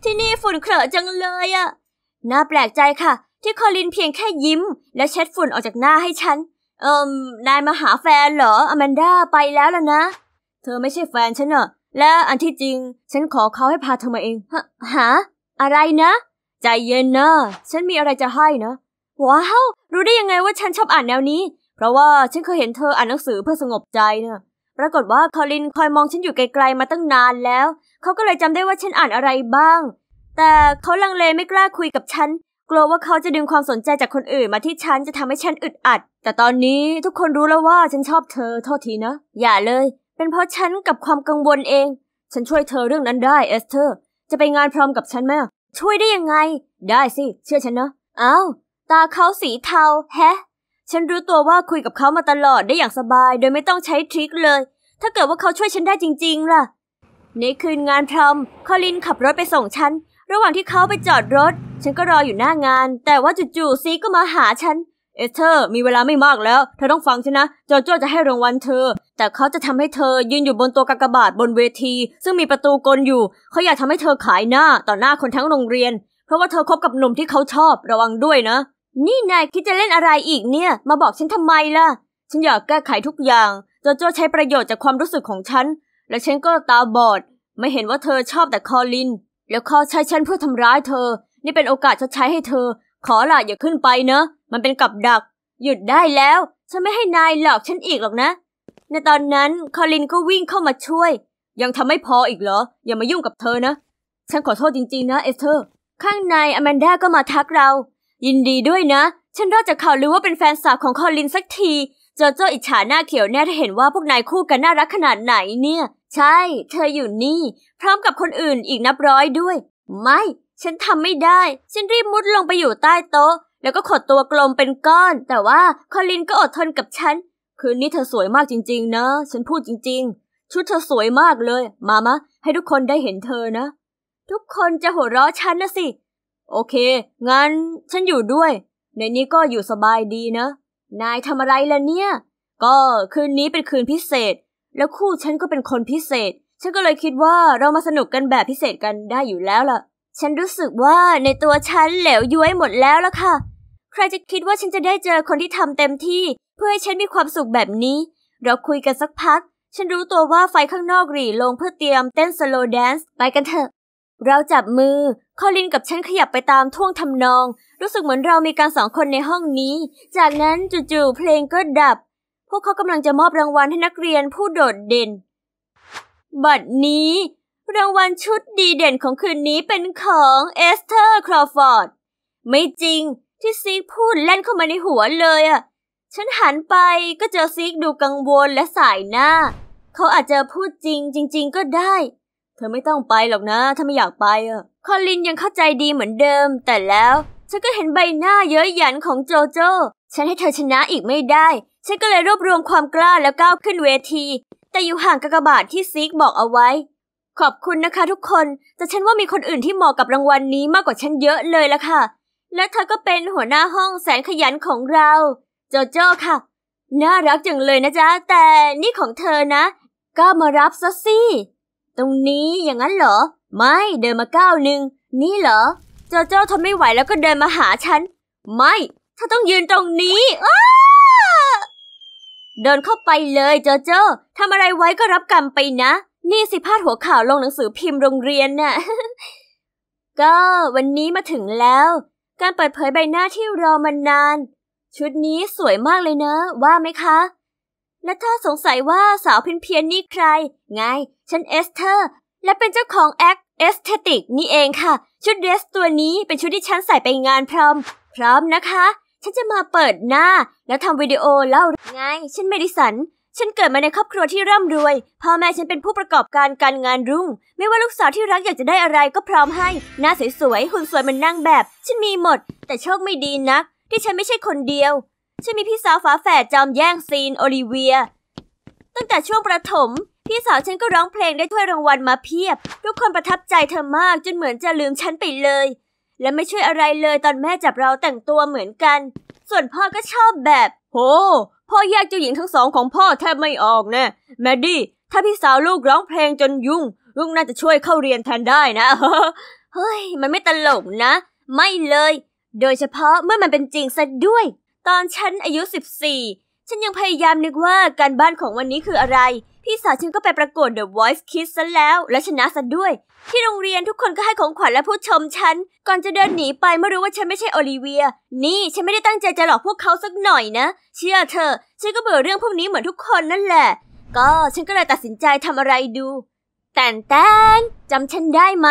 ที่นี่ฝุ่นเครอะจังเลยอะน่าแปลกใจค่ะ ที่คอลินเพียงแค่ยิ้ม และเช็ดฝุ่นออกจากหน้าให้ฉันเอิมนายมาหาแฟนเหรออแมนด้าไปแล้วล่ะนะ เธอไม่ใช่แฟนฉันเหรอและอันที่จริง ฉันขอเขาให้พาเธอมาเองฮะหาอะไรนะ ใจเย็นนะฉันมีอะไรจะให้นะว้าวรู้ได้ยังไงว่าฉันชอบอ่านแนวนี้ เพราะว่าฉันเคยเห็นเธออ่านหนังสือเพื่อสงบใจเนะปรากฏว่าคอลินคอยมองฉันอยู่ไกลๆมาตั้งนานแล้วเขาก็เลยจำได้ว่าฉันอ่านอะไรบ้างแต่เขาลังเลไม่กล้าคุยกับฉันกลัวว่าเขาจะดึงความสนใจจากคนอื่นมาที่ฉันจะทำให้ฉันอึดอัดแต่ตอนนี้ทุกคนรู้แล้วว่าฉันชอบเธอโทษทีนะ อย่าเลย เป็นเพราะฉัน กับความกังวลเอง ฉันช่วยเธอเรื่องนั้นได้ เอสเธอร์ จะไปงานพร้อมกับฉันไหมช่วยได้ยังไง ได้สิเชื่อฉันนะอ้าวตาเขาสีเทาแฮะ ฉันรู้ตัวว่าคุยกับเขามาตลอดได้อย่างสบาย โดยไม่ต้องใช้ทริคเลยถ้าเกิดว่าเขาช่วยฉันได้จริง ๆ ล่ะในคืนงานพร้อมคอลินขับรถไปส่งฉันระหว่างที่เขาไปจอดรถ ฉันก็รออยู่หน้างาน แต่ว่าจู่ๆซีก็มาหาฉันเอสเธอร์ มีเวลาไม่มากแล้ว เธอต้องฟังฉันนะจอโจ้จะให้รางวัลเธอ แต่เขาจะทำให้เธอยืนอยู่บนตัวกากบาทบนเวที ซึ่งมีประตูกลอยู่เขาอยากทำให้เธอขายหน้าต่อหน้าคนทั้งโรงเรียน เพราะว่าเธอคบกับหนุ่มที่เขาชอบระวังด้วยนะ นี่นายคิดจะเล่นอะไรอีกเนี่ย มาบอกฉันทำไมล่ะ ฉันอยากแก้ไขทุกอย่างจอโจ้ใช้ประโยชน์จากความรู้สึกของฉันและฉันก็ตาบอดไม่เห็นว่าเธอชอบแต่คอลินแล้วเขาใช้ฉันเพื่อทำร้ายเธอ นี่เป็นโอกาสจะใช้ให้เธอ ขอละอย่าขึ้นไปเนอะมันเป็นกับดัก หยุดได้แล้ว ฉันไม่ให้นายหลอกฉันอีกหรอกนะ ในตอนนั้นคอลินก็วิ่งเข้ามาช่วย ยังทำไม่พออีกเหรอ อย่ามายุ่งกับเธอนะ ฉันขอโทษจริงๆนะ เอสเธอร์ ข้างในอแมนด้าก็มาทักเรา ยินดีด้วยนะ ฉันรอดจากข่าวรือว่าเป็นแฟนสาวของคอลินสักทีโจโจอิจฉาหน้าเขียวแน่ถ้าเห็นว่าพวกนายคู่กันน่ารักขนาดไหนเนี่ย ใช่ เธออยู่นี่พร้อมกับคนอื่นอีกนับร้อยด้วย ไม่ ฉันทำไม่ได้ ฉันรีบมุดลงไปอยู่ใต้โต๊ะ แล้วก็ขดตัวกลมเป็นก้อน แต่ว่าคอลินก็อดทนกับฉัน คืนนี้เธอสวยมากจริง ๆนะ ฉันพูดจริง ๆ ชุดเธอสวยมากเลย มามะให้ทุกคนได้เห็นเธอนะ ทุกคนจะหัวเราะฉันนะสิ โอเคงั้นฉันอยู่ด้วย ในนี้ก็อยู่สบายดีนะนายทำอะไรล่ะเนี่ย ก็คืนนี้เป็นคืนพิเศษ แล้วคู่ฉันก็เป็นคนพิเศษ ฉันก็เลยคิดว่าเรามาสนุกกันแบบพิเศษกันได้อยู่แล้วล่ะ ฉันรู้สึกว่าในตัวฉันเหลวย้วยหมดแล้วล่ะค่ะ ใครจะคิดว่าฉันจะได้เจอคนที่ทำเต็มที่ เพื่อให้ฉันมีความสุขแบบนี้ เราคุยกันสักพัก ฉันรู้ตัวว่าไฟข้างนอกหรี่ลงเพื่อเตรียมเต้นสโลว์แดนซ์ไปกันเถอะ เราจับมือคอลินกับฉันขยับไปตามท่วงทำนอง รู้สึกเหมือนเรามีการสองคนในห้องนี้ จากนั้นจู่ๆเพลงก็ดับ พวกเขากำลังจะมอบรางวัลให้นักเรียนผู้โดดเด่น บัดนี้ รางวัลชุดดีเด่นของคืนนี้เป็นของเอสเธอร์คลอฟอร์ดไม่จริงที่ซีกพูดแล่นเข้ามาในหัวเลยอะฉันหันไปก็เจอซีกดูกังวลและสายหน้าเขาอาจจะพูดจริงจริง ๆก็ได้ เธอไม่ต้องไปหรอกนะถ้าไม่อยากไปอะคอลินยังเข้าใจดีเหมือนเดิม แต่แล้วฉันก็เห็นใบหน้าเย้ยหยันของโจโจ้ฉันให้เธอชนะอีกไม่ได้ ฉันก็เลยรวบรวมความกล้าแล้วก้าวขึ้นเวที แต่อยู่ห่างกระกบาทที่ซิกบอกเอาไว้ ขอบคุณนะคะ ทุกคน แต่ฉันว่ามีคนอื่นที่เหมาะกับรางวัลนนี้มากกว่าฉันเยอะเลยละค่ะ และเธอก็เป็นหัวหน้าห้องแสนขยันของเรา โจโจ้ค่ะ น่ารักจังเลยนะจ๊ะแต่นี่ของเธอนะก็มารับซะสิตรงนี้อย่างนั้นเหรอไม่เดินมาก้าวหนึ่งนี่เหรอเจ้าเจ้าทนไม่ไหวแล้วก็เดินมาหาฉัน ไม่ถ้าต้องยืนตรงนี้อเดินเข้าไปเลยเจ้าเจ้าทำอะไรไว้ก็รับกรรมไปนะ นี่สิพาดหัวข่าวลงหนังสือพิมพ์โรงเรียนน่ะก็วันนี้มาถึงแล้ว การเปิดเผยใบหน้าที่รอมานาน ชุดนี้สวยมากเลยเนอะว่าไหมคะและถ้าสงสัยว่าสาวเพี้ยนนี่ใคร ไง ฉันเอสเธอร์ และเป็นเจ้าของแอคเอสเทติกนี่เองค่ะ ชุดเดรสตัวนี้เป็นชุดที่ฉันใส่ไปงานพรอมพร้อมนะคะ ฉันจะมาเปิดหน้า แล้วทำวิดีโอเล่าไงฉันเมดิสันฉันเกิดมาในครอบครัวที่ร่ำรวยพ่อแม่ฉันเป็นผู้ประกอบการการงานรุ่ง ไม่ว่าลูกสาวที่รักอยากจะได้อะไรก็พร้อมให้หน้าสวยๆหุ่นสวยมันนั่งแบบฉันมีหมด แต่โชคไม่ดีนัก ที่ฉันไม่ใช่คนเดียว ฉันมีพี่สาวฝาแฝดจอมแย่งซีนโอลิเวีย ตั้งแต่ช่วงประถมพี่สาวฉันก็ร้องเพลงได้ถ้วยรางวัลมาเพียบ ทุกคนประทับใจเธอมากจนเหมือนจะลืมฉันไปเลย และไม่ช่วยอะไรเลยตอนแม่จับเราแต่งตัวเหมือนกัน ส่วนพ่อก็ชอบแบบ โหพ่อแยกเจ้าหญิงทั้งสองของพ่อแทบไม่ออกนะแมดดี้ ถ้าพี่สาวลูกร้องเพลงจนยุ่ง ลูกน่าจะช่วยเข้าเรียนแทนได้นะ เฮ้ย มันไม่ตลกนะ ไม่เลย โดยเฉพาะเมื่อมันเป็นจริงซะด้วย ตอนฉันอายุ 14 ฉันยังพยายามนึกว่าการบ้านของวันนี้คืออะไรพี่สาวฉันก็ไปประกวด The Voice Kids ซะแล้ว และชนะซะด้วย ที่โรงเรียนทุกคนก็ให้ของขวัญและผู้ชมฉัน ก่อนจะเดินหนีไปไม่รู้ว่าฉันไม่ใช่โอลิเวียนี่ฉันไม่ได้ตั้งใจจะหลอกพวกเขาสักหน่อยนะ เชื่อเธอฉันก็เบื่อเรื่องพวกนี้เหมือนทุกคนนั่นแหละ ก็ฉันก็เลยตัดสินใจทำอะไรดู แต่นแตนจำฉันได้ไหม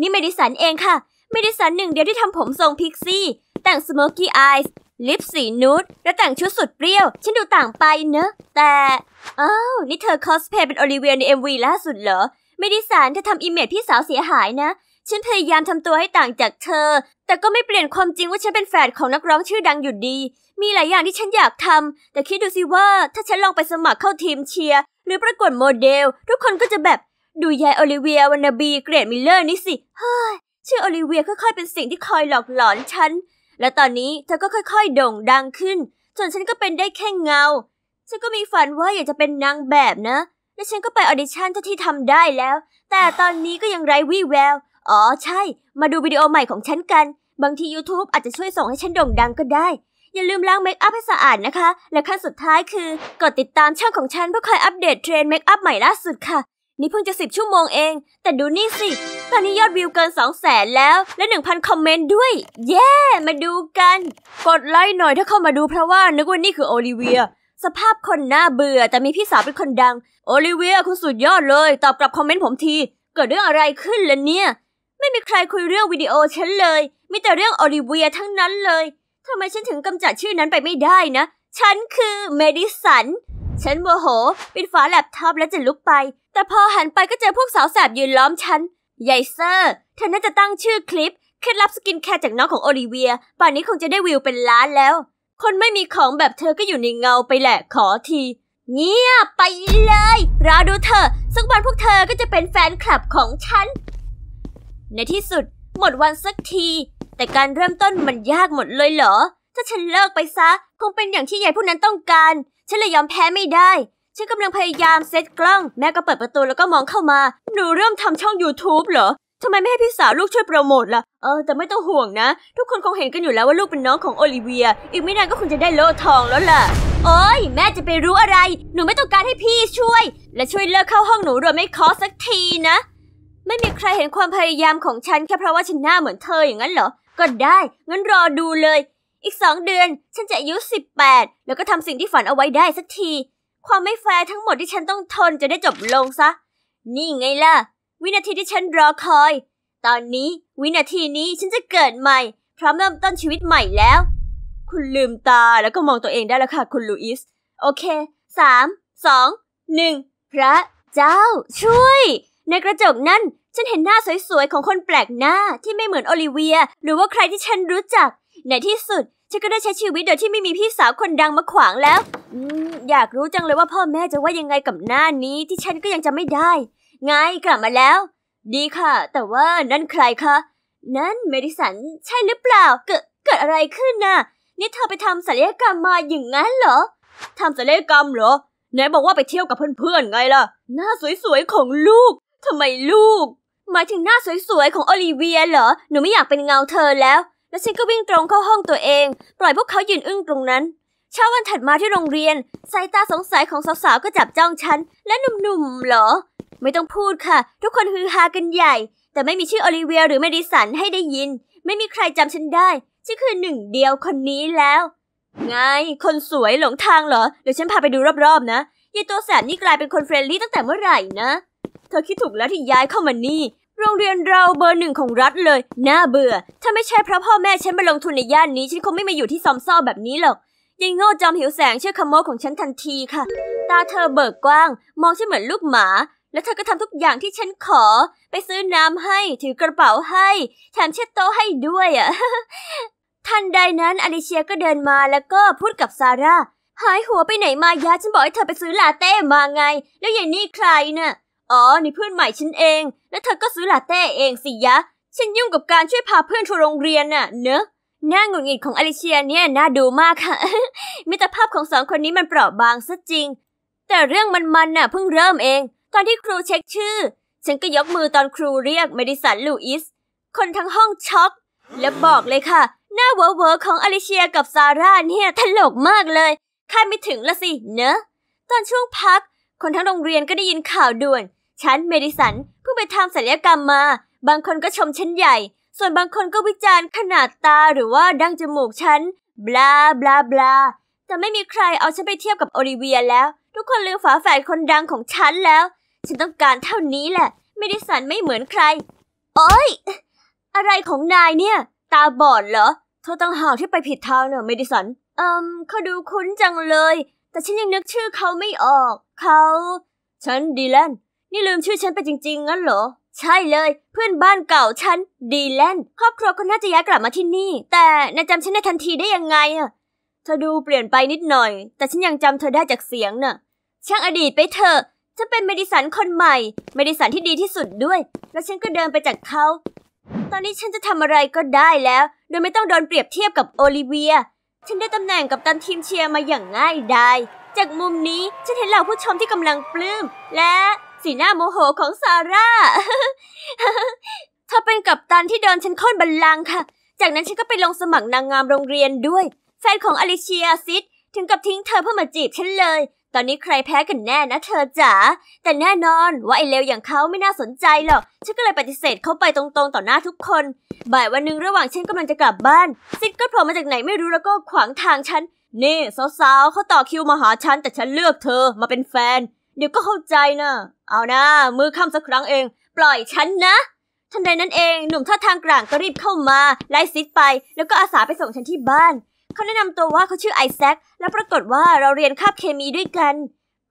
นี่เมดิสันเองค่ะเมดิสันหนึ่งเดียวที่ทำผมทรงพิกซี่แต่งสโมกี้อายส์ลิปสีนูดและแต่งชุดสุดเปรี้ยว ฉันดูต่างไปเนอะแต่ อ้าว นี่เธอคอสเพย์เป็นโอลิเวียใน MV ล่าสุดเหรอ ไม่ได้สารเธอทำอิมเมจพี่สาวเสียหายนะ ฉันพยายามทำตัวให้ต่างจากเธอ แต่ก็ไม่เปลี่ยนความจริงว่าฉันเป็นแฟนของนักร้องชื่อดังอยู่ดี มีหลายอย่างที่ฉันอยากทำแต่คิดดูสิว่าถ้าฉันลองไปสมัครเข้าทีมเชียร์หรือประกวดโมเดล ทุกคนก็จะแบบดูยายโอลิเวียวันนาบีเกรดมิลเลอร์นี่สิเฮ้ยชื่อโอลิเวียค่อยๆเป็นสิ่งที่คอยหลอกหลอนฉันและตอนนี้เธอก็ค่อยๆโด่งดังขึ้นจนฉันก็เป็นได้แค่เงาฉันก็มีฝันว่าอยากจะเป็นนางแบบนะและฉันก็ไปออดิชั่นทที่ทำได้แล้วแต่ตอนนี้ก็ยังไร้วี่แววอ๋อใช่ มาดูวิดีโอใหม่ของฉันกัน บางที YouTube อาจจะช่วยส่งให้ฉันโด่งดังก็ได้อย่าลืมล้างเมคอัพให้สะอาดนะคะ และขั้นสุดท้ายคือกดติดตามช่องของฉันเพื่อคอยอัปเดตเทรนเมคอัพใหม่ล่าสุดค่ะ นี่เพิ่งจะสิบชั่วโมงเองแต่ดูนี่สิตอนนี้ยอดวิวเกิน2 0 0แสนแล้ว และ1,000คอมเมนต์ด้วย เย้ yeah! มาดูกัน กดไลค์หน่อยถ้าเข้ามาดูเพราะว่านึกว่านี่คือโอลิเวียสภาพคนน่าเบื่อแต่มีพี่สาวเป็นคนดังโอลิเวียคุณสุดยอดเลย ตอบกลับคอมเมนต์ผมทีเกิดเรื่องอะไรขึ้นล่ะเนี่ย ไม่มีใครคุยเรื่องวิดีโอฉันเลย มีแต่เรื่องโอลิเวียทั้งนั้นเลยทำไมฉันถึงกำจัดชื่อนั้นไปไม่ได้นะฉันคือเมดิสันฉันโมโหปิดฝาแล็ปท็อปแล้วจะลุกไป แต่พอหันไปก็เจอพวกสาวแสบยืนล้อมฉันยายเซอร์ เธอน่าจะตั้งชื่อคลิปเคล็ดลับสกินแคร์จากน้องของโอลิเวีย ป่านนี้คงจะได้วิวเป็นล้านแล้ว คนไม่มีของแบบเธอก็อยู่ในเงาไปแหละขอที เงียบไปเลย รอดูเธอสักวันพวกเธอก็จะเป็นแฟนคลับของฉัน ในที่สุด หมดวันสักที แต่การเริ่มต้นมันยากหมดเลยเหรอ ถ้าฉันเลิกไปซะ คงเป็นอย่างที่ยายผู้นั้นต้องการ ฉันเลยยอมแพ้ไม่ได้ฉันกำลังพยายามเซตกล้อง แม่ก็เปิดประตูแล้วก็มองเข้ามา หนูเริ่มทำช่อง YouTube เหรอทำไมไม่ให้พี่สาวลูกช่วยโปรโมทล่ะ เออ แต่ไม่ต้องห่วงนะ ทุกคนคงเห็นกันอยู่แล้วว่าลูกเป็นน้องของโอลิเวียอีกไม่นานก็คงจะได้โล่ทองแล้วล่ะ โอ้ย แม่จะไปรู้อะไร หนูไม่ต้องการให้พี่ช่วย และช่วยเลิกเข้าห้องหนูโดยไม่คอสักทีนะ ไม่มีใครเห็นความพยายามของฉันแค่เพราะว่าฉันหน้าเหมือนเธออย่างนั้นเหรอก็ได้งั้นรอดูเลย อีกสองเดือนฉันจะอายุ18แล้วก็ทำสิ่งที่ฝันเอาไว้ได้สักทีความไม่แฟร์ทั้งหมดที่ฉันต้องทนจะได้จบลงซะ นี่ไงล่ะ วินาทีที่ฉันรอคอย ตอนนี้วินาทีนี้ฉันจะเกิดใหม่ พร้อมเริ่มต้นชีวิตใหม่แล้ว คุณลืมตาแล้วก็มองตัวเองได้แล้วค่ะคุณลูอิส โอเคสาม สองหนึ่ง พระเจ้า ช่วย ในกระจกนั่นฉันเห็นหน้าสวยๆของคนแปลกหน้าที่ไม่เหมือนโอลิเวีย หรือว่าใครที่ฉันรู้จักในที่สุดฉันก็ได้ใช้ชีวิตโดยที่ไม่มีพี่สาวคนดังมาขวางแล้ว อยากรู้จังเลยว่าพ่อแม่จะว่ายังไงกับหน้านี้ ที่ฉันก็ยังจะไม่ได้ ไงกลับมาแล้ว ดีค่ะ แต่ว่านั่นใครคะ นั่นเมดิสัน ใช่หรือเปล่า เกิดเกิดอะไรขึ้นน่ะ นี่เธอไปทำศัลยกรรมมาอย่างนั้นเหรอ ทำศัลยกรรมเหรอไหนบอกว่าไปเที่ยวกับเพื่อนๆไงล่ะ หน้าสวยๆ ของลูกทำไมลูกหมายถึงหน้าสวยๆของโอลิเวียเหรอ หนูไม่อยากเป็นเงาเธอแล้วและฉันก็วิ่งตรงเข้าห้องตัวเอง ปล่อยพวกเขายืนอึ้งตรงนั้น เช้าวันถัดมาที่โรงเรียนสายตาสงสัยของสาวๆก็จับจ้องฉัน และหนุ่มๆเหรอ ไม่ต้องพูดค่ะ ทุกคนฮือฮากันใหญ่ แต่ไม่มีชื่อโอลิเวียหรือเมดิสันให้ได้ยิน ไม่มีใครจำฉันได้ฉันคือหนึ่งเดียวคนนี้แล้วไงคนสวยหลงทางเหรอเดี๋ยวฉันพาไปดูรอบๆนะยายตัวแสบนี่กลายเป็นคนเฟรนลี่ตั้งแต่เมื่อไหร่นะเธอคิดถูกแล้วที่ย้ายเข้ามานี่โรงเรียนเราเบอร์หนึ่งของรัฐเลย น่าเบื่อ ถ้าไม่ใช่เพราะพ่อแม่ฉันมาลงทุนในย่านนี้ ฉันคงไม่มาอยู่ที่ซอมซ่อแบบนี้หรอก ยังโง่จอมหิวแสงเชื่อคำโม้ของฉันทันทีค่ะ ตาเธอเบิกกว้าง มองฉันเหมือนลูกหมา แล้วเธอก็ทำทุกอย่างที่ฉันขอ ไปซื้อน้ำให้ถือกระเป๋าให้ แถมเช็ดโต๊ะให้ด้วยอ่ะ ทันใดนั้นอลิเชียก็เดินมาแล้วก็พูดกับซาร่าหายหัวไปไหนมายาฉันบอกให้เธอไปซื้อลาเต้มาไง แล้วอย่างนี้ใครเนะ่ะอ๋อ นี่เพื่อนใหม่ฉันเอง และเธอก็ซื้อลาเต้เองสิยะ ฉันยุ่งกับการช่วยพาเพื่อนทัวร์โรงเรียนน่ะ เนอะ หน้าหงุดหงิดของอลิเชียเนี่ย น่าดูมากค่ะ มิตรภาพของสองคนนี้มันเปราะบางซะจริง แต่เรื่องมันมันน่ะเพิ่งเริ่มเอง ตอนที่ครูเช็คชื่อ ฉันก็ยกมือตอนครูเรียกเมดิสันลูอิสคนทั้งห้องช็อกและบอกเลยค่ะ หน้าเวเวอร์ของอลิเชียกับซาร่าเนี่ยตลกมากเลยคาดไม่ถึงละสิเนอะตอนช่วงพัก คนทั้งโรงเรียนก็ได้ยินข่าวด่วนฉันเมดิสันเพิ่งไปทำศัลยกรรมมา บางคนก็ชมฉันใหญ่ ส่วนบางคนก็วิจารณ์ขนาดตาหรือว่า ดั้งจมูกฉัน บลาบลาบลาแต่ไม่มีใครเอาฉันไปเทียบกับโอลิเวียแล้ว ทุกคนลืมฝาแฝดคนดังของฉันแล้ว ฉันต้องการเท่านี้แหละ เมดิสันไม่เหมือนใครโอ้ยอะไรของนายเนี่ย ตาบอดเหรอเธอตั้งหาที่ไปผิดทางเนอะเมดิสันเอิมเขาดูคุ้นจังเลย แต่ฉันยังนึกชื่อเขาไม่ออกเขาฉันดีแลนนี่ลืมชื่อฉันไปจริง ๆ งั้นเหรอใช่เลย เพื่อนบ้านเก่าฉันดีแลนครอบครัวคขน่าจะย้ายกลับมาที่นี่ แต่นายจำฉันได้ทันทีได้ยังไงอะเธอดูเปลี่ยนไปนิดหน่อย แต่ฉันยังจำเธอได้จากเสียงน่ะ ช่างอดีตไปเถอะันเป็นเมดิสันคนใหม่ เมดิสันที่ดีที่สุดด้วย แล้วฉันก็เดินไปจากเขา ตอนนี้ฉันจะทำอะไรก็ได้แล้ว โดยไม่ต้องโดนเปรียบเทียบกับโอลิเวีย ฉันได้ตำแหน่งกับตันทีมเชียร์มาอย่างง่ายดายจากมุมนี้ฉันเห็นเหล่าผู้ชมที่กำลังปลื้มและสีหน้าโมโหของซาร่า เธอเป็นกัปตันที่เดินฉันค้นบัลลังค่ะ จากนั้นฉันก็ไปลงสมัครนางงามโรงเรียนด้วย แฟนของอลิเชียซิดถึงกับทิ้งเธอเพื่อมาจีบฉันเลย ตอนนี้ใครแพ้กันแน่นะเธอจ๋า แต่แน่นอนว่าไอเลวอย่างเขาไม่น่าสนใจหรอก ฉันก็เลยปฏิเสธเขาไปตรงๆต่อหน้าทุกคน บ่ายวันหนึ่งระหว่างฉันกำลังจะกลับบ้าน ซิดก็โผล่มาจากไหนไม่รู้แล้วก็ขวางทางฉัน นี่สาวๆเขาต่อคิวมาหาฉันแต่ฉันเลือกเธอมาเป็นแฟนเดี๋ยวก็เข้าใจนะ เอานะ มือค้ำสักครั้งเอง ปล่อยฉันนะ ทันใดนั้นเองหนุ่มท่าทางกลางก็รีบเข้ามาไล่ซิดไป แล้วก็อาสาไปส่งฉันที่บ้าน เขาแนะนำตัวว่าเขาชื่อไอแซค และปรากฏว่าเราเรียนคาบเคมีด้วยกัน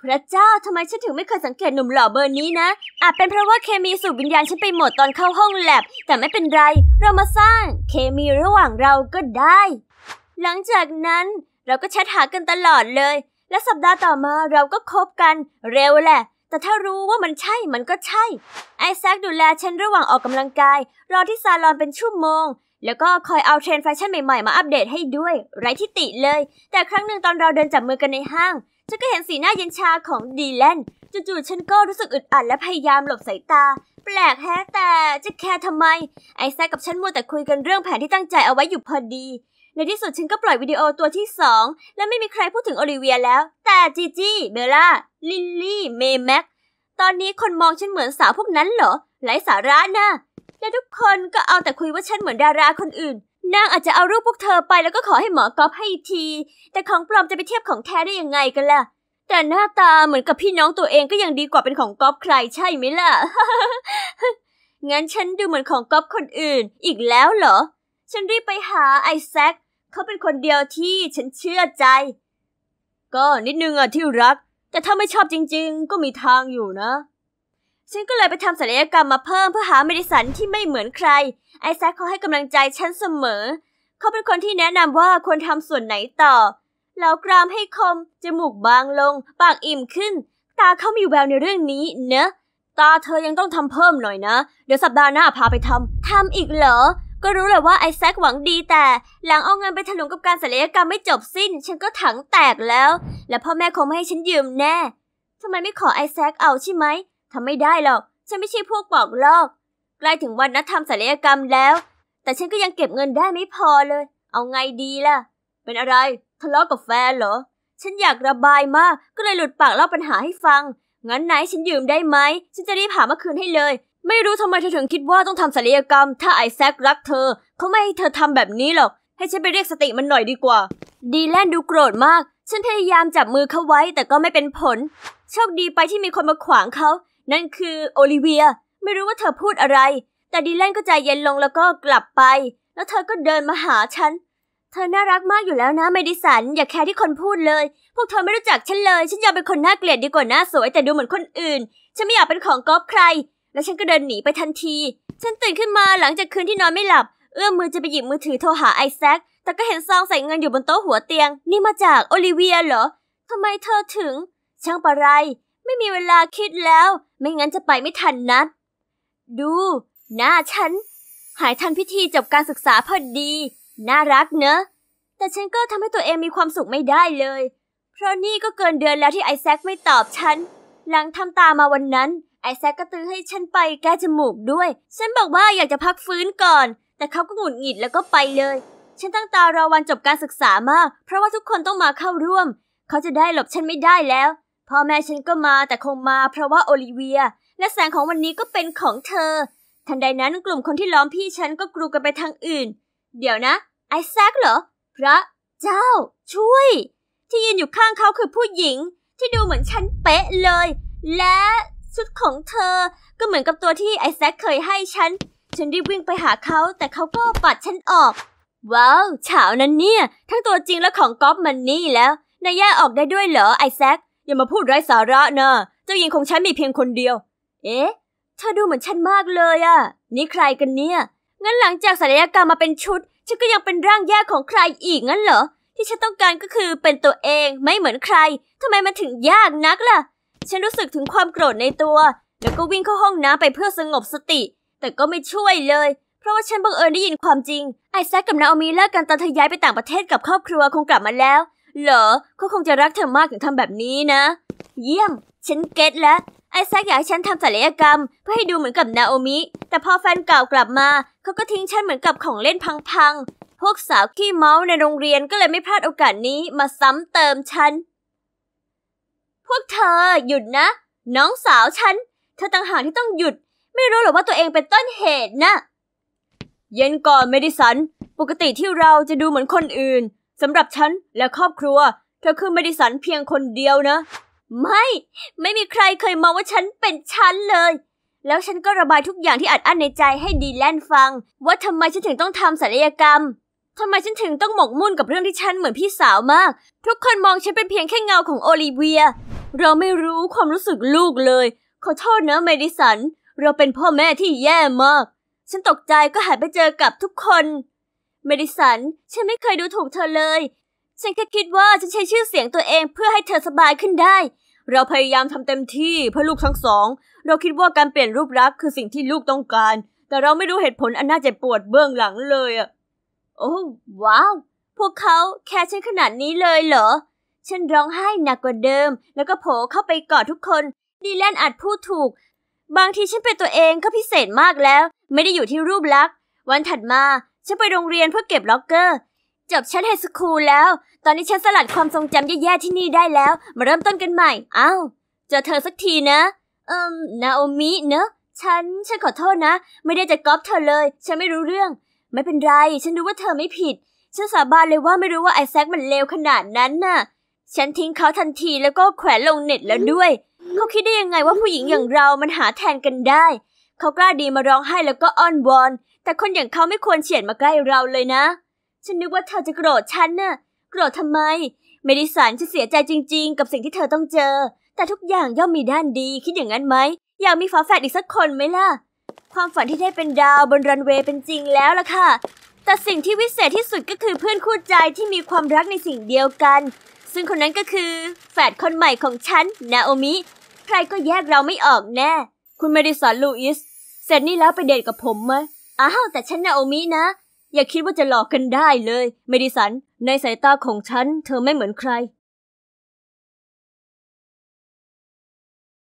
พระเจ้าทำไมฉันถึงไม่เคยสังเกตหนุ่มหล่อเบอร์นี้นะอาจเป็นเพราะว่าเคมีสูบวิญญาณฉันไปหมดตอนเข้าห้องแลบแต่ไม่เป็นไรเรามาสร้างเคมีระหว่างเราก็ได้ หลังจากนั้นเราก็แชทหากันตลอดเลยและสัปดาห์ต่อมาเราก็คบกันเร็วแหละ แต่ถ้ารู้ว่ามันใช่มันก็ใช่ ไอแซคดูแลฉันระหว่างออกกำลังกาย รอที่ซาลอนเป็นชั่วโมงแล้วก็คอยเอาเทรนแฟชั่นใหม่ๆมาอัปเดตให้ด้วย ไร้ที่ติเลย แต่ครั้งหนึ่งตอนเราเดินจับมือกันในห้างฉันก็เห็นสีหน้าเย็นชาของดีแลนจู่ๆฉันก็รู้สึกอึดอัดและพยายามหลบสายตา แปลกแฮะแต่จะแคร์ทำไมไอแซคกับฉันมัวแต่คุยกันเรื่องแผนที่ตั้งใจเอาไว้อยู่พอดีในที่สุดฉันก็ปล่อยวิดีโอตัวที่ 2 และไม่มีใครพูดถึงโอลิเวียแล้ว แต่จีจี้เบลล่าลิลลี่ เมแม็กตอนนี้คนมองฉันเหมือนสาวพวกนั้นเหรอไร้สาระนะ่ะและทุกคนก็เอาแต่คุยว่าฉันเหมือนดาราคนอื่นนางอาจจะเอารูปพวกเธอไปแล้วก็ขอให้หมอกอบให้ที แต่ของปลอมจะไปเทียบของแท้ได้ยังไงกันล่ะ แต่หน้าตาเหมือนกับพี่น้องตัวเองก็ยังดีกว่าเป็นของกอบใครใช่ไหมล่ะงั้นฉันดูเหมือนของกอบคนอื่น อีกแล้วเหรอ ฉันรีบไปหาไอแซคเขาเป็นคนเดียวที่ฉันเชื่อใจ ก็นิดนึงอะที่รัก แต่ถ้าไม่ชอบจริงๆ ก็มีทางอยู่นะ ฉันก็เลยไปทำศัลยกรรมมาเพิ่มเพื่อหาเมดิสันที่ไม่เหมือนใคร ไอแซคเขาให้กำลังใจฉันเสมอ เขาเป็นคนที่แนะนำว่าควรทำส่วนไหนต่อ แล้วกรามให้คมจมูกบางลง ปากอิ่มขึ้น ตาเขามีแววในเรื่องนี้เนะตาเธอยังต้องทำเพิ่มหน่อยนะ เดี๋ยวสัปดาห์หน้าพาไปทำทำอีกเหรอก็รู้แหละว่าไอแซคหวังดีแต่ หลังเอาเงินไปถลุงกับการศัลยกรรมไม่จบสิ้น ฉันก็ถังแตกแล้ว และพ่อแม่คงไม่ให้ฉันยืมแน่ทำไมไม่ขอไอแซคเอาใช่ไหมทำไม่ได้หรอก ฉันไม่ใช่พวกปอกลอกใกล้ถึงวันนัดทำศัลยกรรมแล้ว แต่ฉันก็ยังเก็บเงินได้ไม่พอเลย เอาไงดีล่ะ เป็นอะไร ทะเลาะกับแฟนเหรอ ฉันอยากระบายมาก ก็เลยหลุดปากเล่าปัญหาให้ฟังงั้นไหนฉันยืมได้ไหมฉันจะรีบหามาคืนให้เลยไม่รู้ทำไมเธอถึงคิดว่าต้องทำศัลยกรรม ถ้าไอแซครักเธอ เขาไม่ให้เธอทำแบบนี้หรอก ให้ฉันไปเรียกสติมันหน่อยดีกว่า ดีแลนดูโกรธมาก ฉันพยายามจับมือเขาไว้แต่ก็ไม่เป็นผล โชคดีไปที่มีคนมาขวางเขา นั่นคือโอลิเวีย ไม่รู้ว่าเธอพูดอะไร แต่ดีแลนก็ใจเย็นลงแล้วก็กลับไป แล้วเธอก็เดินมาหาฉัน เธอน่ารักมากอยู่แล้วนะเมดิสัน อย่าแคร์ที่คนพูดเลย พวกเธอไม่รู้จักฉันเลย ฉันอยากเป็นคนน่าเกลียดดีกว่าน่าสวยแต่ดูเหมือนคนอื่น ฉันไม่อยากเป็นของก๊อฟใครแล้วฉันก็เดินหนีไปทันที ฉันตื่นขึ้นมาหลังจากคืนที่นอนไม่หลับ เอื้อมมือจะไปหยิบมือถือโทรหาไอแซค แต่ก็เห็นซองใส่เงินอยู่บนโต๊ะหัวเตียงนี่มาจากโอลิเวียเหรอ ทำไมเธอถึง ช่างประไรไม่มีเวลาคิดแล้ว ไม่งั้นจะไปไม่ทันนัด ดู หน้าฉัน หายทันพิธีจบการศึกษาพอดี น่ารักเนอะแต่ฉันก็ทำให้ตัวเองมีความสุขไม่ได้เลย เพราะนี่ก็เกินเดือนแล้วที่ไอแซคไม่ตอบฉันหลังทำตามาวันนั้นไอแซคก็ตื้อให้ฉันไปแก้จมูกด้วย ฉันบอกว่าอยากจะพักฟื้นก่อน แต่เขาก็หงุดหงิดแล้วก็ไปเลย ฉันตั้งตารอวันจบการศึกษามาก เพราะว่าทุกคนต้องมาเข้าร่วม เขาจะได้หลบฉันไม่ได้แล้ว พ่อแม่ฉันก็มาแต่คงมา เพราะว่าโอลิเวียและแสงของวันนี้ก็เป็นของเธอ ทันใดนั้นกลุ่มคนที่ล้อมพี่ฉันก็กรูกันไปทางอื่น เดี๋ยวนะ ไอแซคเหรอ พระเจ้า ช่วย ที่ยืนอยู่ข้างเขาคือผู้หญิง ที่ดูเหมือนฉันเป๊ะเลย และชุดของเธอ ก็เหมือนกับตัวที่ไอแซคเคยให้ฉัน ฉันรีบวิ่งไปหาเขา แต่เขาก็ปัดฉันออก ว้าวฉานั้นเนี่ย ทั้งตัวจริงและของก๊อฟมันนี่แล้ว นายแย่ออกได้ด้วยเหรอไอแซค อย่ามาพูดไร้สาระนะ เจ้าหญิงของฉันมีเพียงคนเดียว เอ๊ะ เธอดูเหมือนฉันมากเลยอะ นี่ใครกันเนี่ยงั้นหลังจากศัลยกรรมมาเป็นชุด ฉันก็ยังเป็นร่างแย่ของใครอีกงั้นเหรอ ที่ฉันต้องการก็คือเป็นตัวเอง ไม่เหมือนใครทำไมมันถึงยากนักล่ะฉันรู้สึกถึงความโกรธในตัว แล้วก็วิ่งเข้าห้องน้ำไปเพื่อสงบสติ แต่ก็ไม่ช่วยเลย เพราะว่าฉันบังเอิญได้ยินความจริง ไอแซคกับนาโอมีเลิกกันตอนเธอย้ายไปต่างประเทศกับครอบครัวคงกลับมาแล้วเหรอเขาคงจะรักเธอมากถึงทำแบบนี้นะ เยี่ยมฉันเก็ตแล้วไอแซคอยากให้ฉันทำศัลยกรรมเพื่อให้ดูเหมือนกับนาโอมิ แต่พอแฟนเก่ากลับมาเขาก็ทิ้งฉันเหมือนกับของเล่นพังๆพวกสาวขี้เมาในโรงเรียนก็เลยไม่พลาดโอกาสนี้มาซ้ำเติมฉันพวกเธอหยุดนะ น้องสาวฉัน เธอต่างหากที่ต้องหยุด ไม่รู้หรอว่าตัวเองเป็นต้นเหตุนะเย็นก่อนเมดิสันปกติที่เราจะดูเหมือนคนอื่นสำหรับฉันและครอบครัว เธอคือเมดิสันเพียงคนเดียวนะ ไม่ ไม่มีใครเคยมองว่าฉันเป็นฉันเลย แล้วฉันก็ระบายทุกอย่างที่อัดอั้นในใจให้ดีแลนฟัง ว่าทำไมฉันถึงต้องทำศัลยกรรมทำไมฉันถึงต้องหมกมุ่นกับเรื่องที่ฉันเหมือนพี่สาวมาก ทุกคนมองฉันเป็นเพียงแค่เงาของโอลิเวียเราไม่รู้ความรู้สึกลูกเลย ขอโทษนะเมดิสัน เราเป็นพ่อแม่ที่แย่มาก ฉันตกใจก็หายไปเจอกับทุกคน เมดิสัน ฉันไม่เคยดูถูกเธอเลย ฉันแค่คิดว่าฉันใช้ชื่อเสียงตัวเองเพื่อให้เธอสบายขึ้นได้ เราพยายามทำเต็มที่เพื่อลูกทั้งสอง เราคิดว่าการเปลี่ยนรูปลักษณ์คือสิ่งที่ลูกต้องการ แต่เราไม่รู้เหตุผลอันน่าเจ็บปวดเบื้องหลังเลยอะโอ้ว้าวพวกเขาแคร์ฉันขนาดนี้เลยเหรอฉันร้องไห้หนักกว่าเดิม แล้วก็โผล่เข้าไปกอดทุกคน ดีแลนอาจพูดถูก บางทีฉันเป็นตัวเองก็พิเศษมากแล้ว ไม่ได้อยู่ที่รูปลักษณ์ วันถัดมา ฉันไปโรงเรียนเพื่อเก็บล็อกเกอร์ จบชั้นไฮสคูลแล้ว ตอนนี้ฉันสลัดความทรงจำแย่ๆที่นี่ได้แล้ว มาเริ่มต้นกันใหม่ อ้าวเจอเธอสักทีนะ เอิมนาโอมิเนอะ ฉัน ฉันขอโทษนะ ไม่ได้จะก๊อปเธอเลย ฉันไม่รู้เรื่อง ไม่เป็นไร ฉันรู้ว่าเธอไม่ผิด ฉันสาบานเลยว่าไม่รู้ว่าไอแซคมันเลวขนาดนั้นน่ะฉันทิ้งเขาทันทีแล้วก็แขวนลงเน็ตแล้วด้วย เขาคิดได้ยังไงว่าผู้หญิงอย่างเรามันหาแทนกันได้ เขากล้าดีมาร้องไห้แล้วก็อ้อนวอน แต่คนอย่างเขาไม่ควรเฉียดมาใกล้เราเลยนะ ฉันนึกว่าเธอจะโกรธฉันนะ่ะโกรธทำไม เมดิสันจะเสียใจจริงๆ กับสิ่งที่เธอต้องเจอ แต่ทุกอย่างย่อมมีด้านดี คิดอย่างนั้นไหมอยากมีฝาแฝดอีกสักคนไหมล่ะ ความฝันที่ได้เป็นดาวบนรันเวย์เป็นจริงแล้วล่ะค่ะ แต่สิ่งที่วิเศษที่สุดก็คือเพื่อนคู่ใจที่มีความรักในสิ่งเดียวกันซึ่งคนนั้นก็คือ แฟดคนใหม่ของฉัน นาโอมิ ใครก็แยกเราไม่ออกแน่ คุณไม่ได้สอนลูอิส เสร็จนี่แล้วไปเดทกับผมไหม อ้าว แต่ฉันนาโอมินะ อย่าคิดว่าจะหลอกกันได้เลย เมดิสัน ในสายตาของฉัน เธอไม่เหมือนใคร